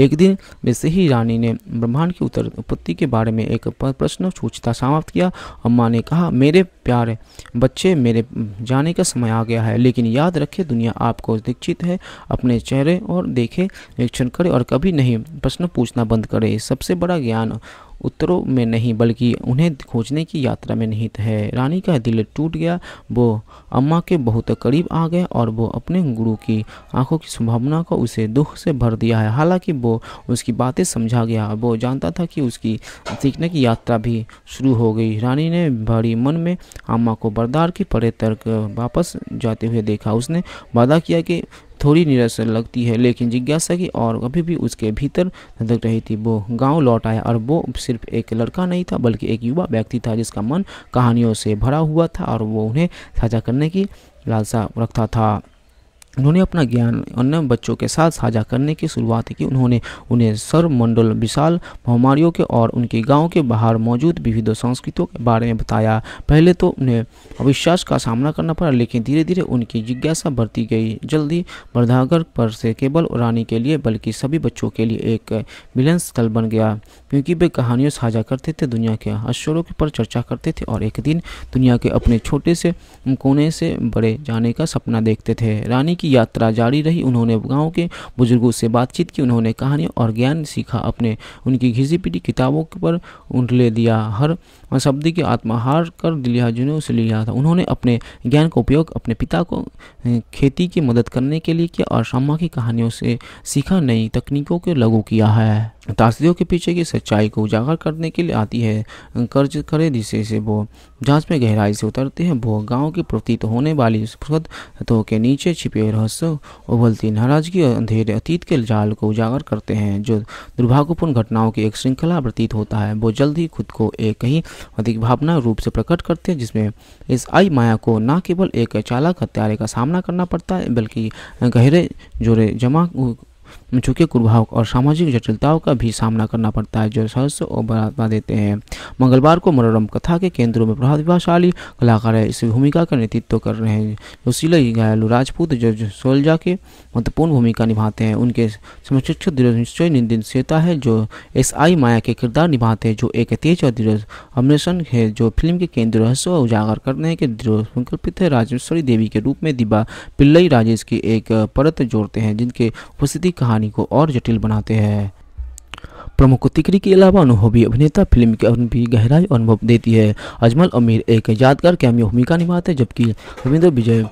एक दिन वैसे ही रानी ने ब्रह्मांड की उत्तर उत्पत्ति के बारे में एक प्रश्न सूचता समाप्त किया अम्मा ने कहा मेरे प्यारे बच्चे मेरे जाने का समय आ गया है लेकिन याद रखें दुनिया आपको दीक्षित है अपने चेहरे और देखे निरीक्षण करें और कभी नहीं प्रश्न पूछना बंद करें सबसे बड़ा ज्ञान उत्तरों में नहीं बल्कि उन्हें खोजने की यात्रा में निहित है रानी का दिल टूट गया वो अम्मा के बहुत करीब आ गए और वो अपने गुरु की आंखों की संभावना को उसे दुख से भर दिया है हालांकि वो उसकी बातें समझा गया वो जानता था कि उसकी सीखने की यात्रा भी शुरू हो गई रानी ने भारी मन में अम्मा को बरदार की परे तर्क वापस जाते हुए देखा उसने वादा किया कि थोड़ी नीरस लगती है लेकिन जिज्ञासा की और अभी भी उसके भीतर धक रही थी वो गांव लौट आया और वो सिर्फ एक लड़का नहीं था बल्कि एक युवा व्यक्ति था जिसका मन कहानियों से भरा हुआ था और वो उन्हें साझा करने की लालसा रखता था उन्होंने अपना ज्ञान अन्य बच्चों के साथ साझा करने की शुरुआत की उन्होंने उन्हें सर्वमंडल विशाल महामारियों के और उनके गांव के बाहर मौजूद विविध संस्कृतियों के बारे में बताया पहले तो उन्हें अविश्वास का सामना करना पड़ा लेकिन धीरे धीरे उनकी जिज्ञासा बढ़ती गई जल्दी वर्धागर पर से केवल रानी के लिए बल्कि सभी बच्चों के लिए एक मिलन स्थल बन गया क्योंकि वे कहानियाँ साझा करते थे दुनिया के आश्चर्यों पर चर्चा करते थे और एक दिन दुनिया के अपने छोटे से कोने से बड़े जाने का सपना देखते थे रानी की यात्रा जारी रही उन्होंने गाँव के बुजुर्गों से बातचीत की उन्होंने कहानियों और ज्ञान सीखा अपने उनकी घिसी पीटी किताबों पर ले दिया हर शब्द की आत्महार कर दिलियाजू ने उसे लिया था उन्होंने अपने ज्ञान का उपयोग अपने पिता को खेती की मदद करने के लिए किया और शामा की कहानियों से सीखा नई तकनीकों को लागू किया है तासदियों के पीछे की सच्चाई को उजागर करने के लिए आती है कर्ज करे जिसे से वो जांच में गहराई से उतरते हैं वो गांव के प्रतीत होने वाली तो के नीचे छिपे रहस्य उबलती नाराजगी और अंधेरे अतीत के जाल को उजागर करते हैं जो दुर्भाग्यपूर्ण घटनाओं की एक श्रृंखला प्रतीत होता है वो जल्द ही खुद को एक कहीं अधिक भावना रूप से प्रकट करते हैं जिसमें इस आई माया को न केवल एक चालक हत्यारे का सामना करना पड़ता है बल्कि गहरे जोड़े जमा झुके कुप्रभाव और सामाजिक जटिलताओं का भी सामना करना पड़ता है जो सहस्य और बढ़ावा देते हैं मंगलवार को मनोरम कथा के केंद्रों में प्रभावशाली कलाकार इस भूमिका का नेतृत्व कर रहे हैं सुशीला घायलू राजपूत जो सोलजा के महत्वपूर्ण भूमिका निभाते हैं उनके समशिक्षक है जो एस आई माया के किरदार निभाते हैं जो एक तेज और दृढ़ अन्वेषण है जो फिल्म के केंद्र रहस्य उजागर करने के दृढ़ संकल्पित है राजेश्वरी देवी के रूप में दिबा पिल्लई राजेश की एक परत जोड़ते हैं जिनके उपस्थिति कहानी को और जटिल बनाते हैं प्रमुख तिकरी के अलावा अनुभवी अभिनेता फिल्म के भी गहराई अनुभव देती है अजमल अमीर एक यादगार कैमियो भूमिका निभाते हैं जबकि Ravindra Vijay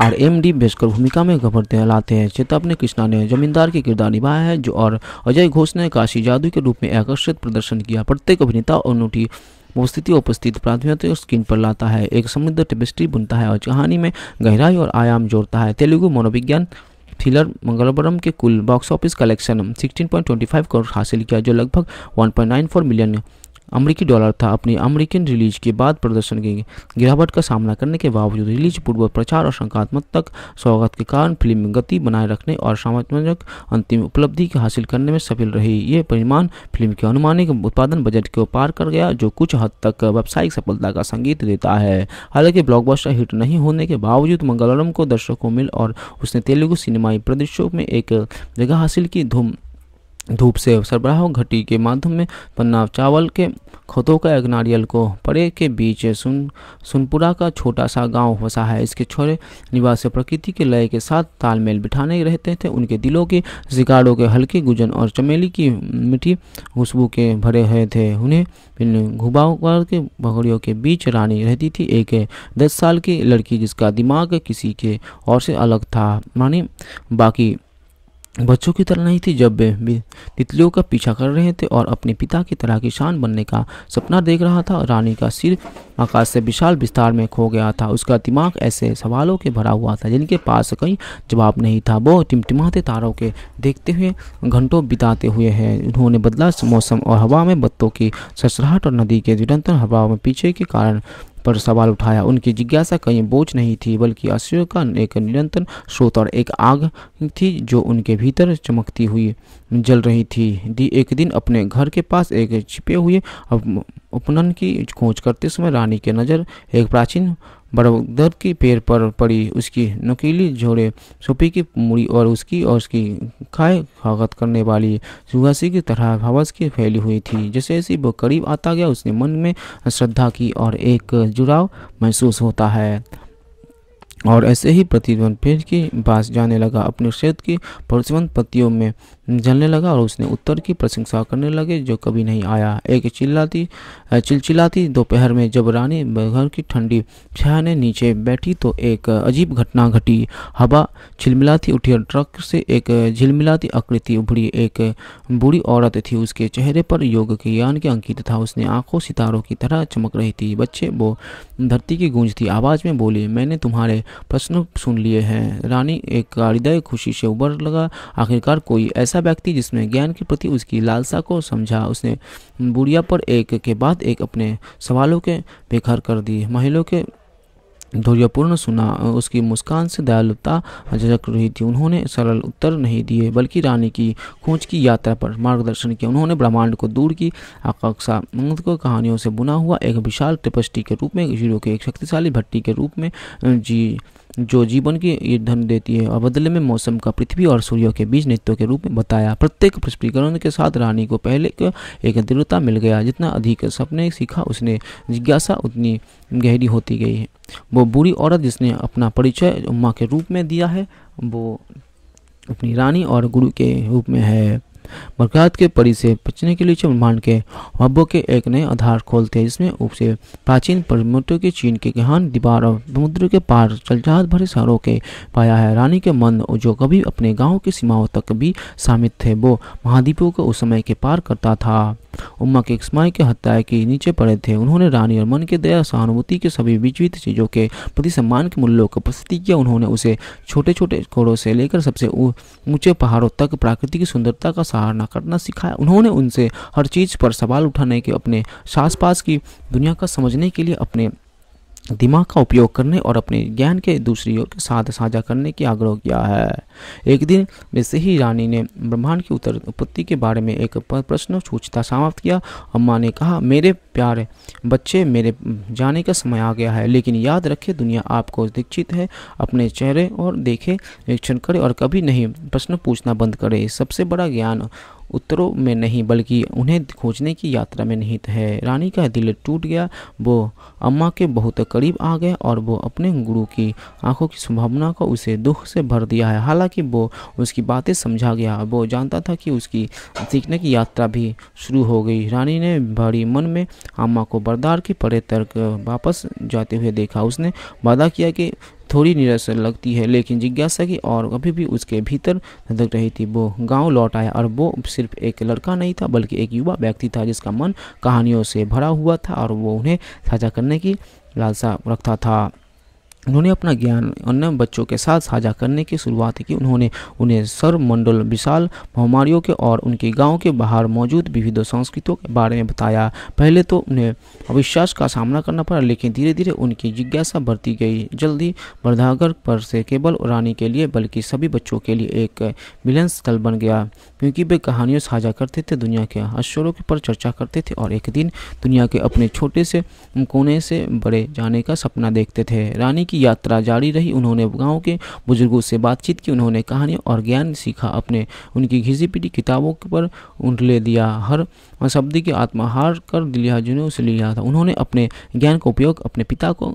R M D बेचकर भूमिका में घबरते लाते हैं चेतावनी कृष्णा ने जमींदार के किरदार निभाया है जो और अजय घोष ने काशी जादू के रूप में आकर्षित प्रदर्शन किया प्रत्येक अभिनेता और नोटी उपस्थिति उपस्थित प्राथमिकता स्क्रीन पर लाता है एक समृद्ध टेबिस्ट्री बुनता है और कहानी में गहराई और आयाम जोड़ता है तेलुगु मनोविज्ञान थ्रिलर मंगलवरम के कुल बॉक्स ऑफिस कलेक्शन 16.25 करोड़ हासिल किया जो लगभग 1.94 मिलियन अमेरिकी डॉलर था अपनी अमेरिकन रिलीज के बाद प्रदर्शन की गिरावट का सामना करने के बावजूद रिलीज पूर्व प्रचार और शंकात्मक तक स्वागत के कारण फिल्म गति बनाए रखने और सामाजिक अंतिम उपलब्धि हासिल करने में सफल रही ये परिमाण फिल्म के अनुमानिक उत्पादन बजट को पार कर गया जो कुछ हद तक व्यावसायिक सफलता का संगीत देता है हालांकि ब्लॉकबस्टर हिट नहीं होने के बावजूद मंगलम को दर्शकों मिल और उसने तेलुगु सिनेमाई प्रदेशों में एक जगह हासिल की धूम धूप से सरबराह घटी के माध्यम में पन्ना चावल के खतों का एक नारियल को पड़े के बीच सुन सुनपुरा का छोटा सा गांव बसा है इसके छोरे निवासी प्रकृति के लय के साथ तालमेल बिठाने रहते थे उनके दिलों के शिकारों के हल्के गुजन और चमेली की मीठी खुशबू के भरे हुए थे उन्हें इन घुबाओं के भगड़ियों के बीच रानी रहती थी एक दस साल की लड़की जिसका दिमाग किसी के और से अलग था मानी बाकी बच्चों की तरह नहीं थी जब वे तितलियों का पीछा कर रहे थे और अपने पिता की तरह किसान बनने का सपना देख रहा था रानी का सिर आकाश से विशाल विस्तार में खो गया था उसका दिमाग ऐसे सवालों के भरा हुआ था जिनके पास कहीं जवाब नहीं था वो टिमटिमाते तारों के देखते हुए घंटों बिताते हुए हैं उन्होंने बदला मौसम और हवा में बत्तों की ससराहट और नदी के निरंतर हवा में पीछे के कारण पर सवाल उठाया उनकी जिज्ञासा कहीं बोझ नहीं थी बल्कि आश्चर्य का एक निरंतर स्रोत और एक आग थी जो उनके भीतर चमकती हुई जल रही थी दी एक दिन अपने घर के पास एक छिपे हुए उपनन की खोज करते समय रानी के नज़र एक प्राचीन बड़दर के पैर पर पड़ी उसकी नकीली झोड़े सूपी की मुड़ी और उसकी और उसकी खाए खागत करने वाली सुहासी की तरह हवस की फैली हुई थी जैसे जैसे वो करीब आता गया उसने मन में श्रद्धा की और एक जुड़ाव महसूस होता है और ऐसे ही प्रतिध्वन पेड़ के पास जाने लगा अपने क्षेत्र की प्रतिबंध पत्तियों में जलने लगा और उसने उत्तर की प्रशंसा करने लगे जो कभी नहीं आया एक चिल्लाती चिलचिलाती दोपहर में जब रानी घर की ठंडी छाया ने नीचे बैठी तो एक अजीब घटना घटी हवा छिलमिलाती उठी और ट्रक से एक झिलमिलाती आकृति उभरी एक बूढ़ी औरत थी उसके चेहरे पर योग के ज्ञान के अंकित था उसने आंखों सितारों की तरह चमक रही थी बच्चे वो धरती की गूंज थी आवाज़ में बोली मैंने तुम्हारे प्रश्न सुन लिए हैं रानी एक हृदय खुशी से उबर लगा आखिरकार कोई ऐसा व्यक्ति जिसने ज्ञान के प्रति उसकी लालसा को समझा उसने बुढ़िया पर एक के बाद एक अपने सवालों के बेखर कर दिए महिला के धैर्यपूर्ण सुना उसकी मुस्कान से दयालुता झलक रही थी उन्होंने सरल उत्तर नहीं दिए बल्कि रानी की खोज की यात्रा पर मार्गदर्शन किया उन्होंने ब्रह्मांड को दूर की आकांक्षा को कहानियों से बुना हुआ एक विशाल टिपस्टी के रूप में हीरो के एक शक्तिशाली भट्टी के रूप में जी जो जीवन की ईंधन देती है और बदले में मौसम का पृथ्वी और सूर्य के बीच नृत्यों के रूप में बताया प्रत्येक पुष्पीकरण के साथ रानी को पहले एक दृढ़ता मिल गया जितना अधिक सपने सीखा उसने जिज्ञासा उतनी गहरी होती गई है वो बुरी औरत जिसने अपना परिचय उम्मा के रूप में दिया है वो अपनी रानी और गुरु के रूप में है बरकरात के परी से बचने के लिए ब्रह्मांड के हब्बों के एक नए आधार खोलते हैं जिसमें से प्राचीन परमोटों के चीन के गहन दीवार और समुद्र के पार चलचाहत भरे शहरों के पाया है रानी के मन जो कभी अपने गांव की सीमाओं तक भी सामित थे वो महाद्वीपों को उस समय के पार करता था उम्मा के स्माय के हत्याए के नीचे पड़े थे उन्होंने रानी और मन के दया सहानुभूति के सभी विचवित चीज़ों के प्रति सम्मान के मूल्यों को प्रस्तुति किया उन्होंने उसे छोटे छोटे घोड़ों से लेकर सबसे ऊंचे पहाड़ों तक प्राकृतिक सुंदरता का सराहना करना सिखाया उन्होंने उनसे हर चीज़ पर सवाल उठाने के अपने आस पास की दुनिया का समझने के लिए अपने दिमाग का उपयोग करने और अपने ज्ञान के दूसरी ओर के साथ साझा करने की आग्रह किया है एक दिन वैसे ही रानी ने ब्रह्मांड की उत्तर उत्पत्ति के बारे में एक प्रश्न सूचता समाप्त किया अम्मा ने कहा मेरे प्यारे बच्चे मेरे जाने का समय आ गया है लेकिन याद रखे दुनिया आपको दीक्षित है अपने चेहरे और देखे निरीक्षण करें और कभी नहीं प्रश्न पूछना बंद करें सबसे बड़ा ज्ञान उत्तरों में नहीं बल्कि उन्हें खोजने की यात्रा में निहित है रानी का दिल टूट गया वो अम्मा के बहुत करीब आ गए और वो अपने गुरु की आंखों की संभावना को उसे दुख से भर दिया है हालांकि वो उसकी बातें समझा गया वो जानता था कि उसकी सीखने की यात्रा भी शुरू हो गई रानी ने भारी मन में अम्मा को बरदार की परे तर्क वापस जाते हुए देखा उसने वादा किया कि थोड़ी नीरस लगती है लेकिन जिज्ञासा की और कभी भी उसके भीतर धक रही थी वो गांव लौट आया और वो सिर्फ एक लड़का नहीं था बल्कि एक युवा व्यक्ति था जिसका मन कहानियों से भरा हुआ था और वो उन्हें साझा करने की लालसा रखता था उन्होंने अपना ज्ञान अन्य बच्चों के साथ साझा करने की शुरुआत की उन्होंने उन्हें सर मंडल विशाल महामारियों के और उनके गांव के बाहर मौजूद विविध संस्कृतियों के बारे में बताया पहले तो उन्हें अविश्वास का सामना करना पड़ा लेकिन धीरे धीरे उनकी जिज्ञासा बढ़ती गई जल्दी वर्धागर पर से केवल रानी के लिए बल्कि सभी बच्चों के लिए एक मिलन स्थल बन गया क्योंकि वे कहानियों साझा करते थे दुनिया के अश्वरों पर चर्चा करते थे और एक दिन दुनिया के अपने छोटे से कोने से बड़े जाने का सपना देखते थे रानी की यात्रा जारी रही उन्होंने गांव के बुजुर्गों से बातचीत की उन्होंने कहानी और ज्ञान सीखा अपने उनकी घिसी पीटी किताबों पर उठले दिया हर शब्द की आत्मा हार कर लिया जिन्हें उसे लिया था उन्होंने अपने ज्ञान का उपयोग अपने पिता को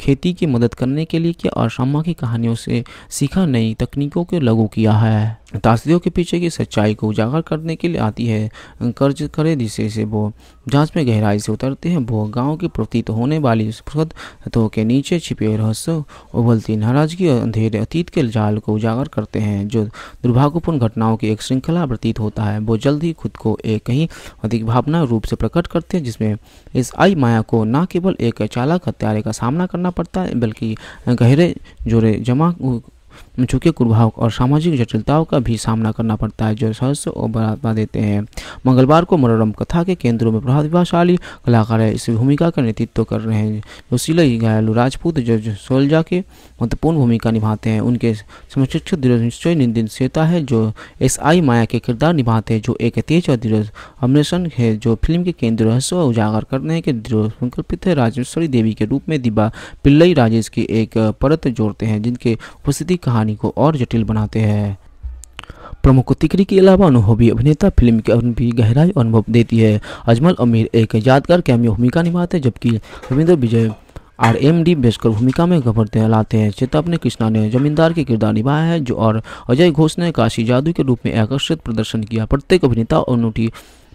खेती की मदद करने के लिए किया और शम्मा की कहानियों से सीखा नई तकनीकों को लागू किया है तासदियों के पीछे की सच्चाई को उजागर करने के लिए आती है कर्ज करे जिसे से वो जांच में गहराई से उतरते हैं वो गांव की प्रतीत होने वाली तो के नीचे छिपे रहस्य उबलती नाराजगी और अंधेरे अतीत के जाल को उजागर करते हैं जो दुर्भाग्यपूर्ण घटनाओं की एक श्रृंखला प्रतीत होता है वो जल्द ही खुद को एक कहीं अधिक भावना रूप से प्रकट करते हैं जिसमें इस आई माया को न केवल एक चालक हत्यारे का सामना करना पड़ता है बल्कि गहरे जोरे जमा चूँकि कुर्भाव और सामाजिक जटिलताओं का भी सामना करना पड़ता है जो रहस्य और बढ़ावा देते हैं मंगलवार को मनोरम कथा के केंद्रों में प्रतिभाशाली कलाकार इस भूमिका का नेतृत्व कर रहे हैं जोशीले घायलू राजपूत जो, सोलजा के महत्वपूर्ण भूमिका निभाते हैं उनके समशिक्ष दृढ़ निश्चय श्वेता है जो एस आई माया के किरदार निभाते हैं जो एक तेज और दृढ़ अन्वेषण है जो फिल्म के केंद्र रहस्य उजागर करने के दृढ़ संकल्पित है राजेश्वरी देवी के रूप में दिबा पिल्लई राजेश की एक परत जोड़ते हैं जिनके उपस्थिति कहानी कहानी को और जटिल बनाते हैं प्रमुख तिकरी के अलावा अनुभवी अभिनेता फिल्म के भी गहराई अनुभव देती है अजमल अमीर एक यादगार कैमियो भूमिका निभाते हैं जबकि Ravindra Vijay R M D Beskar भूमिका में घबरते लाते हैं चेतावनी कृष्णा ने जमींदार के किरदार निभाया है जो और अजय घोष ने काशी जादू के रूप में आकर्षित प्रदर्शन किया प्रत्येक अभिनेता और नोटी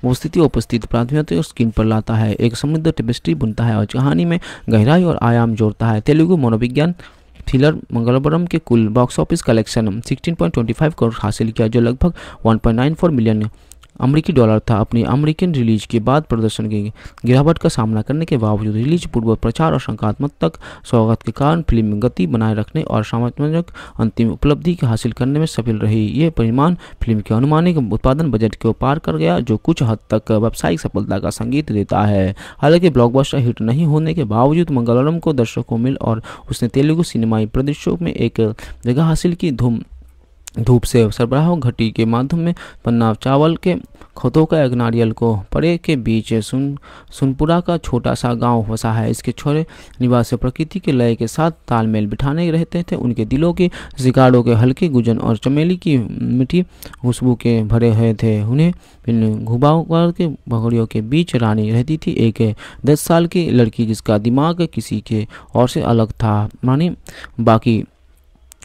उपस्थिति उपस्थित प्राथमिक स्क्रीन पर लाता है एक समृद्ध टेबिस्ट्री बुनता है और कहानी में गहराई और आयाम जोड़ता है तेलुगु मनोविज्ञान थ्रिलर मंगलवरम के कुल बॉक्स ऑफिस कलेक्शन 16.25 करोड़ हासिल किया जो लगभग 1.94 मिलियन अमेरिकी डॉलर था अपनी अमेरिकन रिलीज के बाद प्रदर्शन की गिरावट का सामना करने के बावजूद रिलीज पूर्व प्रचार और सकारात्मक स्वागत के कारण फिल्म गति बनाए रखने और सामाजिक अंतिम उपलब्धि हासिल करने में सफल रही ये परिमाण फिल्म के अनुमानिक उत्पादन बजट को पार कर गया जो कुछ हद तक व्यावसायिक सफलता का संगीत देता है हालांकि ब्लॉकबस्टर हिट नहीं होने के बावजूद मंगलरम को दर्शकों मिल और उसने तेलुगु सिनेमाई प्रदेशों में एक जगह हासिल की धूम धूप से सरबराह घटी के माध्यम में पन्ना चावल के खतों का एक नारियल को पड़े के बीच सुन सुनपुरा का छोटा सा गांव बसा है इसके छोरे निवासी प्रकृति के लय के साथ तालमेल बिठाने रहते थे उनके दिलों के शिकारों के हल्के गुजन और चमेली की मीठी खुशबू के भरे हुए थे उन्हें इन घुबावर के भगड़ियों के बीच रानी रहती थी एक दस साल की लड़की जिसका दिमाग किसी के और से अलग था मानी बाकी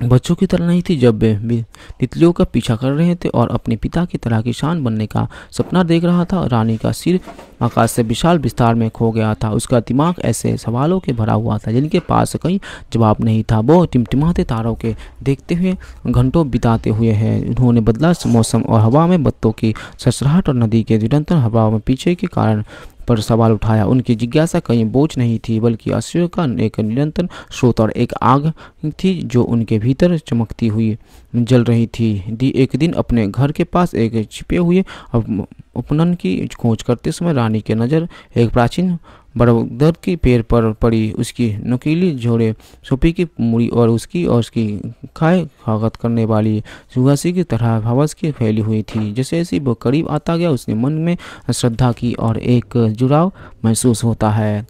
बच्चों की तरह नहीं थी जब वे तितलियों का पीछा कर रहे थे और अपने पिता की तरह किसान बनने का सपना देख रहा था रानी का सिर आकाश से विशाल विस्तार में खो गया था उसका दिमाग ऐसे सवालों के भरा हुआ था जिनके पास कहीं जवाब नहीं था वो टिमटिमाते तारों के देखते हुए घंटों बिताते हुए हैं उन्होंने बदला मौसम और हवा में बत्तों की ससराहट और नदी के निरंतर हवा में पीछे के कारण पर सवाल उठाया उनकी जिज्ञासा कहीं बोझ नहीं थी बल्कि आश्चर्य का एक निरंतर स्रोत और एक आग थी जो उनके भीतर चमकती हुई जल रही थी दी एक दिन अपने घर के पास एक छिपे हुए उपनन की खोज करते समय रानी के नज़र एक प्राचीन बड़दर के पैर पर पड़ी उसकी नकीली झोड़े सोपी की मुड़ी और उसकी और उसकी खाए स्वागत करने वाली सुहासी की तरह हवस की फैली हुई थी जैसे जैसे वो करीब आता गया उसने मन में श्रद्धा की और एक जुड़ाव महसूस होता है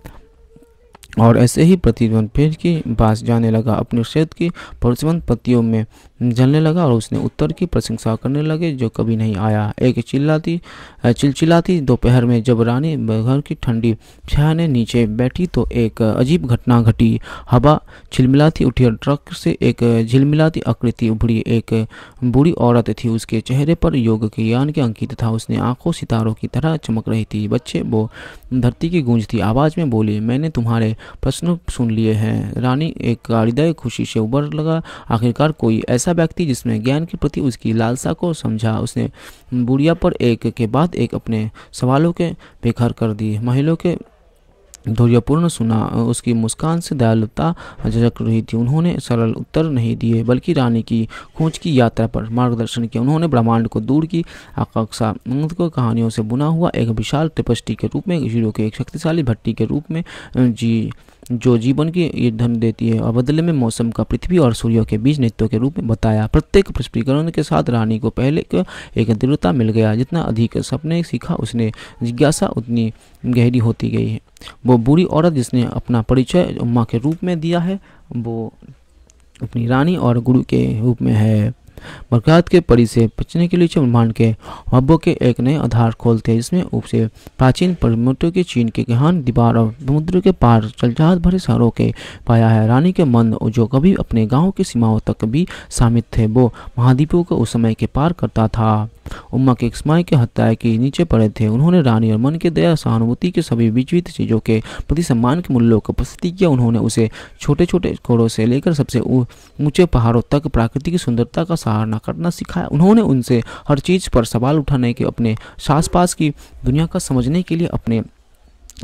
और ऐसे ही प्रतिद्वंद फिर की पास जाने लगा अपने क्षेत्र की प्रतिबंध पत्तियों में जलने लगा और उसने उत्तर की प्रशंसा करने लगे जो कभी नहीं आया एक चिल्लाती चिलचिलाती दोपहर में जब रानी घर की ठंडी छाया ने नीचे बैठी तो एक अजीब घटना घटी हवा छिलमिलाती उठी और ट्रक से एक झिलमिलाती आकृति उभरी एक बुरी औरत थी उसके चेहरे पर योग के ज्ञान के अंकित था उसने आंखों सितारों की तरह चमक रही थी बच्चे वो धरती की गूंजती आवाज़ में बोली मैंने तुम्हारे प्रश्न सुन लिए हैं रानी एक हृदय खुशी से उबर लगा आखिरकार कोई ऐसा व्यक्ति जिसने ज्ञान के प्रति उसकी लालसा को समझा उसने बुढ़िया पर एक के बाद एक अपने सवालों के बेघर कर दिए महिला के धैर्यपूर्ण सुना उसकी मुस्कान से दयालुता झक रही थी उन्होंने सरल उत्तर नहीं दिए बल्कि रानी की खोज की यात्रा पर मार्गदर्शन किया उन्होंने ब्रह्मांड को दूर की आकांक्षा को कहानियों से बुना हुआ एक विशाल टिपस्टी के रूप में हीरो के एक शक्तिशाली भट्टी के रूप में जी जो जीवन की धन देती है और बदले में मौसम का पृथ्वी और सूर्य के बीच नृत्यों के रूप में बताया प्रत्येक पुष्पीकरण के साथ रानी को पहले एक दृढ़ता मिल गया जितना अधिक सपने सीखा उसने जिज्ञासा उतनी गहरी होती गई है वो बुरी औरत जिसने अपना परिचय उम्मा के रूप में दिया है वो अपनी रानी और गुरु के रूप में है बरकरात के परी से बचने के लिए ब्रह्मांड के हब्बों के एक नए आधार खोलते हैं जिसमें से प्राचीन परमुटों के चीन के गहन दीवार और समुद्र के पार चलचाहत भरे शहरों के पाया है रानी के मन जो कभी अपने गाँव की सीमाओं तक भी शामिल थे वो महाद्वीपों को उस समय के पार करता था उम्मा के स्माय के हत्या के नीचे पड़े थे उन्होंने रानी और मन के दया सहानुभूति के सभी विचलित चीज़ों के प्रति सम्मान के मूल्यों को प्रस्तुति किया उन्होंने उसे छोटे छोटे घोड़ों से लेकर सबसे ऊंचे पहाड़ों तक प्राकृतिक सुंदरता का सराहना करना सिखाया उन्होंने उनसे हर चीज़ पर सवाल उठाने के अपने सास पास की दुनिया का समझने के लिए अपने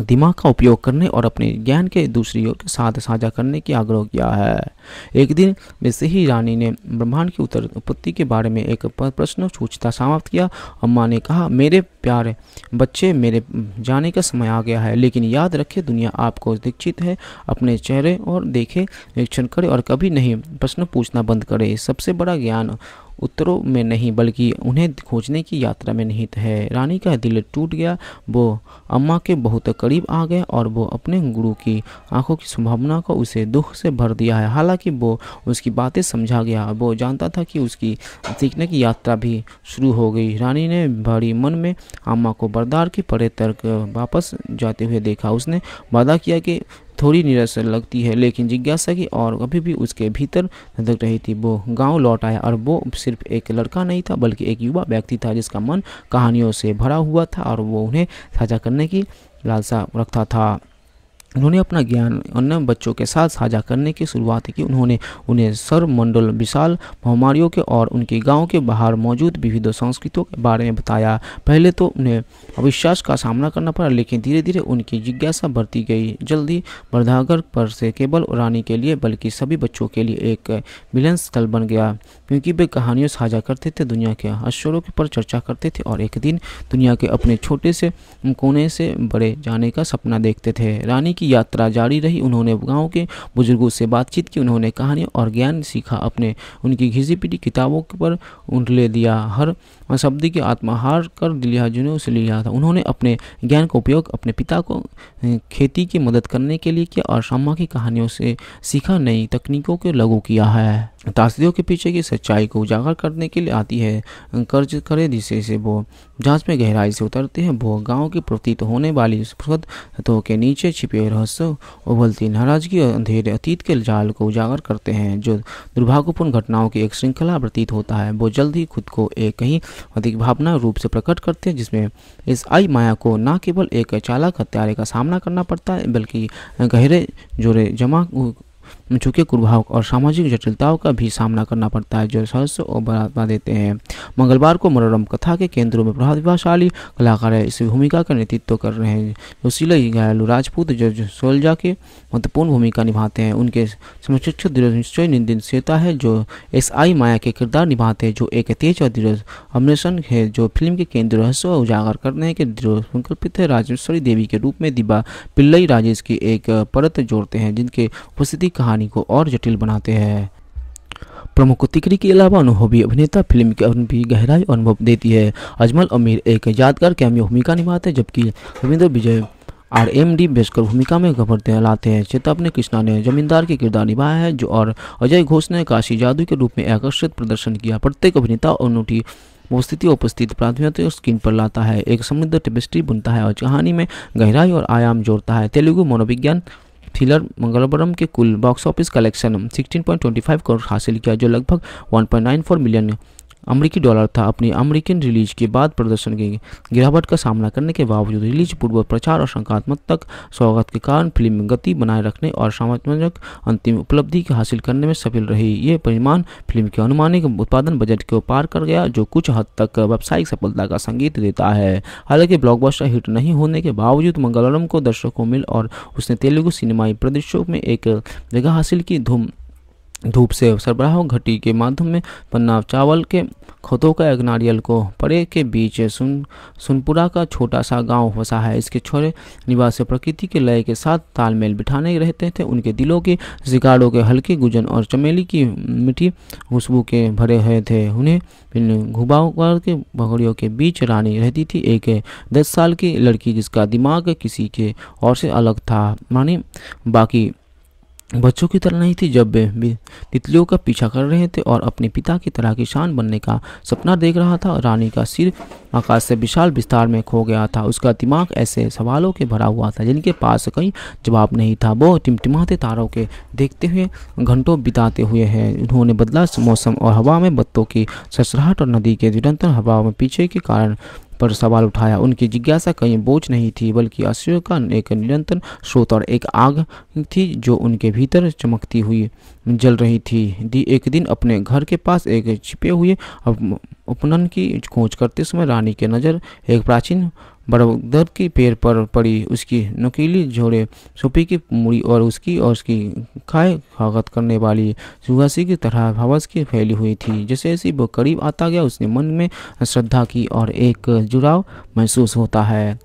दिमाग का उपयोग करने और अपने ज्ञान के दूसरी ओर के साथ साझा करने की आग्रह किया है एक दिन वैसे ही रानी ने ब्रह्मांड की उत्तर उत्पत्ति के बारे में एक प्रश्न सूचता समाप्त किया अम्मा ने कहा मेरे प्यारे बच्चे मेरे जाने का समय आ गया है लेकिन याद रखें दुनिया आपको दीक्षित है अपने चेहरे और देखे निरीक्षण करें और कभी नहीं प्रश्न पूछना बंद करें सबसे बड़ा ज्ञान उत्तरों में नहीं बल्कि उन्हें खोजने की यात्रा में निहित है रानी का दिल टूट गया वो अम्मा के बहुत करीब आ गए और वो अपने गुरु की आंखों की संभावना को उसे दुख से भर दिया है हालांकि वो उसकी बातें समझा गया वो जानता था कि उसकी सीखने की यात्रा भी शुरू हो गई रानी ने भारी मन में अम्मा को बरदार के परे तर्क वापस जाते हुए देखा उसने वादा किया कि थोड़ी निराश लगती है लेकिन जिज्ञासा की और कभी भी उसके भीतर धक रही थी वो गांव लौट आया और वो सिर्फ एक लड़का नहीं था बल्कि एक युवा व्यक्ति था जिसका मन कहानियों से भरा हुआ था और वो उन्हें साझा करने की लालसा रखता था उन्होंने अपना ज्ञान अन्य बच्चों के साथ साझा करने की शुरुआत की उन्होंने उन्हें सर्वमंडल विशाल महामारियों के और उनके गांव के बाहर मौजूद विविध संस्कृतियों के बारे में बताया पहले तो उन्हें अविश्वास का सामना करना पड़ा लेकिन धीरे धीरे उनकी जिज्ञासा बढ़ती गई जल्दी बर्धागर पर से केवल रानी के लिए बल्कि सभी बच्चों के लिए एक मिलन स्थल बन गया क्योंकि वे कहानियों साझा करते थे दुनिया के के पर चर्चा करते थे और एक दिन दुनिया के अपने छोटे से कोने से बड़े जाने का सपना देखते थे रानी की यात्रा जारी रही उन्होंने गाँव के बुजुर्गों से बातचीत की उन्होंने कहानी और ज्ञान सीखा अपने उनकी घिसी पिटी किताबों पर ले दिया हर शब्द की आत्माहार कर लिया जिन्हें उसे लिया था उन्होंने अपने ज्ञान का उपयोग अपने पिता को खेती की मदद करने के लिए किया और शामा की कहानियों से सीखा नई तकनीकों को लागू किया है तासदियों के पीछे की सच सच्चाई को उजागर करने के लिए आती है कर्ज करे जिसे से वो जांच में गहराई से उतरते हैं वो गांव की प्रतीत होने वाली तो के नीचे छिपे रहस्य उबलती नाराजगी और अंधेरे अतीत के जाल को उजागर करते हैं जो दुर्भाग्यपूर्ण घटनाओं की एक श्रृंखला प्रतीत होता है वो जल्द ही खुद को एक कहीं अधिक भावना रूप से प्रकट करते हैं जिसमें इस आई माया को न केवल एक चालक हत्यारे का सामना करना पड़ता है बल्कि गहरे जोरे जमा चुके कुर्भाव और सामाजिक जटिलताओं का भी सामना करना पड़ता है जो सहस्य और बढ़ावा देते हैं मंगलवार को मनोरम कथा के केंद्रों में प्रभावशाली कलाकार इस भूमिका का नेतृत्व कर रहे हैं जोशीले घायलू राजपूत जो सोलजा के महत्वपूर्ण भूमिका निभाते हैं उनके समशिक्षक दृढ़ निश्चय निंदा है जो एस आई माया के किरदार निभाते हैं जो एक तेज और दृढ़ अमृषण है जो फिल्म के केंद्र रहस्य उजागर करने के दृढ़ संकल्पित है राजेश्वरी देवी के रूप में दिबा पिल्लई राजेश की एक परत जोड़ते हैं जिनके उपस्थिति कहा कहानी को और जटिल बनाते हैं प्रमुख तिकरी के अलावा अनुभवी अभिनेता फिल्म के भी गहराई अनुभव देती है अजमल अमीर एक यादगार कैमियो भूमिका निभाते हैं जबकि Ravindra Vijay R M D Beskar भूमिका में घबरते लाते हैं चेतावनी कृष्णा ने जमींदार के किरदार निभाया है जो और अजय घोष ने काशी जादू के रूप में आकर्षित प्रदर्शन किया प्रत्येक अभिनेता और अनूठी वो स्थिति उपस्थित प्राथमिकता स्क्रीन पर लाता है एक समृद्ध टेबिस्ट्री बुनता है और कहानी में गहराई और आयाम जोड़ता है तेलुगु मनोविज्ञान थ्रिलर मंगलवरम के कुल बॉक्स ऑफिस कलेक्शन 16.25 करोड़ हासिल किया जो लगभग 1.94 मिलियन अमेरिकी डॉलर था अपनी अमेरिकन रिलीज के बाद प्रदर्शन की गिरावट का सामना करने के बावजूद रिलीज पूर्व प्रचार और संकात्मक तक स्वागत के कारण फिल्म गति बनाए रखने और समाजक अंतिम उपलब्धि हासिल करने में सफल रही ये परिमाण फिल्म के अनुमानिक उत्पादन बजट को पार कर गया जो कुछ हद तक व्यावसायिक सफलता का संगीत देता है हालांकि ब्लॉकबस्टर हिट नहीं होने के बावजूद मंगलम को दर्शकों मिल और उसने तेलुगु सिनेमाई प्रदेशों में एक जगह हासिल की धूम धूप से सरबराह घटी के माध्यम में पन्ना चावल के खतों का एक नारियल को परे के बीच सुन सुनपुरा का छोटा सा गांव बसा है इसके छोरे निवास प्रकृति के लय के साथ तालमेल बिठाने रहते थे उनके दिलों के शिकारों के हल्के गुजन और चमेली की मीठी खुशबू के भरे हुए थे उन्हें इन घुबाओं के भगड़ियों के बीच रानी रहती थी एक दस साल की लड़की जिसका दिमाग किसी के और से अलग था मानी बाकी बच्चों की तरह नहीं थी जब वे तितलियों का पीछा कर रहे थे और अपने पिता की तरह किसान बनने का सपना देख रहा था रानी का सिर आकाश से विशाल विस्तार में खो गया था उसका दिमाग ऐसे सवालों के भरा हुआ था जिनके पास कहीं जवाब नहीं था वो टिमटिमाते तारों के देखते हुए घंटों बिताते हुए हैं उन्होंने बदला मौसम और हवा में बत्तों की ससराहट और नदी के निरंतर हवा में पीछे के कारण पर सवाल उठाया उनकी जिज्ञासा कहीं बोझ नहीं थी बल्कि आश्चर्य का एक निरंतर स्रोत और एक आग थी जो उनके भीतर चमकती हुई जल रही थी दी एक दिन अपने घर के पास एक छिपे हुए उपनन की खोज करते समय रानी के नज़र एक प्राचीन बड़दर की पैर पर पड़ी उसकी नकीली झोड़े सोपी की मुड़ी और उसकी और उसकी खाए खागत करने वाली सुहासी की तरह हवस की फैली हुई थी जैसे जैसे वो करीब आता गया उसने मन में श्रद्धा की और एक जुड़ाव महसूस होता है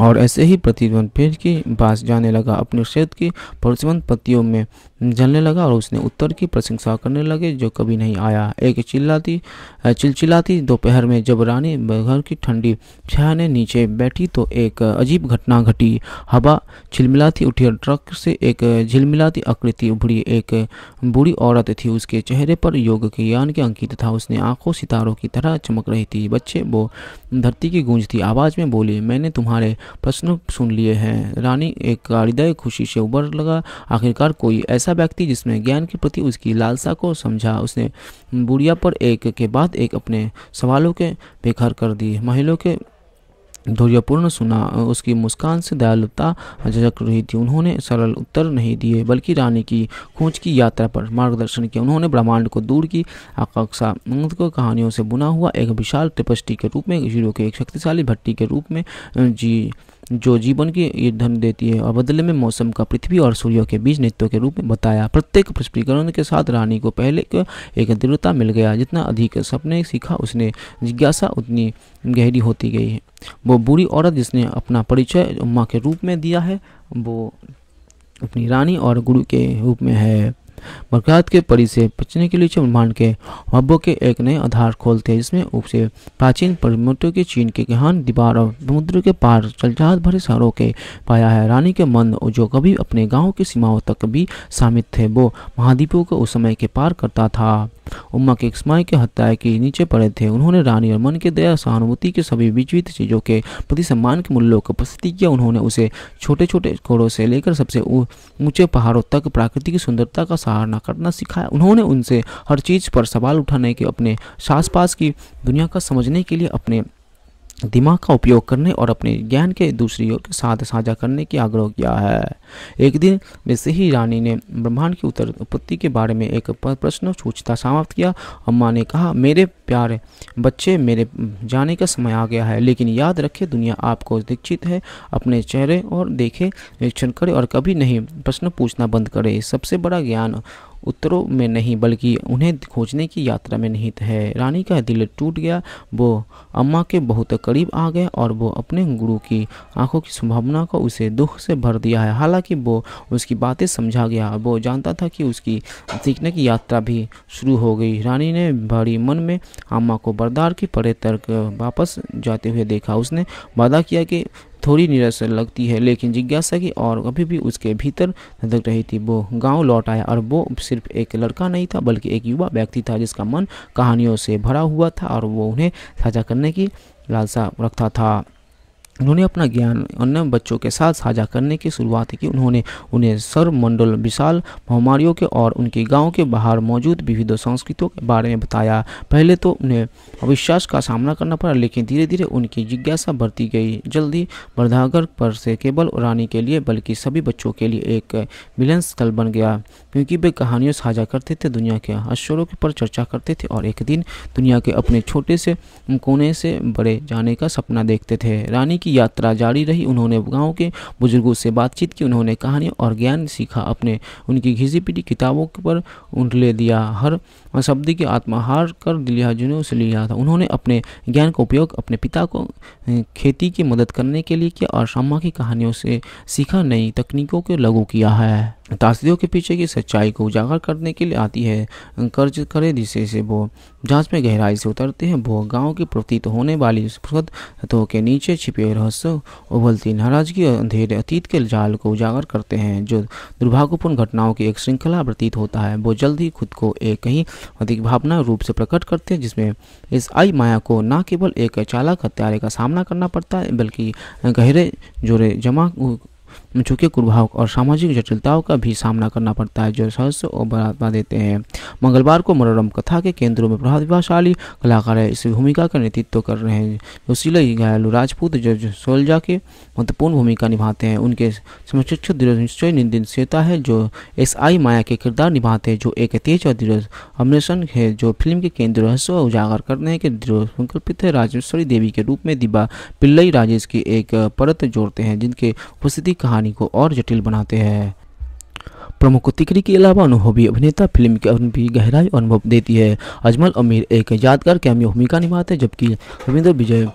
और ऐसे ही प्रतिबंध पेड़ के पास जाने लगा अपने क्षेत्र की प्रतिबंध पत्तियों में जलने लगा और उसने उत्तर की प्रशंसा करने लगे जो कभी नहीं आया एक चिल्लाती चिलचिलाती दोपहर में जब रानी घर की ठंडी छाने नीचे बैठी तो एक अजीब घटना घटी हवा छिलमिलाती उठी और ट्रक से एक झिलमिलाती आकृति उभरी एक बूढ़ी औरत थी उसके चेहरे पर योग के ज्ञान के अंकित था उसने आंखों सितारों की तरह चमक रही थी बच्चे वो धरती की गूंज थी आवाज़ में बोली मैंने तुम्हारे प्रश्न सुन लिए हैं रानी एक हृदय खुशी से उबर लगा आखिरकार कोई ऐसा व्यक्ति जिसने ज्ञान के प्रति उसकी लालसा को समझा उसने बुढ़िया पर एक के बाद एक अपने सवालों के बेघर कर दिए महिला के धैर्यपूर्ण सुना उसकी मुस्कान से दयालुता झक रही थी उन्होंने सरल उत्तर नहीं दिए बल्कि रानी की खोज की यात्रा पर मार्गदर्शन किया उन्होंने ब्रह्मांड को दूर की आकाक्षा को कहानियों से बुना हुआ एक विशाल टिपस्टी के रूप में हीरो के एक शक्तिशाली भट्टी के रूप में जी जो जीवन की ईंधन देती है और बदले में मौसम का पृथ्वी और सूर्य के बीच नृत्यों के रूप में बताया प्रत्येक पुष्पीकरण के साथ रानी को पहले एक दृढ़ता मिल गया जितना अधिक सपने सीखा उसने जिज्ञासा उतनी गहरी होती गई है वो बुरी औरत जिसने अपना परिचय उम्मा के रूप में दिया है वो अपनी रानी और गुरु के रूप में है बरकरात के परी से बचने के लिए ब्रह्मांड के हब्बों के एक नए आधार खोलते हैं जिसमें उपसे प्राचीन परमोटों के चीन के गहन दीवार और समुद्र के पार जलजात भरे शहरों के पाया है रानी के मन जो कभी अपने गाँव की सीमाओं तक भी शामिल थे वो महाद्वीपों को उस समय के पार करता था उम्मा के स्माई के हत्याए के नीचे पड़े थे उन्होंने रानी और मन के दया सहानुभूति के सभी विचलित चीज़ों के प्रति सम्मान के मूल्यों को प्रस्तुति किया उन्होंने उसे छोटे छोटे कोड़ों से लेकर सबसे ऊंचे पहाड़ों तक प्राकृतिक सुंदरता का सराहना करना सिखाया उन्होंने उनसे हर चीज़ पर सवाल उठाने के अपने आस पास की दुनिया का समझने के लिए अपने दिमाग का उपयोग करने और अपने ज्ञान के दूसरी ओर के साथ साझा करने की आग्रह किया है एक दिन वैसे ही रानी ने ब्रह्मांड की उत्तर उत्पत्ति के बारे में एक प्रश्न सूचता समाप्त किया अम्मा ने कहा मेरे प्यारे बच्चे मेरे जाने का समय आ गया है लेकिन याद रखें दुनिया आपको दीक्षित है अपने चेहरे और देखे निरीक्षण करें और कभी नहीं प्रश्न पूछना बंद करें सबसे बड़ा ज्ञान उत्तरों में नहीं बल्कि उन्हें खोजने की यात्रा में निहित है रानी का दिल टूट गया वो अम्मा के बहुत करीब आ गए और वो अपने गुरु की आंखों की संभावना को उसे दुख से भर दिया है हालांकि वो उसकी बातें समझा गया वो जानता था कि उसकी सीखने की यात्रा भी शुरू हो गई रानी ने भारी मन में अम्मा को बरदार की परे तर्क वापस जाते हुए देखा उसने वादा किया कि थोड़ी नीरस लगती है लेकिन जिज्ञासा की और अभी भी उसके भीतर धक रही थी वो गांव लौट आया और वो सिर्फ एक लड़का नहीं था बल्कि एक युवा व्यक्ति था जिसका मन कहानियों से भरा हुआ था और वो उन्हें साझा करने की लालसा रखता था उन्होंने अपना ज्ञान अन्य बच्चों के साथ साझा करने की शुरुआत की उन्होंने उन्हें सर्वमंडल विशाल महामारियों के और उनके गांव के बाहर मौजूद विविध संस्कृतियों के बारे में बताया पहले तो उन्हें अविश्वास का सामना करना पड़ा लेकिन धीरे धीरे उनकी जिज्ञासा बढ़ती गई जल्दी वर्धागर पर से केवल रानी के लिए बल्कि सभी बच्चों के लिए एक मिलन स्थल बन गया क्योंकि वे कहानियों साझा करते थे दुनिया के के पर चर्चा करते थे और एक दिन दुनिया के अपने छोटे से कोने से बड़े जाने का सपना देखते थे रानी की यात्रा जारी रही उन्होंने गाँव के बुजुर्गों से बातचीत की उन्होंने कहानी और ज्ञान सीखा अपने उनकी घिसी पीटी किताबों पर उंडले दिया हर शब्द की हार कर दिलिया जिन्हें उसे लिया था उन्होंने अपने ज्ञान का उपयोग अपने पिता को खेती की मदद करने के लिए किया और शामा की कहानियों से सीखा नई तकनीकों को लागू किया है तासदियों के पीछे की सच्चाई को उजागर करने के लिए आती है कर्ज करे जिसे से वो जांच में गहराई से उतरते हैं वो गांव की प्रतीत होने वाली स्फुद के नीचे छिपे रहस्य उबलती नाराजगी और अंधेरे अतीत के जाल को उजागर करते हैं जो दुर्भाग्यपूर्ण घटनाओं की एक श्रृंखला प्रतीत होता है वो जल्द ही खुद को एक कहीं अधिक भावना रूप से प्रकट करते हैं जिसमें इस आई माया को न केवल एक चालक हत्यारे का सामना करना पड़ता है बल्कि गहरे जोड़े जमा झुके कुप्रभाव और सामाजिक जटिलताओं का भी सामना करना पड़ता है जो सहस्य और बढ़ावा देते हैं मंगलवार को मनोरम कथा के केंद्रों में प्रभावशाली कलाकार इस भूमिका का नेतृत्व कर रहे हैं सुशील घायलू राजपूत जो सोलजा के महत्वपूर्ण भूमिका निभाते हैं उनके समशिक्ष दृढ़ निश्चय निश्चयता है जो एस आई माया के किरदार निभाते हैं जो एक तेज और दृढ़ अन्वेषण है जो फिल्म के केंद्र रहस्य उजागर करने के दृढ़ संकल्पित है राजेश्वरी देवी के रूप में दिबा पिल्लई राजेश की एक परत जोड़ते हैं जिनके उपस्थिति कहानी कहानी को और जटिल बनाते हैं प्रमुख तिकरी के अलावा अनुभवी अभिनेता फिल्म के भी गहराई अनुभव देती है अजमल अमीर एक यादगार कैमियो भूमिका निभाते हैं जबकि Ravindra Vijay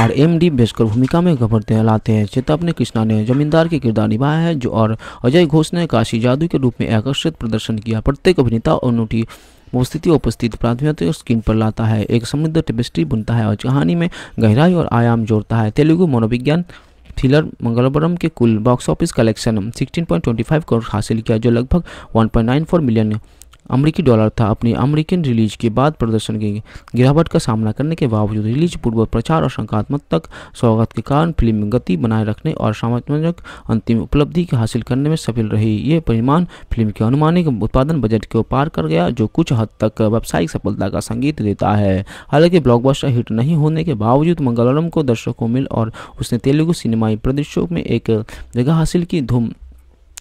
R M D Beskar भूमिका में गभरते लाते हैं चेतावनी कृष्णा ने जमींदार के किरदार निभाया है जो और अजय घोष ने काशी जादू के रूप में आकर्षित प्रदर्शन किया प्रत्येक अभिनेता और अनूठी उपस्थिति उपस्थित प्राथमिकता स्क्रीन पर लाता है एक समृद्ध टेबिस्ट्री बुनता है और कहानी में गहराई और आयाम जोड़ता है तेलुगु मनोविज्ञान थ्रिलर मंगलवरम के कुल बॉक्स ऑफिस कलेक्शन 16.25 करोड़ हासिल किया जो लगभग 1.94 मिलियन अमेरिकी डॉलर था अपनी अमेरिकन रिलीज के बाद प्रदर्शन की गिरावट का सामना करने के बावजूद रिलीज पूर्व प्रचार और संकात्मक स्वागत के कारण फिल्म गति बनाए रखने और सामाजिक अंतिम उपलब्धि हासिल करने में सफल रही ये परिमाण फिल्म के अनुमानिक उत्पादन बजट को पार कर गया जो कुछ हद तक व्यावसायिक सफलता का संगीत देता है हालांकि ब्लॉकबस्टर हिट नहीं होने के बावजूद मंगलम को दर्शकों मिल और उसने तेलुगु सिनेमाई प्रदेशों में एक जगह हासिल की धूम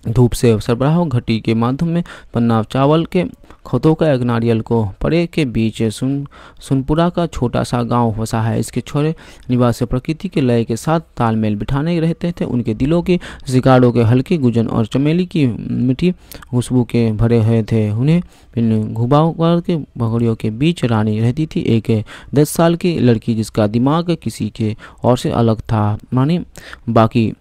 धूप से सरबराह घटी के माध्यम में पन्ना चावल के खतों का एक नारियल को परे के बीच सुन सुनपुरा का छोटा सा गांव बसा है इसके छोरे निवासी प्रकृति के लय के साथ तालमेल बिठाने रहते थे उनके दिलों के शिकारों के हल्के गुजन और चमेली की मिठी खुशबू के भरे हुए थे उन्हें इन घुबावर के भगड़ियों के बीच रानी रहती थी एक दस साल की लड़की जिसका दिमाग किसी के और से अलग था मानी बाकी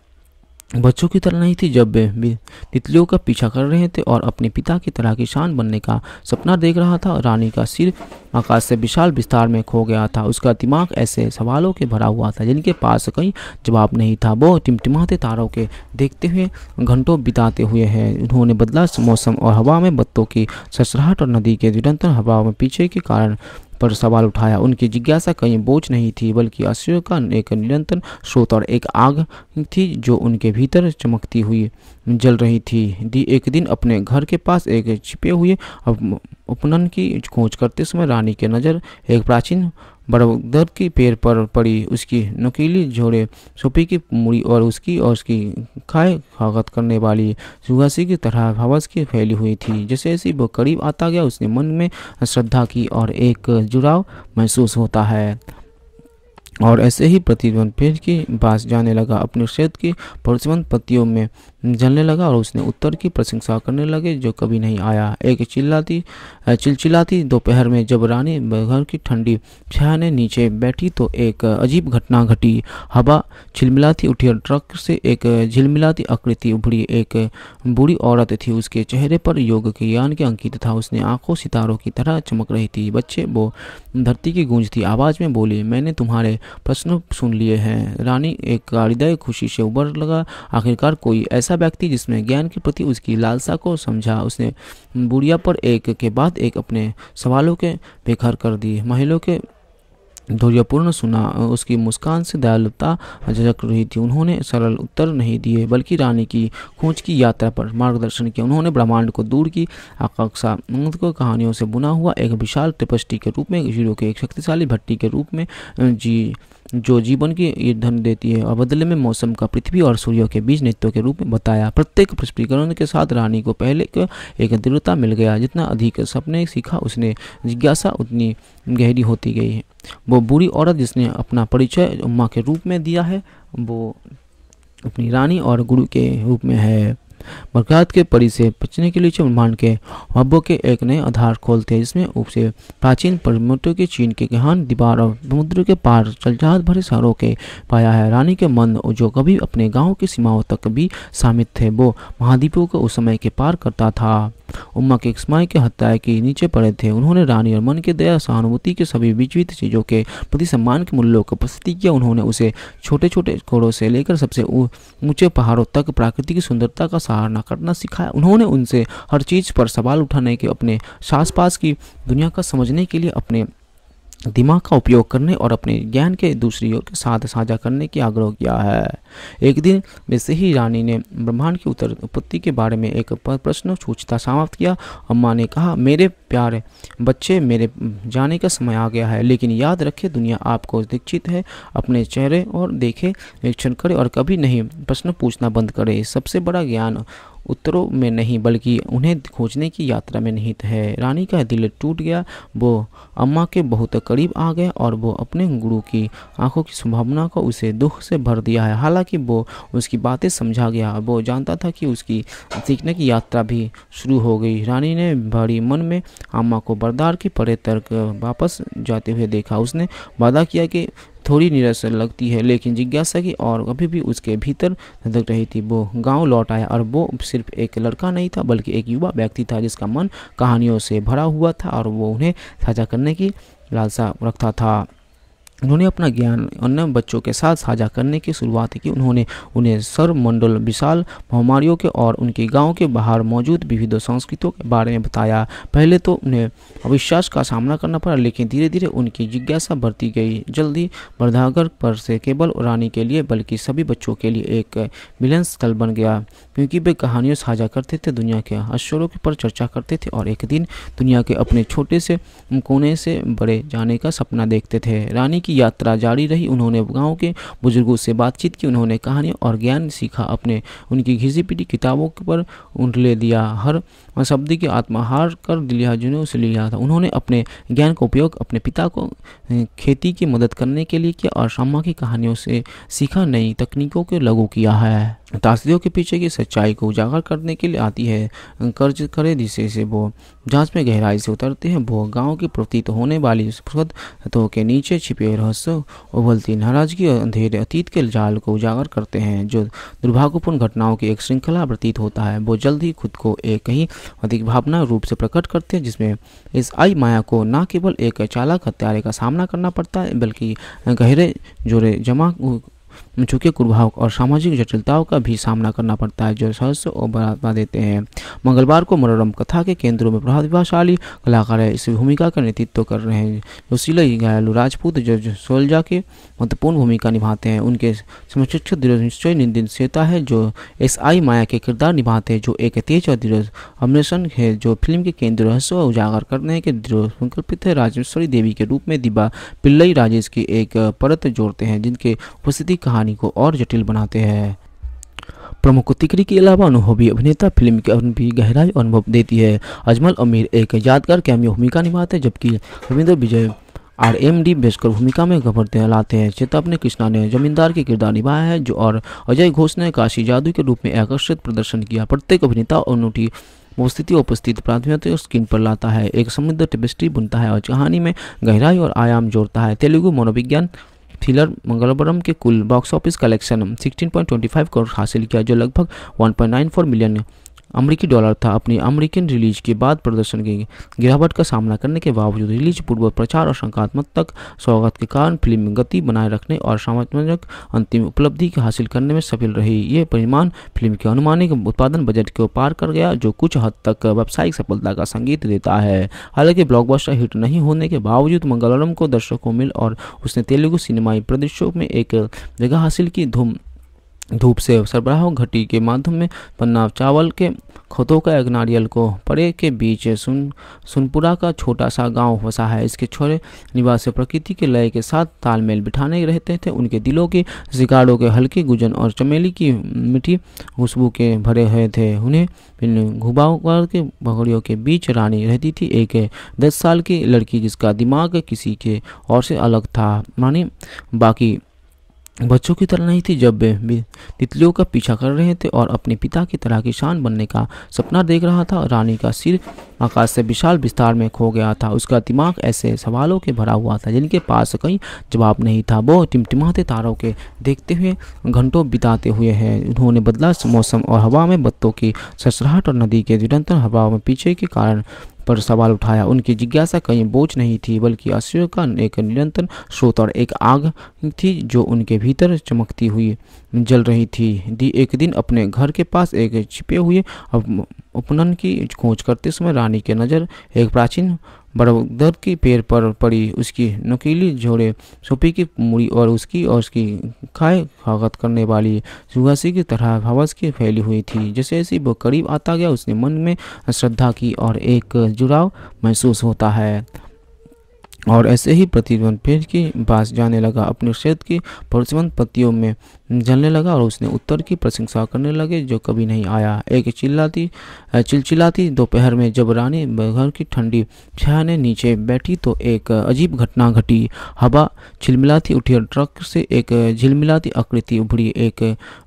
बच्चों की तरह नहीं थी जब वे तितलियों का पीछा कर रहे थे और अपने पिता की तरह किसान बनने का सपना देख रहा था रानी का सिर आकाश से विशाल विस्तार में खो गया था उसका दिमाग ऐसे सवालों के भरा हुआ था जिनके पास कहीं जवाब नहीं था वो टिमटिमाते तारों के देखते हुए घंटों बिताते हुए हैं उन्होंने बदला मौसम और हवा में बत्तों की ससराहट और नदी के निरंतर हवा में पीछे के कारण पर सवाल उठाया उनकी जिज्ञासा कहीं बोझ नहीं थी बल्कि आश्चर्य का एक निरंतर स्रोत और एक आग थी जो उनके भीतर चमकती हुई जल रही थी दी एक दिन अपने घर के पास एक छिपे हुए उपनन की खोज करते समय रानी के नज़र एक प्राचीन बड़दर की पैर पर पड़ी उसकी नकीली झोड़े सूपी की मुड़ी और उसकी और उसकी खाए स्वागत करने वाली सुहासी की तरह हवस की फैली हुई थी जैसे जैसे वो करीब आता गया उसने मन में श्रद्धा की और एक जुड़ाव महसूस होता है और ऐसे ही प्रतिद्वंद पेड़ के पास जाने लगा अपने क्षेत्र की प्रतिबंध पत्तियों में जलने लगा और उसने उत्तर की प्रशंसा करने लगे जो कभी नहीं आया एक चिल्लाती चिलचिलाती दोपहर में जब रानी घर की ठंडी छाया ने नीचे बैठी तो एक अजीब घटना घटी हवा छिलमिलाती उठी और ट्रक से एक झिलमिलाती आकृति उभरी एक बूढ़ी औरत थी उसके चेहरे पर योग के ज्ञान के अंकित था उसने आंखों सितारों की तरह चमक रही थी बच्चे वो धरती की गूंज थी आवाज़ में बोली मैंने तुम्हारे प्रश्न सुन लिए हैं रानी एक हृदय खुशी से उबर लगा आखिरकार कोई ऐसा व्यक्ति जिसने ज्ञान के प्रति उसकी लालसा को समझा उसने बुढ़िया पर एक के बाद एक अपने सवालों के बेखर कर दिए महिला के धैर्यपूर्ण सुना उसकी मुस्कान से दयालुता झजक रही थी उन्होंने सरल उत्तर नहीं दिए बल्कि रानी की खोज की यात्रा पर मार्गदर्शन किया उन्होंने ब्रह्मांड को दूर की आकांक्षा को कहानियों से बुना हुआ एक विशाल टिपस्टी के रूप में हीरो के एक शक्तिशाली भट्टी के रूप में जी जो जीवन की ईंधन देती है और बदले में मौसम का पृथ्वी और सूर्य के बीच नृत्यों के रूप में बताया प्रत्येक पुष्पीकरण के साथ रानी को पहले एक दृढ़ता मिल गया जितना अधिक सपने सीखा उसने जिज्ञासा उतनी गहरी होती गई है वो बुरी औरत जिसने अपना परिचय माँ के रूप में दिया है वो अपनी रानी और गुरु के रूप में है बरकरात के परी से बचने के लिए ब्रह्मांड के हब्बों के एक नए आधार खोलते हैं जिसमें से प्राचीन परमोटों के चीन के गहन दीवार और समुद्र के पार चलजात भरे शहरों के पाया है रानी के मन जो कभी अपने गाँव की सीमाओं तक भी शामिल थे वो महाद्वीपों को उस समय के पार करता था उम्मा के स्मय के हत्या के नीचे पड़े थे उन्होंने रानी और मन के दया सहानुभूति के सभी विचवित चीज़ों के प्रति सम्मान के मूल्यों को प्रस्तुत किया उन्होंने उसे छोटे छोटे घोड़ों से लेकर सबसे ऊंचे पहाड़ों तक प्राकृतिक सुंदरता का सहारा सराहना करना सिखाया उन्होंने उनसे हर चीज़ पर सवाल उठाने के अपने आस पास की दुनिया का समझने के लिए अपने दिमाग का उपयोग करने और अपने ज्ञान के दूसरी ओर के साथ साझा करने की आग्रह किया है एक दिन वैसे ही रानी ने ब्रह्मांड की उत्तर उत्पत्ति के बारे में एक प्रश्न सूचता समाप्त किया अम्मा ने कहा मेरे प्यारे बच्चे मेरे जाने का समय आ गया है लेकिन याद रखे दुनिया आपको दीक्षित है अपने चेहरे और देखे निरीक्षण करें और कभी नहीं प्रश्न पूछना बंद करें सबसे बड़ा ज्ञान उत्तरों में नहीं बल्कि उन्हें खोजने की यात्रा में निहित है रानी का दिल टूट गया वो अम्मा के बहुत करीब आ गए और वो अपने गुरु की आंखों की संभावना को उसे दुख से भर दिया है हालांकि वो उसकी बातें समझा गया वो जानता था कि उसकी सीखने की यात्रा भी शुरू हो गई रानी ने भारी मन में अम्मा को बरदार के परे तर्क वापस जाते हुए देखा उसने वादा किया कि थोड़ी निरस लगती है लेकिन जिज्ञासा की और अभी भी उसके भीतर धक रही थी वो गांव लौट आया और वो सिर्फ एक लड़का नहीं था बल्कि एक युवा व्यक्ति था जिसका मन कहानियों से भरा हुआ था और वो उन्हें साझा करने की लालसा रखता था उन्होंने अपना ज्ञान अन्य बच्चों के साथ साझा करने की शुरुआत की उन्होंने उन्हें सर मंडल विशाल महामारियों के और उनके गांव के बाहर मौजूद विविध संस्कृतियों के बारे में बताया पहले तो उन्हें अविश्वास का सामना करना पड़ा लेकिन धीरे धीरे उनकी जिज्ञासा बढ़ती गई जल्दी बर्धागर पर से केवल रानी के लिए बल्कि सभी बच्चों के लिए एक मिलन स्थल बन गया क्योंकि वे कहानियों साझा करते थे दुनिया के के पर चर्चा करते थे और एक दिन दुनिया के अपने छोटे से कोने से बड़े जाने का सपना देखते थे रानी की यात्रा जारी रही उन्होंने गाँव के बुजुर्गों से बातचीत की उन्होंने कहानी और ज्ञान सीखा अपने उनकी घिसी पीटी किताबों पर ले दिया हर शब्द की आत्माहार कर लिया जिन्हें उसे लिया था उन्होंने अपने ज्ञान का उपयोग अपने पिता को खेती की मदद करने के लिए किया और शम्मा की कहानियों से सीखा नई तकनीकों को लागू किया है तासदियों के पीछे की सच्चाई को उजागर करने के लिए आती है कर्ज करे जिसे से वो जांच में गहराई से उतरते हैं वो गांव की प्रतीत होने वाली तो के नीचे छिपे रहस्य उबलती नाराजगी और अंधेरे अतीत के जाल को उजागर करते हैं जो दुर्भाग्यपूर्ण घटनाओं की एक श्रृंखला प्रतीत होता है वो जल्द ही खुद को एक ही अधिक भावना रूप से प्रकट करते हैं जिसमें इस आई माया को न केवल एक चालक हत्यारे का सामना करना पड़ता है बल्कि गहरे जोड़े जमा झुके कुर्भाव और सामाजिक जटिलताओं का भी सामना करना पड़ता है जो सहस्य और बढ़ा देते हैं मंगलवार को मनोरम कथा के केंद्रों में प्रभावशाली कलाकार इस भूमिका का नेतृत्व कर रहे हैं जोशीला घायलू राजपूत जो, सोलजा के महत्वपूर्ण भूमिका निभाते हैं उनके समशिक्ष दृढ़ निश्चय निर्देशता है जो एस आई माया के किरदार निभाते हैं जो एक तेज और दृढ़ अन्वेषण है जो फिल्म के केंद्र रहस्य उजागर करने के दृढ़ संकल्पित है राजेश्वरी देवी के रूप में दिबा पिल्लई राजेश की एक परत जोड़ते हैं जिनके उपस्थिति कहानी कहानी को और जटिल बनाते हैं प्रमुख तिकरी के अलावा अनुभवी अभिनेता फिल्म के भी गहराई अनुभव देती है अजमल अमीर एक यादगार कैमियो भूमिका निभाते हैं जबकि Ravindra Vijay R M D Beskar भूमिका में गफर लाते हैं चेतावन कृष्णा ने जमींदार के किरदार निभाया है जो और अजय घोष ने काशी जादू के रूप में आकर्षित प्रदर्शन किया प्रत्येक अभिनेता और नोटी उपस्थिति उपस्थित प्राथमिक स्क्रीन पर लाता है एक समृद्ध टेबिस्ट्री बुनता है और कहानी में गहराई और आयाम जोड़ता है तेलुगु मनोविज्ञान थ्रिलर मंगलवरम के कुल बॉक्स ऑफिस कलेक्शन 16.25 करोड़ हासिल किया जो लगभग 1.94 मिलियन अमेरिकी डॉलर था अपनी अमेरिकन रिलीज के बाद प्रदर्शन की गिरावट का सामना करने के बावजूद रिलीज पूर्व प्रचार और शंकात्मक तक स्वागत के कारण फिल्म गति बनाए रखने और सामाजिक अंतिम उपलब्धि हासिल करने में सफल रही ये परिमाण फिल्म के अनुमानिक उत्पादन बजट को पार कर गया जो कुछ हद तक व्यावसायिक सफलता का संगीत देता है हालांकि ब्लॉकबस्टर हिट नहीं होने के बावजूद मंगलरम को दर्शकों मिल और उसने तेलुगु सिनेमाई प्रदर्शों में एक जगह हासिल की धूम धूप से सरबराह घटी के माध्यम में पन्ना चावल के खतों का एक नारियल को पड़े के बीच सुन सुनपुरा का छोटा सा गांव बसा है इसके छोरे निवासी प्रकृति के लय के साथ तालमेल बिठाने रहते थे उनके दिलों के शिकारों के हल्के गुजन और चमेली की मीठी खुशबू के भरे हुए थे उन्हें घुबावर के भगड़ियों के बीच रानी रहती थी एक दस साल की लड़की जिसका दिमाग किसी के और से अलग था मानी बाकी बच्चों की तरह नहीं थी जब वे तितलियों का पीछा कर रहे थे और अपने पिता की तरह किसान बनने का सपना देख रहा था रानी का सिर आकाश से विशाल विस्तार में खो गया था उसका दिमाग ऐसे सवालों के भरा हुआ था जिनके पास कहीं जवाब नहीं था वो टिमटिमाते तारों के देखते हुए घंटों बिताते हुए हैं उन्होंने बदला मौसम और हवा में बत्तों की ससराहट और नदी के निरंतर हवा में पीछे के कारण पर सवाल उठाया उनकी जिज्ञासा कहीं बोझ नहीं थी बल्कि आश्चर्य का एक निरंतर स्रोत और एक आग थी जो उनके भीतर चमकती हुई जल रही थी दी एक दिन अपने घर के पास एक छिपे हुए उपनन की खोज करते समय रानी के नज़र एक प्राचीन बड़ोदर के पैर पर पड़ी उसकी नकीली झोड़े सोपी की मुड़ी और उसकी और उसकी खाए स्वागत करने वाली सुहासी की तरह हवस की फैली हुई थी जैसे जैसे वो करीब आता गया उसने मन में श्रद्धा की और एक जुड़ाव महसूस होता है और ऐसे ही प्रतिध्वन पेड़ की पास जाने लगा अपने क्षेत्र की प्रतिबंध पत्तियों में जलने लगा और उसने उत्तर की प्रशंसा करने लगे जो कभी नहीं आया एक चिल्लाती चिलचिलाती दोपहर में जब रानी घर की ठंडी छाने नीचे बैठी तो एक अजीब घटना घटी हवा छिलमिलाती उठी और ट्रक से एक झिलमिलाती आकृति उभरी एक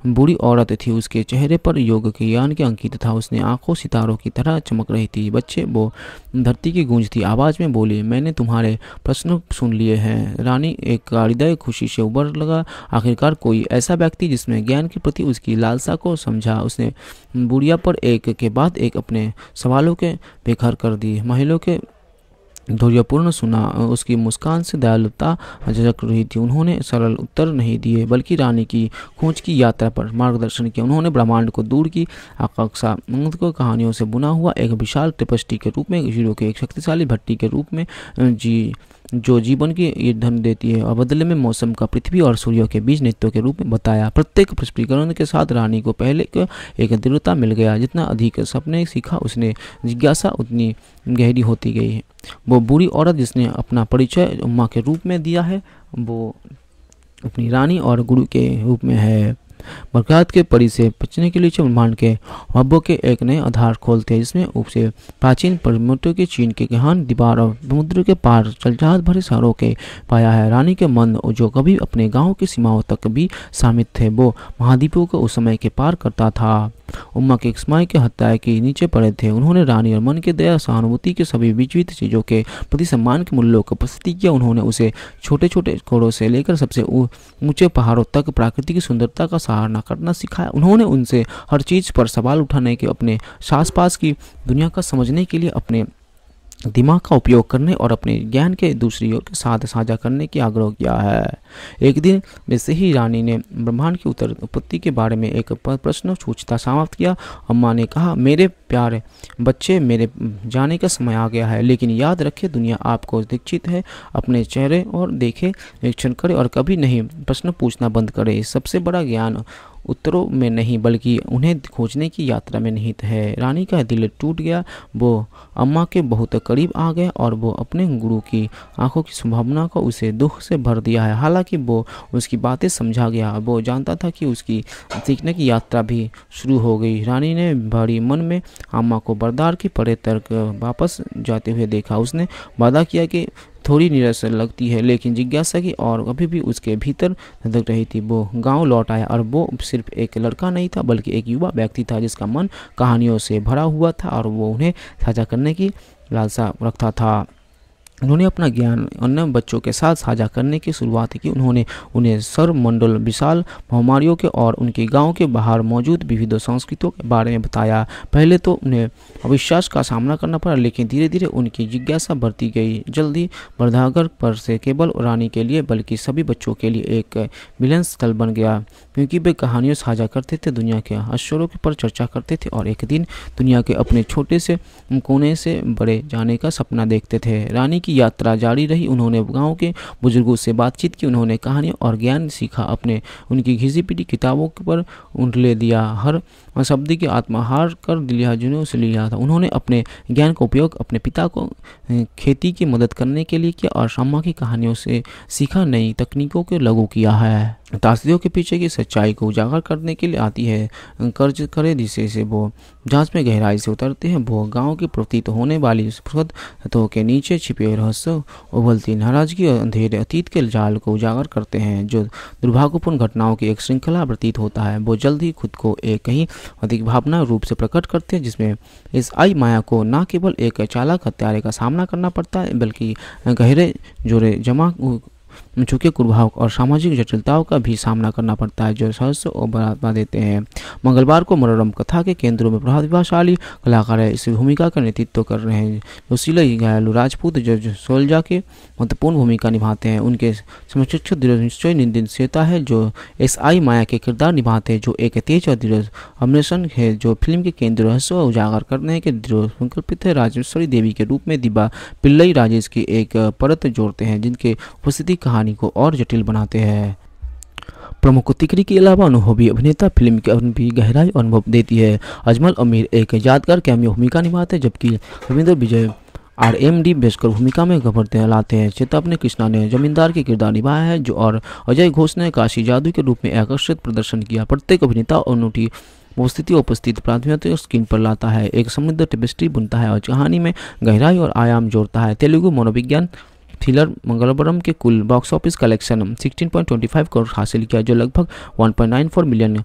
बूढ़ी औरत थी उसके चेहरे पर योग के ज्ञान के अंकित था उसने आंखों सितारों की तरह चमक रही थी बच्चे वो धरती की गूंजती आवाज़ में बोली मैंने तुम्हारे प्रश्न सुन लिए हैं रानी एक हृदय खुशी से उबर लगा आखिरकार कोई ऐसा व्यक्ति जिसमें ज्ञान के प्रति उसकी लालसा को समझा उसने बुढ़िया पर एक के बाद एक अपने सवालों के बेघर कर दिए महिला के धैर्यपूर्ण सुना उसकी मुस्कान से दयालुता झजक रही थी उन्होंने सरल उत्तर नहीं दिए बल्कि रानी की खोज की यात्रा पर मार्गदर्शन किया उन्होंने ब्रह्मांड को दूर की आकांक्षा को कहानियों से बुना हुआ एक विशाल त्रिपष्टि के रूप में हीरो के एक शक्तिशाली भट्टी के रूप में जी जो जीवन की ये धन देती है और बदले में मौसम का पृथ्वी और सूर्य के बीच नृत्यों के रूप में बताया प्रत्येक पुष्पीकरण के साथ रानी को पहले एक दृढ़ता मिल गया जितना अधिक सपने सीखा उसने जिज्ञासा उतनी गहरी होती गई है वो बुरी औरत जिसने अपना परिचय उम्मा के रूप में दिया है वो अपनी रानी और गुरु के रूप में है बरकरात के परी से बचने के लिए ब्रह्मांड के हब्बों के एक नए आधार खोलते हैं जिसमें उपसे प्राचीन परमोटों के चीन के गहन दीवार और समुद्र के पार चलजात भरे शहरों के पाया है रानी के मन जो कभी अपने गाँव की सीमाओं तक भी शामिल थे वो महाद्वीपों को उस समय के पार करता था उम्मा के इस्माई के हत्या के नीचे पड़े थे उन्होंने रानी और मन के दया सहानुभूति के सभी विचलित चीज़ों के प्रति सम्मान के मूल्यों को प्रस्तुति किया उन्होंने उसे छोटे छोटे कोड़ों से लेकर सबसे ऊंचे पहाड़ों तक प्राकृतिक सुंदरता का सराहना करना सिखाया उन्होंने उनसे हर चीज़ पर सवाल उठाने के अपने आस पास की दुनिया का समझने के लिए अपने दिमाग का उपयोग करने और अपने ज्ञान के दूसरी ओर के साथ साझा करने की आग्रह किया है एक दिन से ही रानी ने ब्रह्मांड की उत्तर उत्पत्ति के बारे में एक प्रश्न सूचता समाप्त किया अम्मा ने कहा मेरे प्यारे बच्चे मेरे जाने का समय आ गया है लेकिन याद रखें दुनिया आपको दीक्षित है अपने चेहरे और देखे निरीक्षण करें और कभी नहीं प्रश्न पूछना बंद करें सबसे बड़ा ज्ञान उत्तरों में नहीं बल्कि उन्हें खोजने की यात्रा में निहित है रानी का दिल टूट गया वो अम्मा के बहुत करीब आ गए और वो अपने गुरु की आंखों की संभावना को उसे दुख से भर दिया है हालांकि वो उसकी बातें समझा गया वो जानता था कि उसकी सीखने की यात्रा भी शुरू हो गई रानी ने भारी मन में अम्मा को बरदार की परे तर्क वापस जाते हुए देखा उसने वादा किया कि थोड़ी निराश लगती है लेकिन जिज्ञासा की और अभी भी उसके भीतर धक रही थी वो गांव लौट आया और वो सिर्फ एक लड़का नहीं था बल्कि एक युवा व्यक्ति था जिसका मन कहानियों से भरा हुआ था और वो उन्हें साझा करने की लालसा रखता था उन्होंने अपना ज्ञान अन्य बच्चों के साथ साझा करने की शुरुआत की उन्होंने उन्हें सर्वमंडल विशाल महामारियों के और उनके गांव के बाहर मौजूद विविध संस्कृतियों के बारे में बताया पहले तो उन्हें अविश्वास का सामना करना पड़ा लेकिन धीरे धीरे उनकी जिज्ञासा बढ़ती गई जल्दी बर्धागर पर से केवल रानी के लिए बल्कि सभी बच्चों के लिए एक मिलन स्थल बन गया क्योंकि वे कहानियों साझा करते थे दुनिया के के पर चर्चा करते थे और एक दिन दुनिया के अपने छोटे से कोने से बड़े जाने का सपना देखते थे रानी की की यात्रा जारी रही उन्होंने गांव के बुजुर्गों से बातचीत की उन्होंने कहानी और ज्ञान सीखा अपने उनकी घिसी पिटी किताबों पर उठले दिया हर शब्द की आत्महार कर लिया जिन्होंने से लिया था उन्होंने अपने ज्ञान का उपयोग अपने पिता को खेती की मदद करने के लिए किया और शामा की कहानियों से सीखा नई तकनीकों को लागू किया है तासीरों के पीछे की सच्चाई को उजागर करने के लिए आती है कर्ज करे जिसे से वो जांच में गहराई से उतरते हैं वो गांव की प्रतीत होने वाली तो के नीचे छिपे रहस्य उबलती नाराजगी और अंधेरे अतीत के जाल को उजागर करते हैं जो दुर्भाग्यपूर्ण घटनाओं की एक श्रृंखला प्रतीत होता है वो जल्द ही खुद को एक कहीं अधिक भावना रूप से प्रकट करते हैं जिसमें इस आई माया को न केवल एक चालक हत्यारे का सामना करना पड़ता है बल्कि गहरे जोरे जमा चूँकि कुप्रभाव और सामाजिक जटिलताओं का भी सामना करना पड़ता है जो सहस्य और बढ़ावा देते हैं मंगलवार को मनोरम कथा के केंद्रों में प्रभावशाली कलाकार इस भूमिका का नेतृत्व कर रहे हैं वसीला घायलू राजपूत जो सोलजा के महत्वपूर्ण भूमिका निभाते हैं उनके समशिक्षक दृढ़ निश्चय निंदित निर्देशता है जो एस आई माया के किरदार निभाते हैं जो एक तेज और दृढ़ अमृषण है जो फिल्म के केंद्र रहस्य उजागर करने के दृढ़ संकल्पित है राजेश्वरी देवी के रूप में दिबा पिल्लई राजेश की एक परत जोड़ते हैं जिनके उपस्थिति कहा कहानी को और जटिल बनाते हैं प्रमुख तिकरी के अलावा अनुभवी अभिनेता फिल्म के भी गहराई अनुभव देती है अजमल अमीर एक यादगार कैमियो भूमिका निभाते हैं जबकि Ravindra Vijay R M D Beskar भूमिका में घबरते लाते हैं चेतावनी कृष्णा ने जमींदार के किरदार निभाया है जो और अजय घोष ने काशी जादू के रूप में आकर्षित प्रदर्शन किया प्रत्येक अभिनेता और नोटी उपस्थिति उपस्थित प्राथमिकता स्क्रीन पर लाता है एक समृद्ध टेबिस्ट्री बुनता है और कहानी में गहराई और आयाम जोड़ता है तेलुगु मनोविज्ञान थ्रिलर मंगलवरम के कुल बॉक्स ऑफिस कलेक्शन 16.25 करोड़ हासिल किया जो लगभग 1.94 मिलियन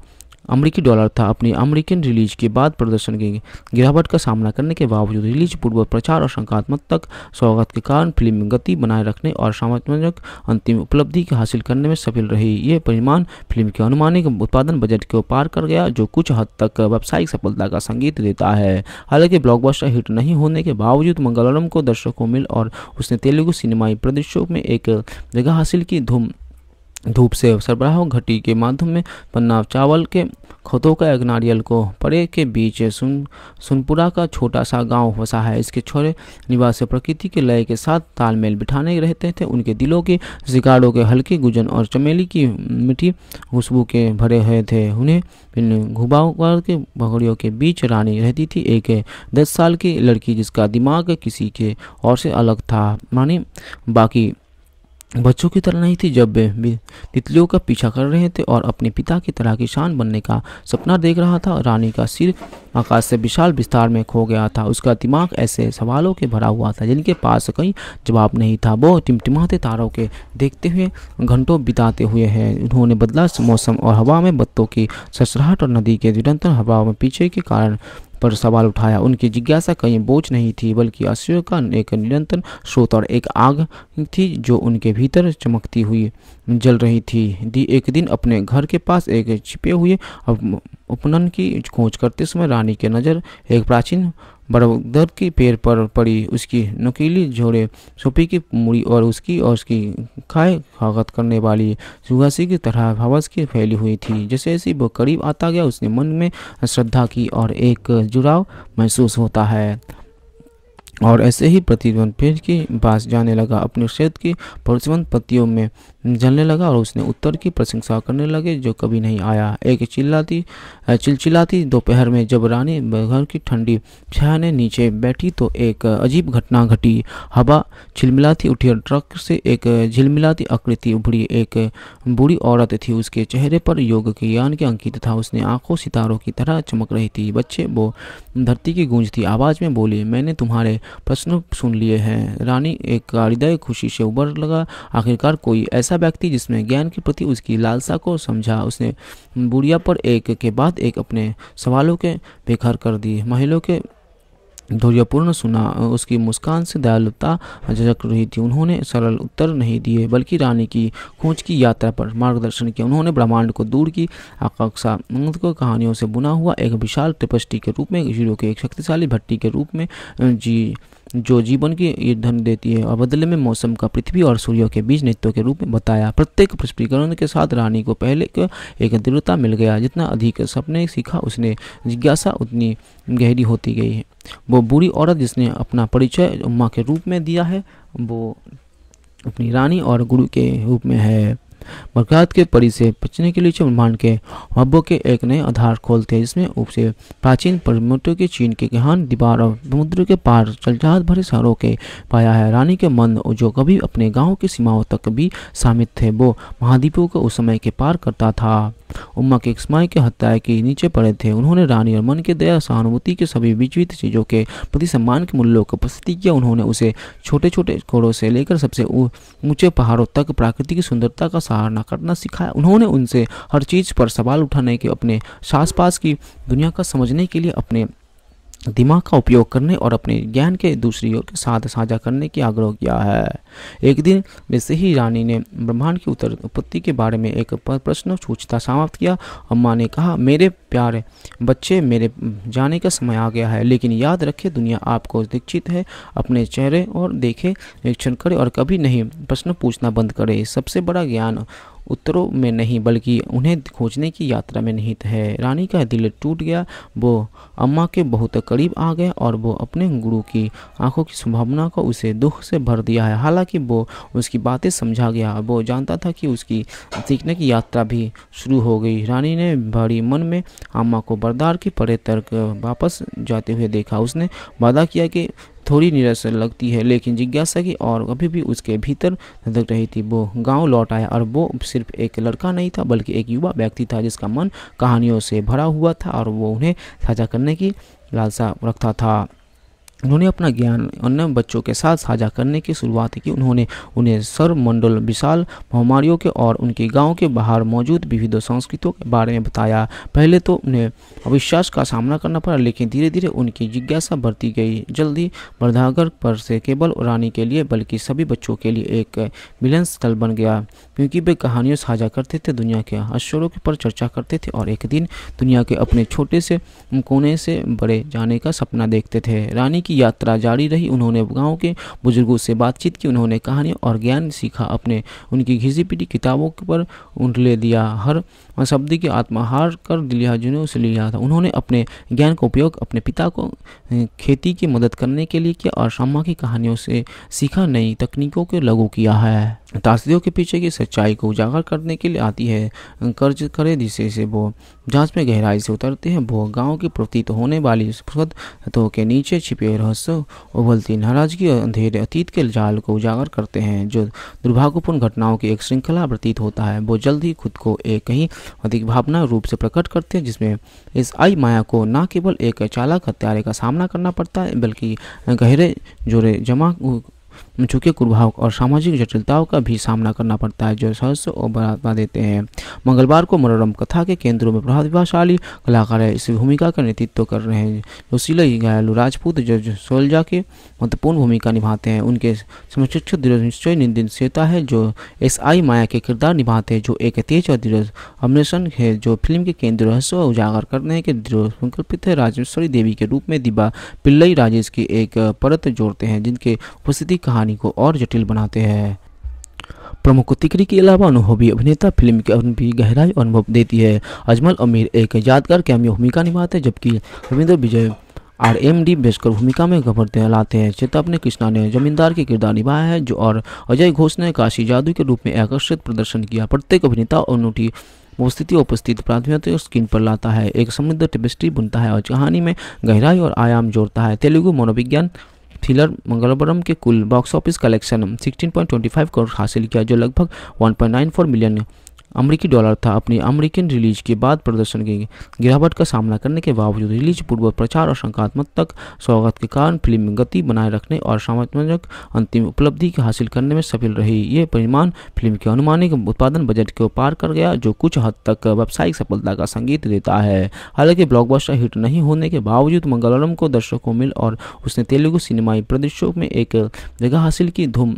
अमेरिकी डॉलर था अपनी अमेरिकन रिलीज के बाद प्रदर्शन की गिरावट का सामना करने के बावजूद रिलीज पूर्व प्रचार और शंकात्मक तक स्वागत के कारण फिल्म गति बनाए रखने और सामाजिक अंतिम उपलब्धि हासिल करने में सफल रही ये परिमाण फिल्म के अनुमानिक उत्पादन बजट को पार कर गया जो कुछ हद तक व्यावसायिक सफलता का संगीत देता है हालांकि ब्लॉकबस्टर हिट नहीं होने के बावजूद मंगलम को दर्शकों मिल और उसने तेलुगु सिनेमाई प्रदर्शों में एक जगह हासिल की धूम धूप से सरबराह घटी के माध्यम में पन्ना चावल के खतों का एक नारियल को परे के बीच सुन सुनपुरा का छोटा सा गांव बसा है इसके छोरे निवास प्रकृति के लय के साथ तालमेल बिठाने रहते थे उनके दिलों के शिकारों के हल्के गुजन और चमेली की मीठी खुशबू के भरे हुए थे उन्हें इन घुबाऊकर के भगड़ियों के बीच रानी रहती थी एक दस साल की लड़की जिसका दिमाग किसी के और से अलग था मानी बाकी बच्चों की तरह नहीं थी जब वे तितलियों का पीछा कर रहे थे और अपने पिता की तरह किसान बनने का सपना देख रहा था रानी का सिर आकाश से विशाल विस्तार में खो गया था उसका दिमाग ऐसे सवालों के भरा हुआ था जिनके पास कहीं जवाब नहीं था वो टिमटिमाते तारों के देखते हुए घंटों बिताते हुए हैं उन्होंने बदला मौसम और हवा में बत्तों की ससराहट और नदी के निरंतर हवा में पीछे के कारण पर सवाल उठाया उनकी जिज्ञासा कहीं बोझ नहीं थी बल्कि आश्चर्य का एक निरंतर स्रोत और एक आग थी जो उनके भीतर चमकती हुई जल रही थी दी एक दिन अपने घर के पास एक छिपे हुए उपनन की खोज करते समय रानी के नज़र एक प्राचीन बरगद की पेड़ पर पड़ी उसकी नुकीली झोड़े सोपी की मुड़ी और उसकी और उसकी खाए खागत करने वाली सुगासी की तरह हवस की फैली हुई थी जैसे जैसे वो करीब आता गया उसने मन में श्रद्धा की और एक जुड़ाव महसूस होता है और ऐसे ही प्रतिध्वन फिर के पास जाने लगा अपने क्षेत्र की प्रतिबंध पत्तियों में जलने लगा और उसने उत्तर की प्रशंसा करने लगे जो कभी नहीं आया एक चिल्लाती चिलचिलाती दोपहर में जब रानी घर की ठंडी छाया नीचे बैठी तो एक अजीब घटना घटी हवा छिलमिलाती उठी और ट्रक से एक झिलमिलाती आकृति उभरी एक बूढ़ी औरत थी उसके चेहरे पर योग के ज्ञान के अंकित था उसने आंखों सितारों की तरह चमक रही थी बच्चे वो धरती की गूंज थी आवाज़ में बोली मैंने तुम्हारे प्रश्न सुन लिए हैं रानी एक हृदय खुशी से उबर लगा आखिरकार कोई ऐसा व्यक्ति जिसने ज्ञान के प्रति उसकी लालसा को समझा उसने बुढ़िया पर एक के बाद एक अपने सवालों के बेखर कर दिए महिलों के धैर्यपूर्ण सुना उसकी मुस्कान से दयालुता झक रही थी उन्होंने सरल उत्तर नहीं दिए बल्कि रानी की खोज की यात्रा पर मार्गदर्शन किया उन्होंने ब्रह्मांड को दूर की आकांक्षा को कहानियों से बुना हुआ एक विशाल त्रिपष्टि के रूप में जीरो के एक शक्तिशाली भट्टी के रूप में जी जो जीवन की ईंधन देती है और बदले में मौसम का पृथ्वी और सूर्य के बीच नृत्यों के रूप में बताया प्रत्येक पुष्पीकरण के साथ रानी को पहले एक दृढ़ता मिल गया जितना अधिक सपने सीखा उसने जिज्ञासा उतनी गहरी होती गई है वो बुरी औरत जिसने अपना परिचय उम्मा के रूप में दिया है वो अपनी रानी और गुरु के रूप में है बरकरात के परी से बचने के लिए ब्रह्मांड के हब्बों के एक नए आधार खोलते हैं जिसमें उपसे प्राचीन परमोटों के चीन के गहन दीवार और समुद्र के पार जलजात भरे शहरों के पाया है रानी के मन जो कभी अपने गाँव की सीमाओं तक भी शामिल थे वो महाद्वीपों को उस समय के पार करता था उम्मा के स्माई के हत्याए के नीचे पड़े थे उन्होंने रानी और मन के दया सहानुभूति के सभी विचवित चीज़ों के प्रति सम्मान के मूल्यों को प्रस्तुति किया उन्होंने उसे छोटे छोटे कोड़ों से लेकर सबसे ऊंचे पहाड़ों तक प्राकृतिक सुंदरता का न करना सिखाया उन्होंने उनसे हर चीज़ पर सवाल उठाने के अपने आस पास की दुनिया का समझने के लिए अपने दिमाग का उपयोग करने और अपने ज्ञान के दूसरी ओर के साथ साझा करने की आग्रह किया है एक दिन वैसे ही रानी ने ब्रह्मांड की उत्तर उत्पत्ति के बारे में एक प्रश्न सूचता समाप्त किया अम्मा ने कहा मेरे प्यारे बच्चे मेरे जाने का समय आ गया है लेकिन याद रखें दुनिया आपको दीक्षित है अपने चेहरे और देखे निरीक्षण करें और कभी नहीं प्रश्न पूछना बंद करें सबसे बड़ा ज्ञान उत्तरों में नहीं बल्कि उन्हें खोजने की यात्रा में निहित है रानी का दिल टूट गया वो अम्मा के बहुत करीब आ गए और वो अपने गुरु की आंखों की संभावना को उसे दुख से भर दिया है हालांकि वो उसकी बातें समझा गया वो जानता था कि उसकी सीखने की यात्रा भी शुरू हो गई रानी ने भारी मन में अम्मा को बरदार के परे तर्क वापस जाते हुए देखा उसने वादा किया कि थोड़ी निराशा लगती है लेकिन जिज्ञासा की और अभी भी उसके भीतर धक रही थी वो गांव लौट आया और वो सिर्फ एक लड़का नहीं था बल्कि एक युवा व्यक्ति था जिसका मन कहानियों से भरा हुआ था और वो उन्हें साझा करने की लालसा रखता था उन्होंने अपना ज्ञान अन्य बच्चों के साथ साझा करने की शुरुआत की उन्होंने उन्हें सर्वमंडल विशाल महामारियों के और उनके गांव के बाहर मौजूद विविध संस्कृतियों के बारे में बताया पहले तो उन्हें अविश्वास का सामना करना पड़ा लेकिन धीरे धीरे उनकी जिज्ञासा बढ़ती गई जल्दी बर्धागर पर से केवल रानी के लिए बल्कि सभी बच्चों के लिए एक मिलन स्थल बन गया क्योंकि वे कहानियों साझा करते थे दुनिया के आश्चर्यों पर चर्चा करते थे और एक दिन दुनिया के अपने छोटे से कोने से बड़े जाने का सपना देखते थे रानी की यात्रा जारी रही उन्होंने गाँव के बुजुर्गों से बातचीत की उन्होंने कहानियाँ और ज्ञान सीखा अपने उनकी घिसी पीटी किताबों पर ले दिया हर शब्द की आत्मा हार कर दिलिया जी ने उसे लिया था उन्होंने अपने ज्ञान का उपयोग अपने पिता को खेती की मदद करने के लिए किया और शामा की कहानियों से सीखा नई तकनीकों को लागू किया है तासदियों के पीछे की सच्चाई को उजागर करने के लिए आती है कर्ज करे जिसे से वो जांच में गहराई से उतरते हैं वो गांव की प्रतीत होने वाली तो के नीचे छिपे रहस्य उबलती नाराजगी और अंधेरे अतीत के जाल को उजागर करते हैं जो दुर्भाग्यपूर्ण घटनाओं की एक श्रृंखला प्रतीत होता है वो जल्द ही खुद को एक कहीं अधिक भावना रूप से प्रकट करते हैं जिसमें इस आई माया को न केवल एक चालक हत्यारे का सामना करना पड़ता है बल्कि गहरे जोड़े जमा झुके कुर्भाव और सामाजिक जटिलताओं का भी सामना करना पड़ता है जो सहस्य और बढ़ा देते हैं मंगलवार को मनोरम कथा के केंद्रों में प्रभावशाली कलाकार इस भूमिका का नेतृत्व कर रहे हैं जोशीले घायलू राजपूत जो सोलजा के महत्वपूर्ण भूमिका निभाते हैं उनके समशिक्ष निश्चय निंदित श्वेता है जो एस आई माया के किरदार निभाते हैं जो एक तेज और दृढ़ अन्वेषण है जो फिल्म के केंद्र रहस्य उजागर करने के दृढ़ संकल्पित है राजेश्वरी देवी के रूप में दिबा पिल्लई राजेश की एक परत जोड़ते हैं जिनके उपस्थिति कहानी कहानी को और जटिल बनाते हैं प्रमुख तिकरी के अलावा अनुभवी अभिनेता फिल्म के भी गहराई अनुभव देती है अजमल अमीर एक यादगार कैमियो भूमिका निभाते हैं जबकि Ravindra Vijay R M D बेचकर भूमिका में गबर लाते हैं चेतावन कृष्णा ने जमींदार के किरदार निभाया है जो और अजय घोष ने काशी जादू के रूप में आकर्षित प्रदर्शन किया प्रत्येक अभिनेता और अनूठी उपस्थिति उपस्थित प्राथमिक स्क्रीन पर लाता है एक समृद्ध टेबिस्ट्री बुनता है और कहानी में गहराई और आयाम जोड़ता है तेलुगु मनोविज्ञान थ्रिलर मंगलवरम के कुल बॉक्स ऑफिस कलेक्शन 16.25 करोड़ हासिल किया जो लगभग 1.94 मिलियन अमेरिकी डॉलर था अपनी अमेरिकन रिलीज के बाद प्रदर्शन की गिरावट का सामना करने के बावजूद रिलीज पूर्व प्रचार और शंकात्मक तक स्वागत के कारण फिल्म गति बनाए रखने और सामाजिक अंतिम उपलब्धि हासिल करने में सफल रही ये परिमाण फिल्म के अनुमानिक उत्पादन बजट को पार कर गया जो कुछ हद तक व्यावसायिक सफलता का संगीत देता है हालांकि ब्लॉकबस्टर हिट नहीं होने के बावजूद मंगलरम को दर्शकों मिल और उसने तेलुगु सिनेमाई प्रदेशों में एक जगह हासिल की धूम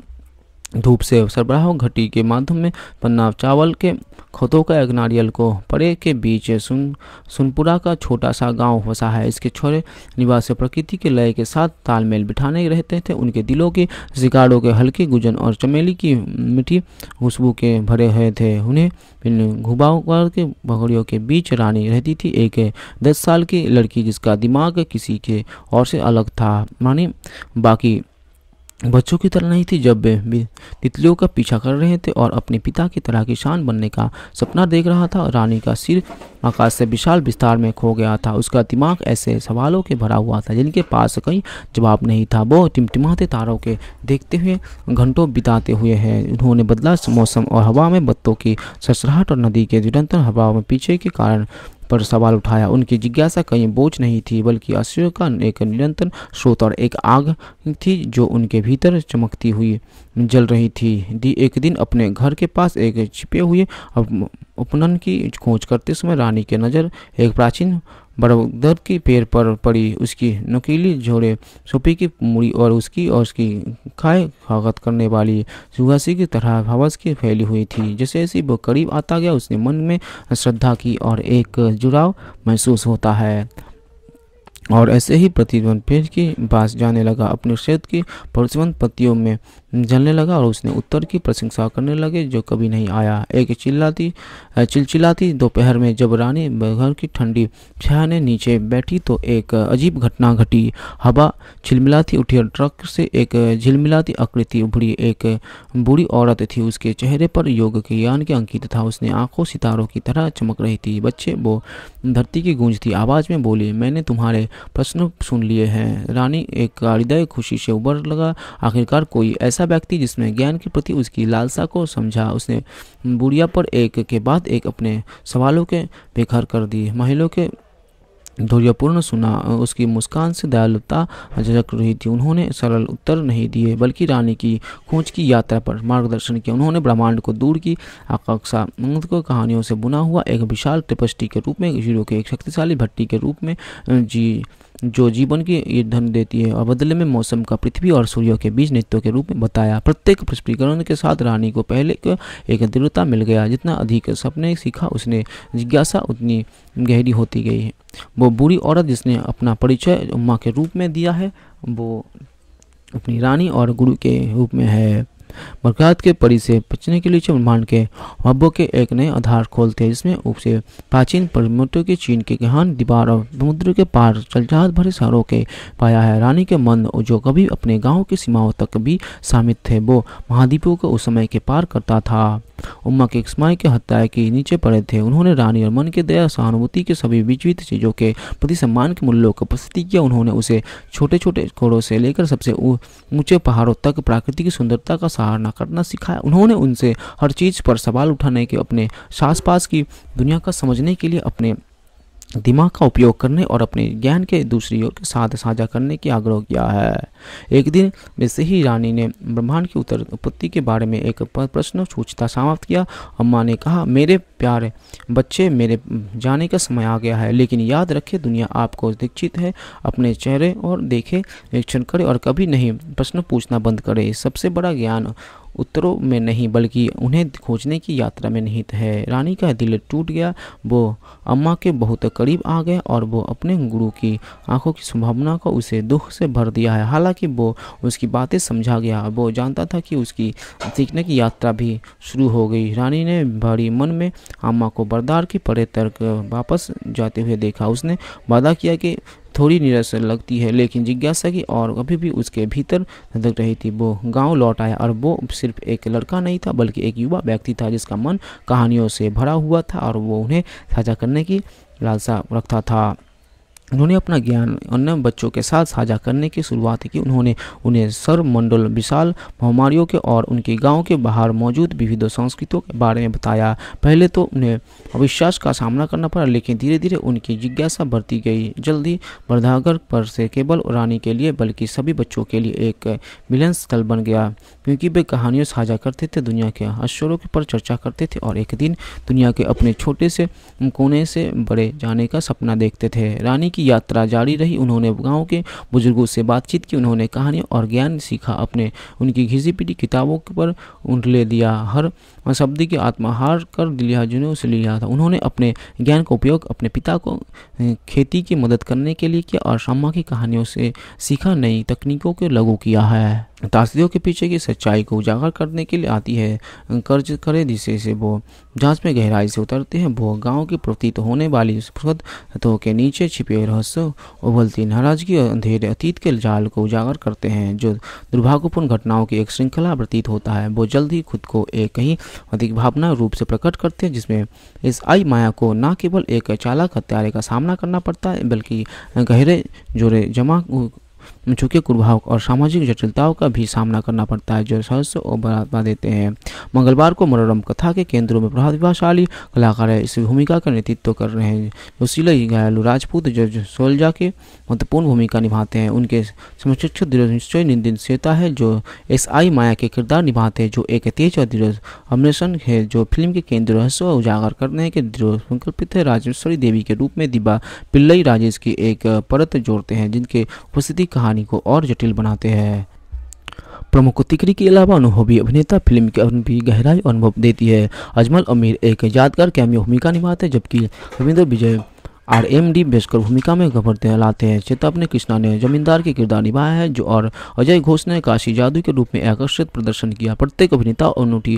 धूप से सरबराह घटी के माध्यम में पन्ना चावल के खतों का एक नारियल को परे के बीच सुन सुनपुरा का छोटा सा गांव बसा है इसके छोरे निवासी प्रकृति के लय के साथ तालमेल बिठाने रहते थे उनके दिलों के शिकारों के हल्के गुजन और चमेली की मीठी खुशबू के भरे हुए थे उन्हें घुबावर के भगड़ियों के बीच रानी रहती थी एक दस साल की लड़की जिसका दिमाग किसी के और से अलग था मानी बाकी बच्चों की तरह नहीं थी जब वे तितलियों का पीछा कर रहे थे और अपने पिता की तरह किसान बनने का सपना देख रहा था रानी का सिर आकाश से विशाल विस्तार में खो गया था उसका दिमाग ऐसे सवालों के भरा हुआ था जिनके पास कहीं जवाब नहीं था वो टिमटिमाते तारों के देखते हुए घंटों बिताते हुए हैं उन्होंने बदला मौसम और हवा में बत्तों की ससराहट और नदी के निरंतर हवा में पीछे के कारण पर सवाल उठाया उनकी जिज्ञासा कहीं बोझ नहीं थी बल्कि आश्चर्य का एक निरंतर स्रोत और एक आग थी जो उनके भीतर चमकती हुई जल रही थी दी एक दिन अपने घर के पास एक छिपे हुए उपनन की खोज करते समय रानी के नज़र एक प्राचीन बड़दर के पैर पर पड़ी उसकी नकीली झोड़े सूपी की मुड़ी और उसकी और उसकी खाए स्वागत करने वाली सुहासी की तरह हवस की फैली हुई थी जैसे ऐसी वो करीब आता गया उसने मन में श्रद्धा की और एक जुड़ाव महसूस होता है और ऐसे ही प्रतिद्वंद पेड़ के पास जाने लगा अपने क्षेत्र की प्रतिबंध पत्तियों में जलने लगा और उसने उत्तर की प्रशंसा करने लगे जो कभी नहीं आया एक चिल्लाती चिलचिलाती दोपहर में जब रानी घर की ठंडी छहने नीचे बैठी तो एक अजीब घटना घटी हवा छिलमिलाती उठी और ट्रक से एक झिलमिलाती आकृति उभरी एक बूढ़ी औरत थी उसके चेहरे पर योग के ज्ञान के अंकित था उसने आंखों सितारों की तरह चमक रही थी बच्चे वो धरती की गूंज थी आवाज़ में बोली मैंने तुम्हारे प्रश्न सुन लिए हैं रानी एक हृदय खुशी से उबर लगा आखिरकार कोई ऐसा ऐसा व्यक्ति जिसमें ज्ञान के प्रति उसकी लालसा को समझा उसने बुढ़िया पर एक के बाद एक अपने सवालों के बेघर कर दिए महिलाओं के धैर्यपूर्ण सुना उसकी मुस्कान से दयालुता झलक रही थी उन्होंने सरल उत्तर नहीं दिए बल्कि रानी की खोज की यात्रा पर मार्गदर्शन किया उन्होंने ब्रह्मांड को दूर की आकांक्षा को कहानियों से बुना हुआ एक विशाल ट्रिपस्टी के रूप में जीरो के एक शक्तिशाली भट्टी के रूप में जी जो जीवन की ईंधन देती है और बदले में मौसम का पृथ्वी और सूर्य के बीच नृत्यों के रूप में बताया प्रत्येक पुष्पीकरण के साथ रानी को पहले एक दृढ़ता मिल गया जितना अधिक सपने सीखा उसने जिज्ञासा उतनी गहरी होती गई है वो बुरी औरत जिसने अपना परिचय माँ के रूप में दिया है वो अपनी रानी और गुरु के रूप में है बरकरात के परी से बचने के लिए ब्रह्मांड के हब्बों के एक नए आधार खोलते हैं जिसमें उसे प्राचीन परमोटों के चीन के गहन दीवार और समुद्र के पार चलचाहत भरे शहरों के पाया है रानी के मन जो कभी अपने गांव की सीमाओं तक भी शामिल थे वो महाद्वीपों को उस समय के पार करता था उम्मा के इस्माई के हत्याए के नीचे पड़े थे उन्होंने रानी और मन के दया सहानुभूति के सभी विचवित चीज़ों के प्रति सम्मान के मूल्यों का प्रस्तुति किया उन्होंने उसे छोटे छोटे घोड़ों से लेकर सबसे ऊंचे पहाड़ों तक प्राकृतिक की सुंदरता का सहारा करना सिखाया उन्होंने उनसे हर चीज़ पर सवाल उठाने के अपने आस पास की दुनिया का समझने के लिए अपने दिमाग का उपयोग करने और अपने ज्ञान के दूसरी ओर के साथ साझा करने की आग्रह किया है एक दिन वैसे ही रानी ने ब्रह्मांड की उत्तर उत्पत्ति के बारे में एक प्रश्न सूचता समाप्त किया अम्मा ने कहा मेरे प्यारे बच्चे मेरे जाने का समय आ गया है लेकिन याद रखे दुनिया आपको दीक्षित है अपने चेहरे और देखे निरीक्षण करें और कभी नहीं प्रश्न पूछना बंद करें सबसे बड़ा ज्ञान उत्तरों में नहीं बल्कि उन्हें खोजने की यात्रा में निहित है रानी का दिल टूट गया वो अम्मा के बहुत करीब आ गए और वो अपने गुरु की आंखों की संभावना को उसे दुख से भर दिया है हालांकि हालांकि वो उसकी बातें समझा गया वो जानता था कि उसकी सीखने की यात्रा भी शुरू हो गई रानी ने भारी मन में अम्मा को बरदार के पड़े तर्क वापस जाते हुए देखा उसने वादा किया कि थोड़ी निराश लगती है लेकिन जिज्ञासा की और अभी भी उसके भीतर धक रही थी वो गांव लौट आया और वो सिर्फ एक लड़का नहीं था बल्कि एक युवा व्यक्ति था जिसका मन कहानियों से भरा हुआ था और वो उन्हें साझा करने की लालसा रखता था उन्होंने अपना ज्ञान अन्य बच्चों के साथ साझा करने की शुरुआत की उन्होंने उन्हें सर्वमंडल विशाल महामारियों के और उनके गांव के बाहर मौजूद विविध संस्कृतियों के बारे में बताया पहले तो उन्हें अविश्वास का सामना करना पड़ा लेकिन धीरे धीरे उनकी जिज्ञासा बढ़ती गई जल्दी वर्धागर पर से केवल रानी के लिए बल्कि सभी बच्चों के लिए एक मिलन स्थल बन गया क्योंकि वे कहानियों साझा करते थे दुनिया के अश्वरों पर चर्चा करते थे और एक दिन दुनिया के अपने छोटे से कोने से बड़े जाने का सपना देखते थे रानी की यात्रा जारी रही उन्होंने गांव के बुजुर्गों से बातचीत की उन्होंने कहानी और ज्ञान सीखा अपने उनकी घिसी पीटी किताबों पर ले दिया हर शब्द की आत्माहार कर दिलिया जिन्हें उसे लिया था उन्होंने अपने ज्ञान का उपयोग अपने पिता को खेती की मदद करने के लिए किया और शामा की कहानियों से सीखा नई तकनीकों को लागू किया है तासदियों के पीछे की सच्चाई को उजागर करने के लिए आती है कर्ज करे जिसे से वो जांच में गहराई से उतरते हैं वो गांव की प्रतीत होने वाली तो के नीचे छिपे रहस्य उबलती नाराजगी और अंधेरे अतीत के जाल को उजागर करते हैं जो दुर्भाग्यपूर्ण घटनाओं की एक श्रृंखला प्रतीत होता है वो जल्द ही खुद को एक कहीं अधिक भावना रूप से प्रकट करते हैं जिसमें इस आई माया को न केवल एक चालक हत्यारे का सामना करना पड़ता है बल्कि गहरे जोड़े जमा चूँकि कुर्भाव और सामाजिक जटिलताओं का भी सामना करना पड़ता है जो रहस्य और बढ़ावा देते हैं मंगलवार को मनोरम कथा के केंद्रों में प्रतिभाशाली कलाकार इस भूमिका का नेतृत्व कर रहे हैं जोशीला घायलू राजपूत जो सोलजा के महत्वपूर्ण भूमिका निभाते हैं उनके समक्ष दृढ़ निश्चय श्वेता है जो एस आई माया के किरदार निभाते हैं जो एक तेज और दृढ़ अन्वेषण है जो फिल्म के केंद्र रहस्य उजागर करने के दृढ़ संकल्पित है राजेश्वरी देवी के रूप में दिबा पिल्लई राजेश की एक परत जोड़ते हैं जिनके उपस्थिति कहानी कहानी को और जटिल बनाते हैं प्रमुख तिकरी के अलावा अनुभवी अभिनेता फिल्म के भी गहराई अनुभव देती है अजमल अमीर एक यादगार कैमियो भूमिका निभाते हैं जबकि Ravindra Vijay R M D Beskar भूमिका में गभर लाते हैं चेतावनी कृष्णा ने जमींदार के किरदार निभाया है जो और अजय घोष ने काशी जादू के रूप में आकर्षित प्रदर्शन किया प्रत्येक अभिनेता और नोटी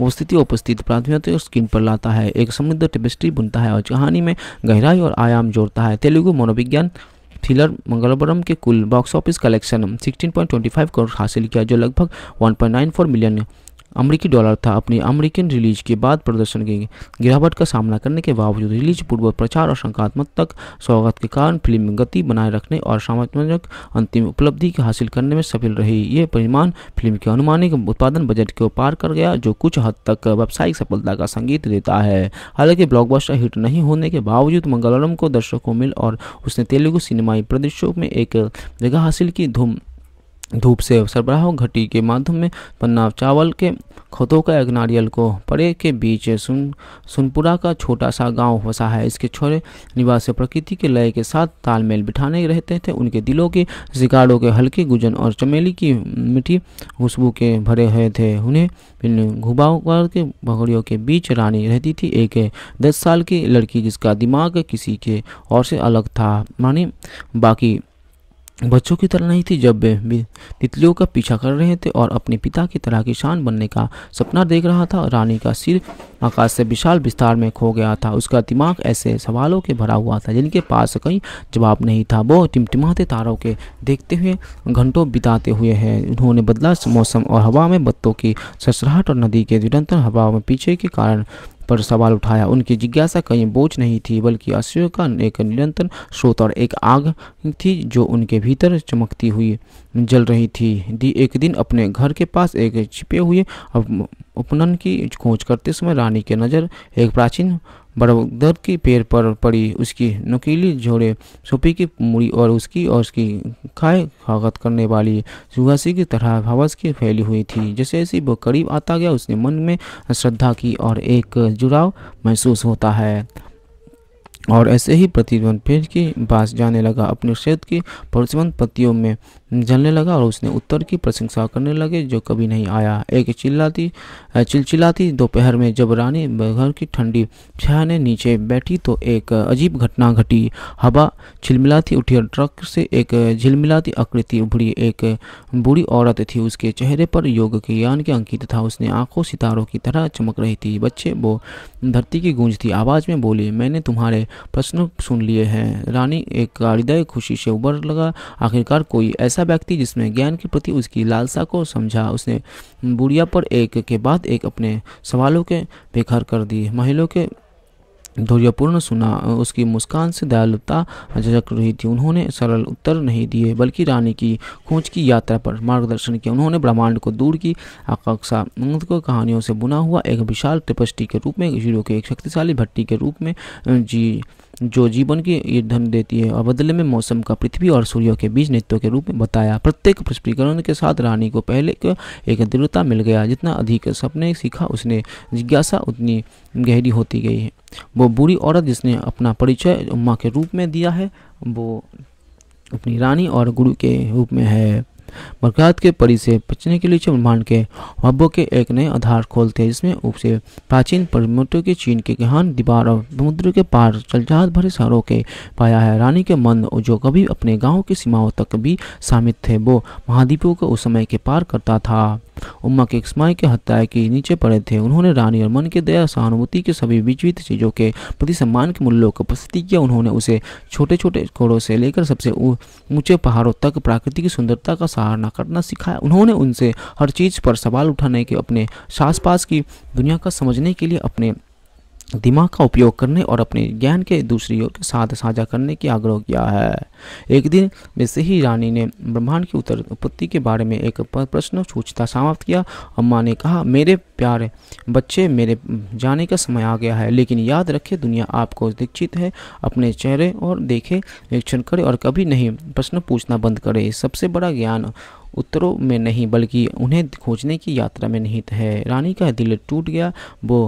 उपस्थिति उपस्थित प्राथमिक स्क्रीन पर लाता है एक समृद्ध टेपेस्ट्री बुनता है और कहानी में गहराई और आयाम जोड़ता है तेलुगु मनोविज्ञान थ्रिलर मंगलवरम के कुल box office collection 16.25 um, crore हासिल किया जो लगभग 1.94 मिलियन अमेरिकी डॉलर था अपनी अमेरिकन रिलीज के बाद प्रदर्शन के गिरावट का सामना करने के बावजूद रिलीज पूर्व प्रचार और शंकात्मक तक स्वागत के कारण फिल्म गति बनाए रखने और सामाजिक अंतिम उपलब्धि हासिल करने में सफल रही ये परिमाण फिल्म के अनुमानिक उत्पादन बजट को पार कर गया जो कुछ हद तक व्यावसायिक सफलता का संगीत देता है हालांकि ब्लॉकबस्टर हिट नहीं होने के बावजूद मंगलरम को दर्शकों मिल और उसने तेलुगु सिनेमाई प्रदेशों में एक जगह हासिल की धूम धूप से सरबराह घटी के माध्यम में पन्ना चावल के खतों का एक नारियल को पड़े के बीच सुन सुनपुरा का छोटा सा गांव बसा है इसके छोरे निवास प्रकृति के लय के साथ तालमेल बिठाने रहते थे उनके दिलों के शिकारों के हल्के गुजन और चमेली की मीठी खुशबू के भरे हुए थे उन्हें घुबावर के भगड़ियों के बीच रानी रहती थी एक दस साल की लड़की जिसका दिमाग किसी के और से अलग था मानी बाकी बच्चों की तरह नहीं थी जब वे तितलियों का पीछा कर रहे थे और अपने पिता की तरह किसान बनने का सपना देख रहा था रानी का सिर आकाश से विशाल विस्तार में खो गया था उसका दिमाग ऐसे सवालों के भरा हुआ था जिनके पास कहीं जवाब नहीं था वो टिमटिमाते तारों के देखते हुए घंटों बिताते हुए हैं उन्होंने बदला मौसम और हवा में बत्तों की ससराहट और नदी के निरंतर हवा में पीछे के कारण पर सवाल उठाया उनकी जिज्ञासा कहीं बोझ नहीं थी बल्कि आशयों का एक निरंतर स्रोत और एक आग थी जो उनके भीतर चमकती हुई जल रही थी दी एक दिन अपने घर के पास एक छिपे हुए उपनन की खोज करते समय रानी के नज़र एक प्राचीन बड़दर के पैर पर पड़ी उसकी नुकीली झोड़े सूपी की मुड़ी और उसकी और उसकी खाए स्वागत करने वाली सुहासी की तरह हवस की फैली हुई थी जैसे जैसे वो करीब आता गया उसने मन में श्रद्धा की और एक जुड़ाव महसूस होता है और ऐसे ही प्रतिबंध पेड़ के पास जाने लगा अपने क्षेत्र की प्रतिबंध पत्तियों में जलने लगा और उसने उत्तर की प्रशंसा करने लगे जो कभी नहीं आया एक चिल्लाती चिलचिलाती दोपहर में जब रानी घर की ठंडी छाने नीचे बैठी तो एक अजीब घटना घटी हवा छिलमिलाती उठी और ट्रक से एक झिलमिलाती आकृति उभरी एक बूढ़ी औरत थी उसके चेहरे पर योग के ज्ञान के अंकित था उसने आंखों सितारों की तरह चमक रही थी बच्चे वो धरती की गूंज थी आवाज़ में बोली मैंने तुम्हारे प्रश्न सुन लिए हैं रानी एक हृदय खुशी से उबर लगा आखिरकार कोई ऐसा ऐसा व्यक्ति जिसमें ज्ञान के प्रति उसकी लालसा को समझा उसने बुढ़िया पर एक के बाद एक अपने सवालों के बेघर कर दिए महिलों के धैर्यपूर्ण सुना उसकी मुस्कान से दयालुता झक रही थी उन्होंने सरल उत्तर नहीं दिए बल्कि रानी की खोज की यात्रा पर मार्गदर्शन किया उन्होंने ब्रह्मांड को दूर की आकांक्षा को कहानियों से बुना हुआ एक विशाल टिपस्टी के रूप में जीरो के एक शक्तिशाली भट्टी के रूप में जी जो जीवन की धन देती है और बदले में मौसम का पृथ्वी और सूर्य के बीच नृत्यों के रूप में बताया प्रत्येक पुष्पीकरण के साथ रानी को पहले एक दृढ़ता मिल गया जितना अधिक सपने सीखा उसने जिज्ञासा उतनी गहरी होती गई है वो बुरी औरत जिसने अपना परिचय उम्मा के रूप में दिया है वो अपनी रानी और गुरु के रूप में है बरकरात के परी से बचने के लिए ब्रह्मांड के हब्बों के एक नए आधार खोलते हैं जिसमें से प्राचीन परिमोटों के चीन के गहन दीवार और समुद्र के पार चलजात भरे शहरों के पाया है रानी के मन जो कभी अपने गाँव की सीमाओं तक भी शामिल थे वो महाद्वीपों को उस समय के पार करता था उम्मा के इस्माई के हत्या के नीचे पड़े थे उन्होंने रानी और मन के दया सहानुभूति के सभी विजवित चीज़ों के प्रति सम्मान के मूल्यों को प्रस्तुत किया उन्होंने उसे छोटे छोटे कोड़ों से लेकर सबसे ऊंचे पहाड़ों तक प्राकृतिक सुंदरता का सराहना करना सिखाया उन्होंने उनसे हर चीज़ पर सवाल उठाने के अपने सास पास की दुनिया का समझने के लिए अपने दिमाग का उपयोग करने और अपने ज्ञान के दूसरी ओर के साथ साझा करने की आग्रह किया है एक दिन वैसे ही रानी ने ब्रह्मांड की उत्तर उत्पत्ति के बारे में एक प्रश्न सूचता समाप्त किया अम्मा ने कहा मेरे प्यारे बच्चे मेरे जाने का समय आ गया है लेकिन याद रखें दुनिया आपको दीक्षित है अपने चेहरे और देखे निरीक्षण करें और कभी नहीं प्रश्न पूछना बंद करें सबसे बड़ा ज्ञान उत्तरों में नहीं बल्कि उन्हें खोजने की यात्रा में निहित है रानी का दिल टूट गया वो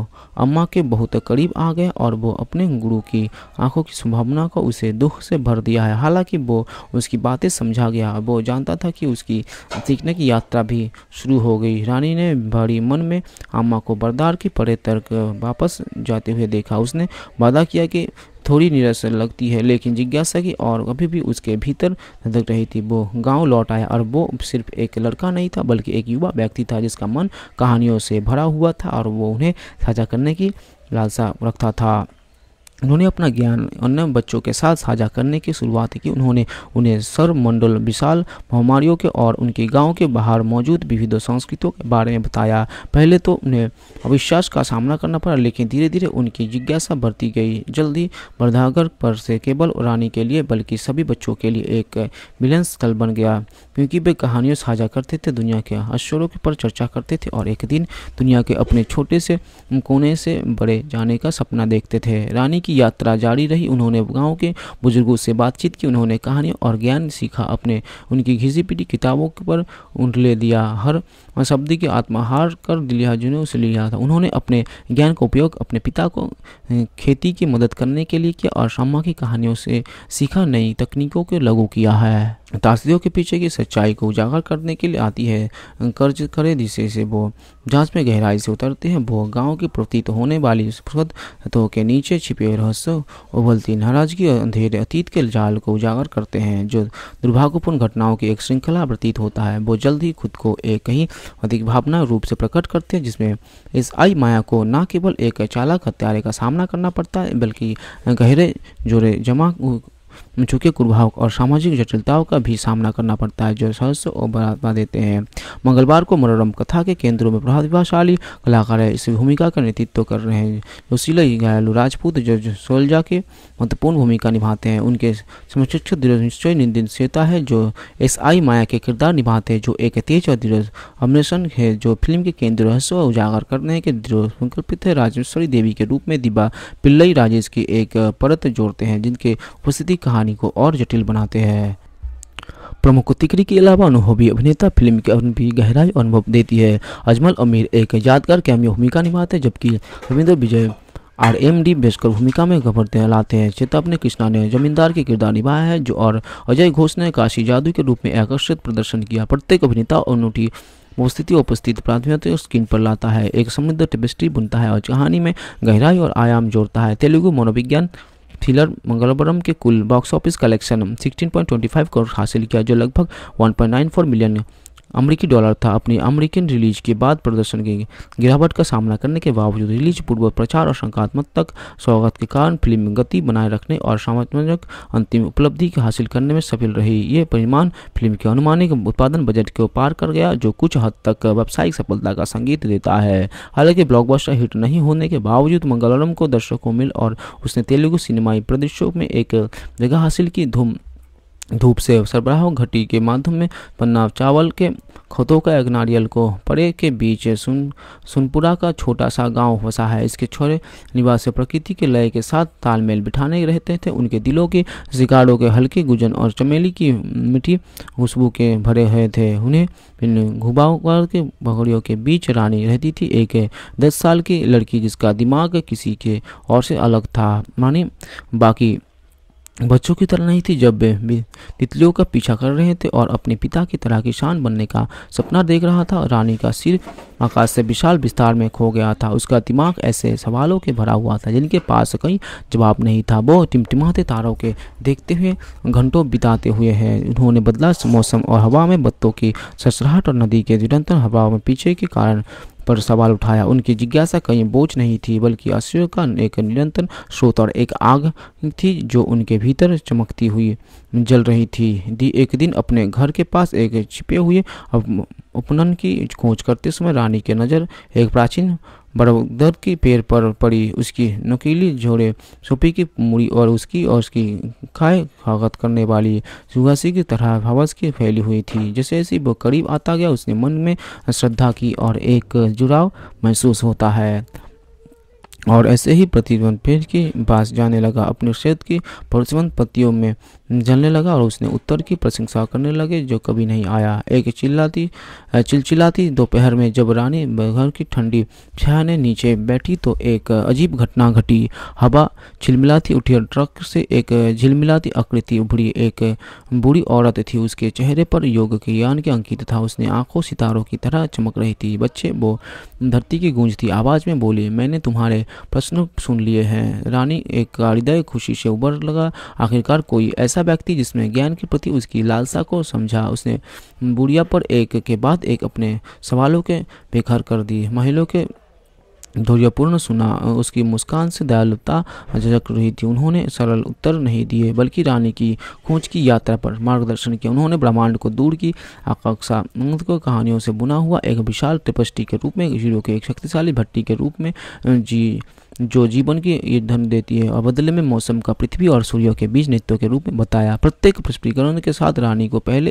अम्मा के बहुत करीब आ गए और वो अपने गुरु की आंखों की संभावना को उसे दुख से भर दिया है हालांकि वो उसकी बातें समझा गया वो जानता था कि उसकी सीखने की यात्रा भी शुरू हो गई रानी ने भारी मन में अम्मा को बरदार की परे तर्क वापस जाते हुए देखा उसने वादा किया कि थोड़ी निराश लगती है लेकिन जिज्ञासा की और अभी भी उसके भीतर धक रही थी वो गांव लौट आया और वो सिर्फ एक लड़का नहीं था बल्कि एक युवा व्यक्ति था जिसका मन कहानियों से भरा हुआ था और वो उन्हें साझा करने की लालसा रखता था उन्होंने अपना ज्ञान अन्य बच्चों के साथ साझा करने की शुरुआत की उन्होंने उन्हें सर्वमंडल विशाल महामारियों के और उनके गांव के बाहर मौजूद विविध संस्कृतियों के बारे में बताया पहले तो उन्हें अविश्वास का सामना करना पड़ा लेकिन धीरे धीरे उनकी जिज्ञासा बढ़ती गई जल्दी बर्धागर पर से केवल रानी के लिए बल्कि सभी बच्चों के लिए एक मिलन स्थल बन गया क्योंकि वे कहानियों साझा करते थे दुनिया के अश्वरों के पर चर्चा करते थे और एक दिन दुनिया के अपने छोटे से कोने से बड़े जाने का सपना देखते थे रानी की यात्रा जारी रही उन्होंने गाँव के बुजुर्गों से बातचीत की उन्होंने कहानी और ज्ञान सीखा अपने उनकी घिसी पीटी किताबों पर उठले दिया हर शब्द की आत्महार कर दिलिया जी ने उसे लिया था उन्होंने अपने ज्ञान का उपयोग अपने पिता को खेती की मदद करने के लिए किया और शामा की कहानियों से सीखा नई तकनीकों को लागू किया है तारसियों के पीछे की सच्चाई को उजागर करने के लिए आती है कर्ज करे जिसे से वो जांच में गहराई से उतरते हैं वो गांव की प्रतीत होने वाली तो के नीचे छिपे रहस्य उबलती नाराजगी और अंधेरे अतीत के जाल को उजागर करते हैं जो दुर्भाग्यपूर्ण घटनाओं की एक श्रृंखला प्रतीत होता है वो जल्द ही खुद को एक कहीं अधिक भावना रूप से प्रकट करते हैं जिसमें इस आई माया को न केवल एक चालक हत्यारे का सामना करना पड़ता है बल्कि गहरे जोरे जमा झुके कुर्भाव और सामाजिक जटिलताओं का भी सामना करना पड़ता है जो सहस्य और बढ़ावा देते हैं मंगलवार को मनोरम कथा के केंद्रों में प्रभावशाली कलाकार इस भूमिका का नेतृत्व कर रहे हैं जोशीला घायलू राजपूत जो सोलजा के महत्वपूर्ण भूमिका निभाते हैं उनके समशिक्षक दृढ़ निश्चय निंदित निर्देशता है जो एस आई माया के किरदार निभाते हैं जो एक तेज और दृढ़ अन्वेषण है जो फिल्म के केंद्र रहस्य उजागर करने के दृढ़ संकल्पित है राजेश्वरी देवी के रूप में दिबा पिल्लई राजेश की एक परत जोड़ते हैं जिनके उपस्थिति कहा कहानी को और जटिल बनाते हैं प्रमुख तिकरी के अलावा अनुभवी अभिनेता फिल्म के भी गहराई अनुभव देती है अजमल अमीर एक यादगार कैमियो भूमिका निभाते हैं जबकि Ravindra Vijay R M D Beskar भूमिका में गभरते लाते हैं चेतावनी कृष्णा ने जमींदार के किरदार निभाया है जो और अजय घोष ने काशी जादू के रूप में आकर्षित प्रदर्शन किया प्रत्येक अभिनेता और नोटी उपस्थिति उपस्थित प्राथमिकता स्क्रीन पर लाता है एक समृद्ध टेबिस्ट्री बुनता है और कहानी में गहराई और आयाम जोड़ता है तेलुगु मनोविज्ञान थ्रिलर मंगलवरम के कुल बॉक्स ऑफिस कलेक्शन 16.25 करोड़ हासिल किया जो लगभग 1.94 मिलियन अमेरिकी डॉलर था अपनी अमेरिकन रिलीज के बाद प्रदर्शन की गिरावट का सामना करने के बावजूद रिलीज पूर्व प्रचार और सकारात्मक तक स्वागत के कारण फिल्म गति बनाए रखने और सामाजिक अंतिम उपलब्धि हासिल करने में सफल रही ये परिमाण फिल्म के अनुमानिक उत्पादन बजट को पार कर गया जो कुछ हद तक व्यावसायिक सफलता का संगीत देता है हालांकि ब्लॉकबस्टर हिट नहीं होने के बावजूद मंगलम को दर्शकों मिल और उसने तेलुगु सिनेमाई प्रदेशों में एक जगह हासिल की धूम धूप से सरबराह घटी के माध्यम में पन्ना चावल के खतों का एक नारियल को परे के बीच सुन सुनपुरा का छोटा सा गांव बसा है इसके छोरे निवासी प्रकृति के लय के साथ तालमेल बिठाने रहते थे उनके दिलों के शिकारों के हल्के गुजन और चमेली की मिठी खुशबू के भरे हुए थे उन्हें इन घुबाओं के भगड़ियों के बीच रानी रहती थी एक दस साल की लड़की जिसका दिमाग किसी के और से अलग था मानी बाकी बच्चों की तरह नहीं थी जब वे तितलियों का पीछा कर रहे थे और अपने पिता की तरह किसान बनने का सपना देख रहा था रानी का सिर आकाश से विशाल विस्तार में खो गया था उसका दिमाग ऐसे सवालों के भरा हुआ था जिनके पास कहीं जवाब नहीं था वो टिमटिमाते तारों के देखते हुए घंटों बिताते हुए हैं उन्होंने बदला मौसम और हवा में बत्तों की ससराहट और नदी के निरंतर हवा में पीछे के कारण पर सवाल उठाया उनकी जिज्ञासा कहीं बोझ नहीं थी बल्कि अशोक का एक निरंतर स्रोत और एक आग थी जो उनके भीतर चमकती हुई जल रही थी दी एक दिन अपने घर के पास एक छिपे हुए उपनन की खोज करते समय रानी के नज़र एक प्राचीन बड़ौदर के पैर पर पड़ी उसकी नकीली झोड़े सूपी की मुड़ी और उसकी और उसकी खाए खागत करने वाली सुगासी की तरह हवस की फैली हुई थी जैसे ऐसी वो करीब आता गया उसने मन में श्रद्धा की और एक जुड़ाव महसूस होता है और ऐसे ही प्रतिबंध पेड़ के पास जाने लगा अपने क्षेत्र की भरोसेमंद पत्तियों में जलने लगा और उसने उत्तर की प्रशंसा करने लगे जो कभी नहीं आया एक चिल्लाती चिलचिलाती दोपहर में जब रानी घर की ठंडी छाने नीचे बैठी तो एक अजीब घटना घटी हवा छिलमिलाती उठी और ट्रक से एक झिलमिलाती आकृति उभरी एक बूढ़ी औरत थी उसके चेहरे पर योग के ज्ञान के अंकित था उसने आंखों सितारों की तरह चमक रही थी बच्चे वो धरती की गूंज थी आवाज़ में बोली मैंने तुम्हारे प्रश्न सुन लिए हैं रानी एक हृदय खुशी से उबर लगा आखिरकार कोई ऐसा ऐसा व्यक्ति जिसमें ज्ञान के प्रति उसकी लालसा को समझा उसने बुढ़िया पर एक के बाद एक अपने सवालों के बेखर कर दिए महिला के धैर्यपूर्ण सुना उसकी मुस्कान से दयालुता झक रही थी उन्होंने सरल उत्तर नहीं दिए बल्कि रानी की खोज की यात्रा पर मार्गदर्शन किया उन्होंने ब्रह्मांड को दूर की आकांक्षा को कहानियों से बुना हुआ एक विशाल तपस्टी के रूप में जीरो के एक शक्तिशाली भट्टी के रूप में जी जो जीवन की ईंधन देती है और बदले में मौसम का पृथ्वी और सूर्य के बीच नृत्यों के रूप में बताया प्रत्येक पृष्पीकरण के साथ रानी को पहले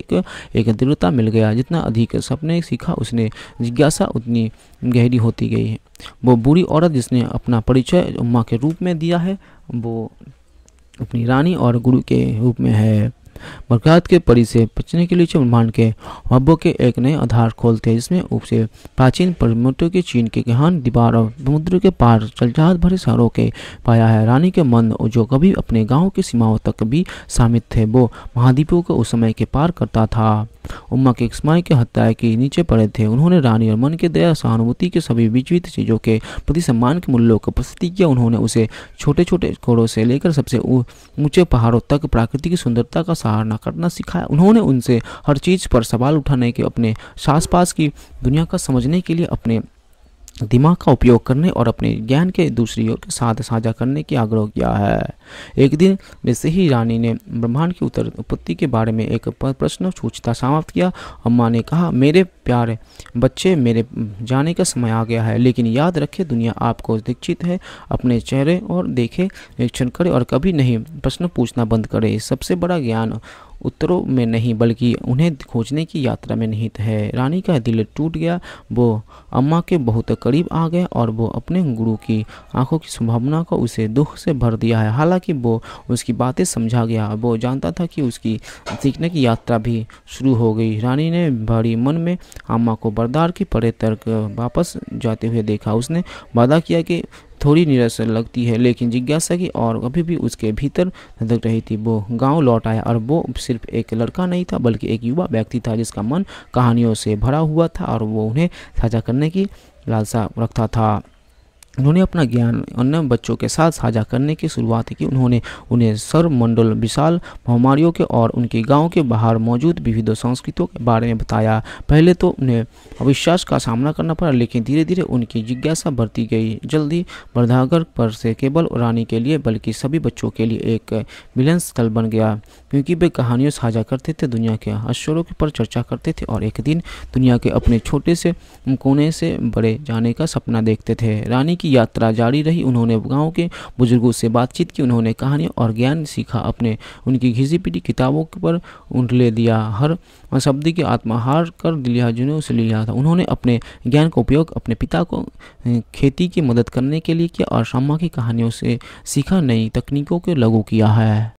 एक दृढ़ता मिल गया जितना अधिक सपने सीखा उसने जिज्ञासा उतनी गहरी होती गई है वो बुरी औरत जिसने अपना परिचय उम्मा के रूप में दिया है वो अपनी रानी और गुरु के रूप में है बरकत के परी से बचने के लिए ब्रह्मांड के हब्बों के एक नए आधार खोलते हैं जिसमें से प्राचीन परमोटों के चीन के गहन दीवार और समुद्र के पार चलचाहत भरे शहरों के पाया है रानी के मन जो कभी अपने गाँव की सीमाओं तक भी शामिल थे वो महाद्वीपों को उस समय के पार करता था उम्मा के इसमाई के हत्या के नीचे पड़े थे उन्होंने रानी और मन के दया सहानुभूति के सभी विचवित चीज़ों के प्रति सम्मान के मूल्यों को प्रस्तुति किया उन्होंने उसे छोटे छोटे घोड़ों से लेकर सबसे ऊंचे पहाड़ों तक प्राकृतिक सुंदरता का सहारा करना सिखाया उन्होंने उनसे हर चीज़ पर सवाल उठाने के अपने सास पास की दुनिया का समझने के लिए अपने दिमाग का उपयोग करने और अपने ज्ञान के दूसरी ओर के साथ साझा करने की आग्रह किया है एक दिन वैसे ही रानी ने ब्रह्मांड की उत्तर उत्पत्ति के बारे में एक प्रश्न सूचता समाप्त किया अम्मा ने कहा मेरे प्यारे बच्चे मेरे जाने का समय आ गया है लेकिन याद रखे दुनिया आपको दीक्षित है अपने चेहरे और देखे निरीक्षण करें और कभी नहीं प्रश्न पूछना बंद करें सबसे बड़ा ज्ञान उत्तरों में नहीं बल्कि उन्हें खोजने की यात्रा में निहित है रानी का दिल टूट गया वो अम्मा के बहुत करीब आ गए और वो अपने गुरु की आंखों की संभावना को उसे दुख से भर दिया है हालांकि कि वो उसकी बातें समझा गया वो जानता था कि उसकी सीखने की यात्रा भी शुरू हो गई रानी ने भारी मन में अम्मा को बरदार की परे तर्क वापस जाते हुए देखा उसने वादा किया कि थोड़ी नीरस लगती है लेकिन जिज्ञासा की और अभी भी उसके भीतर धक रही थी वो गांव लौट आया और वो सिर्फ एक लड़का नहीं था बल्कि एक युवा व्यक्ति था जिसका मन कहानियों से भरा हुआ था और वो उन्हें साझा करने की लालसा रखता था उन्होंने अपना ज्ञान अन्य बच्चों के साथ साझा करने की शुरुआत की उन्होंने उन्हें सर्वमंडल विशाल महामारियों के और उनके गांव के बाहर मौजूद विविध संस्कृतियों के बारे में बताया पहले तो उन्हें अविश्वास का सामना करना पड़ा लेकिन धीरे धीरे उनकी जिज्ञासा बढ़ती गई जल्दी बर्धागर पर से केवल रानी के लिए बल्कि सभी बच्चों के लिए एक मिलन स्थल बन गया क्योंकि वे कहानियों साझा करते थे दुनिया के अश्वरों पर चर्चा करते थे और एक दिन दुनिया के अपने छोटे से कोने से बड़े जाने का सपना देखते थे रानी की यात्रा जारी रही उन्होंने गांव के बुजुर्गों से बातचीत की उन्होंने कहानियाँ और ज्ञान सीखा अपने उनकी घिसी पीटी किताबों पर ले दिया हर शब्द की आत्मा हार कर दिलिया जुने उसे लिया था उन्होंने अपने ज्ञान का उपयोग अपने पिता को खेती की मदद करने के लिए किया और श्यामा की कहानियों से सीखा नई तकनीकों को लागू किया है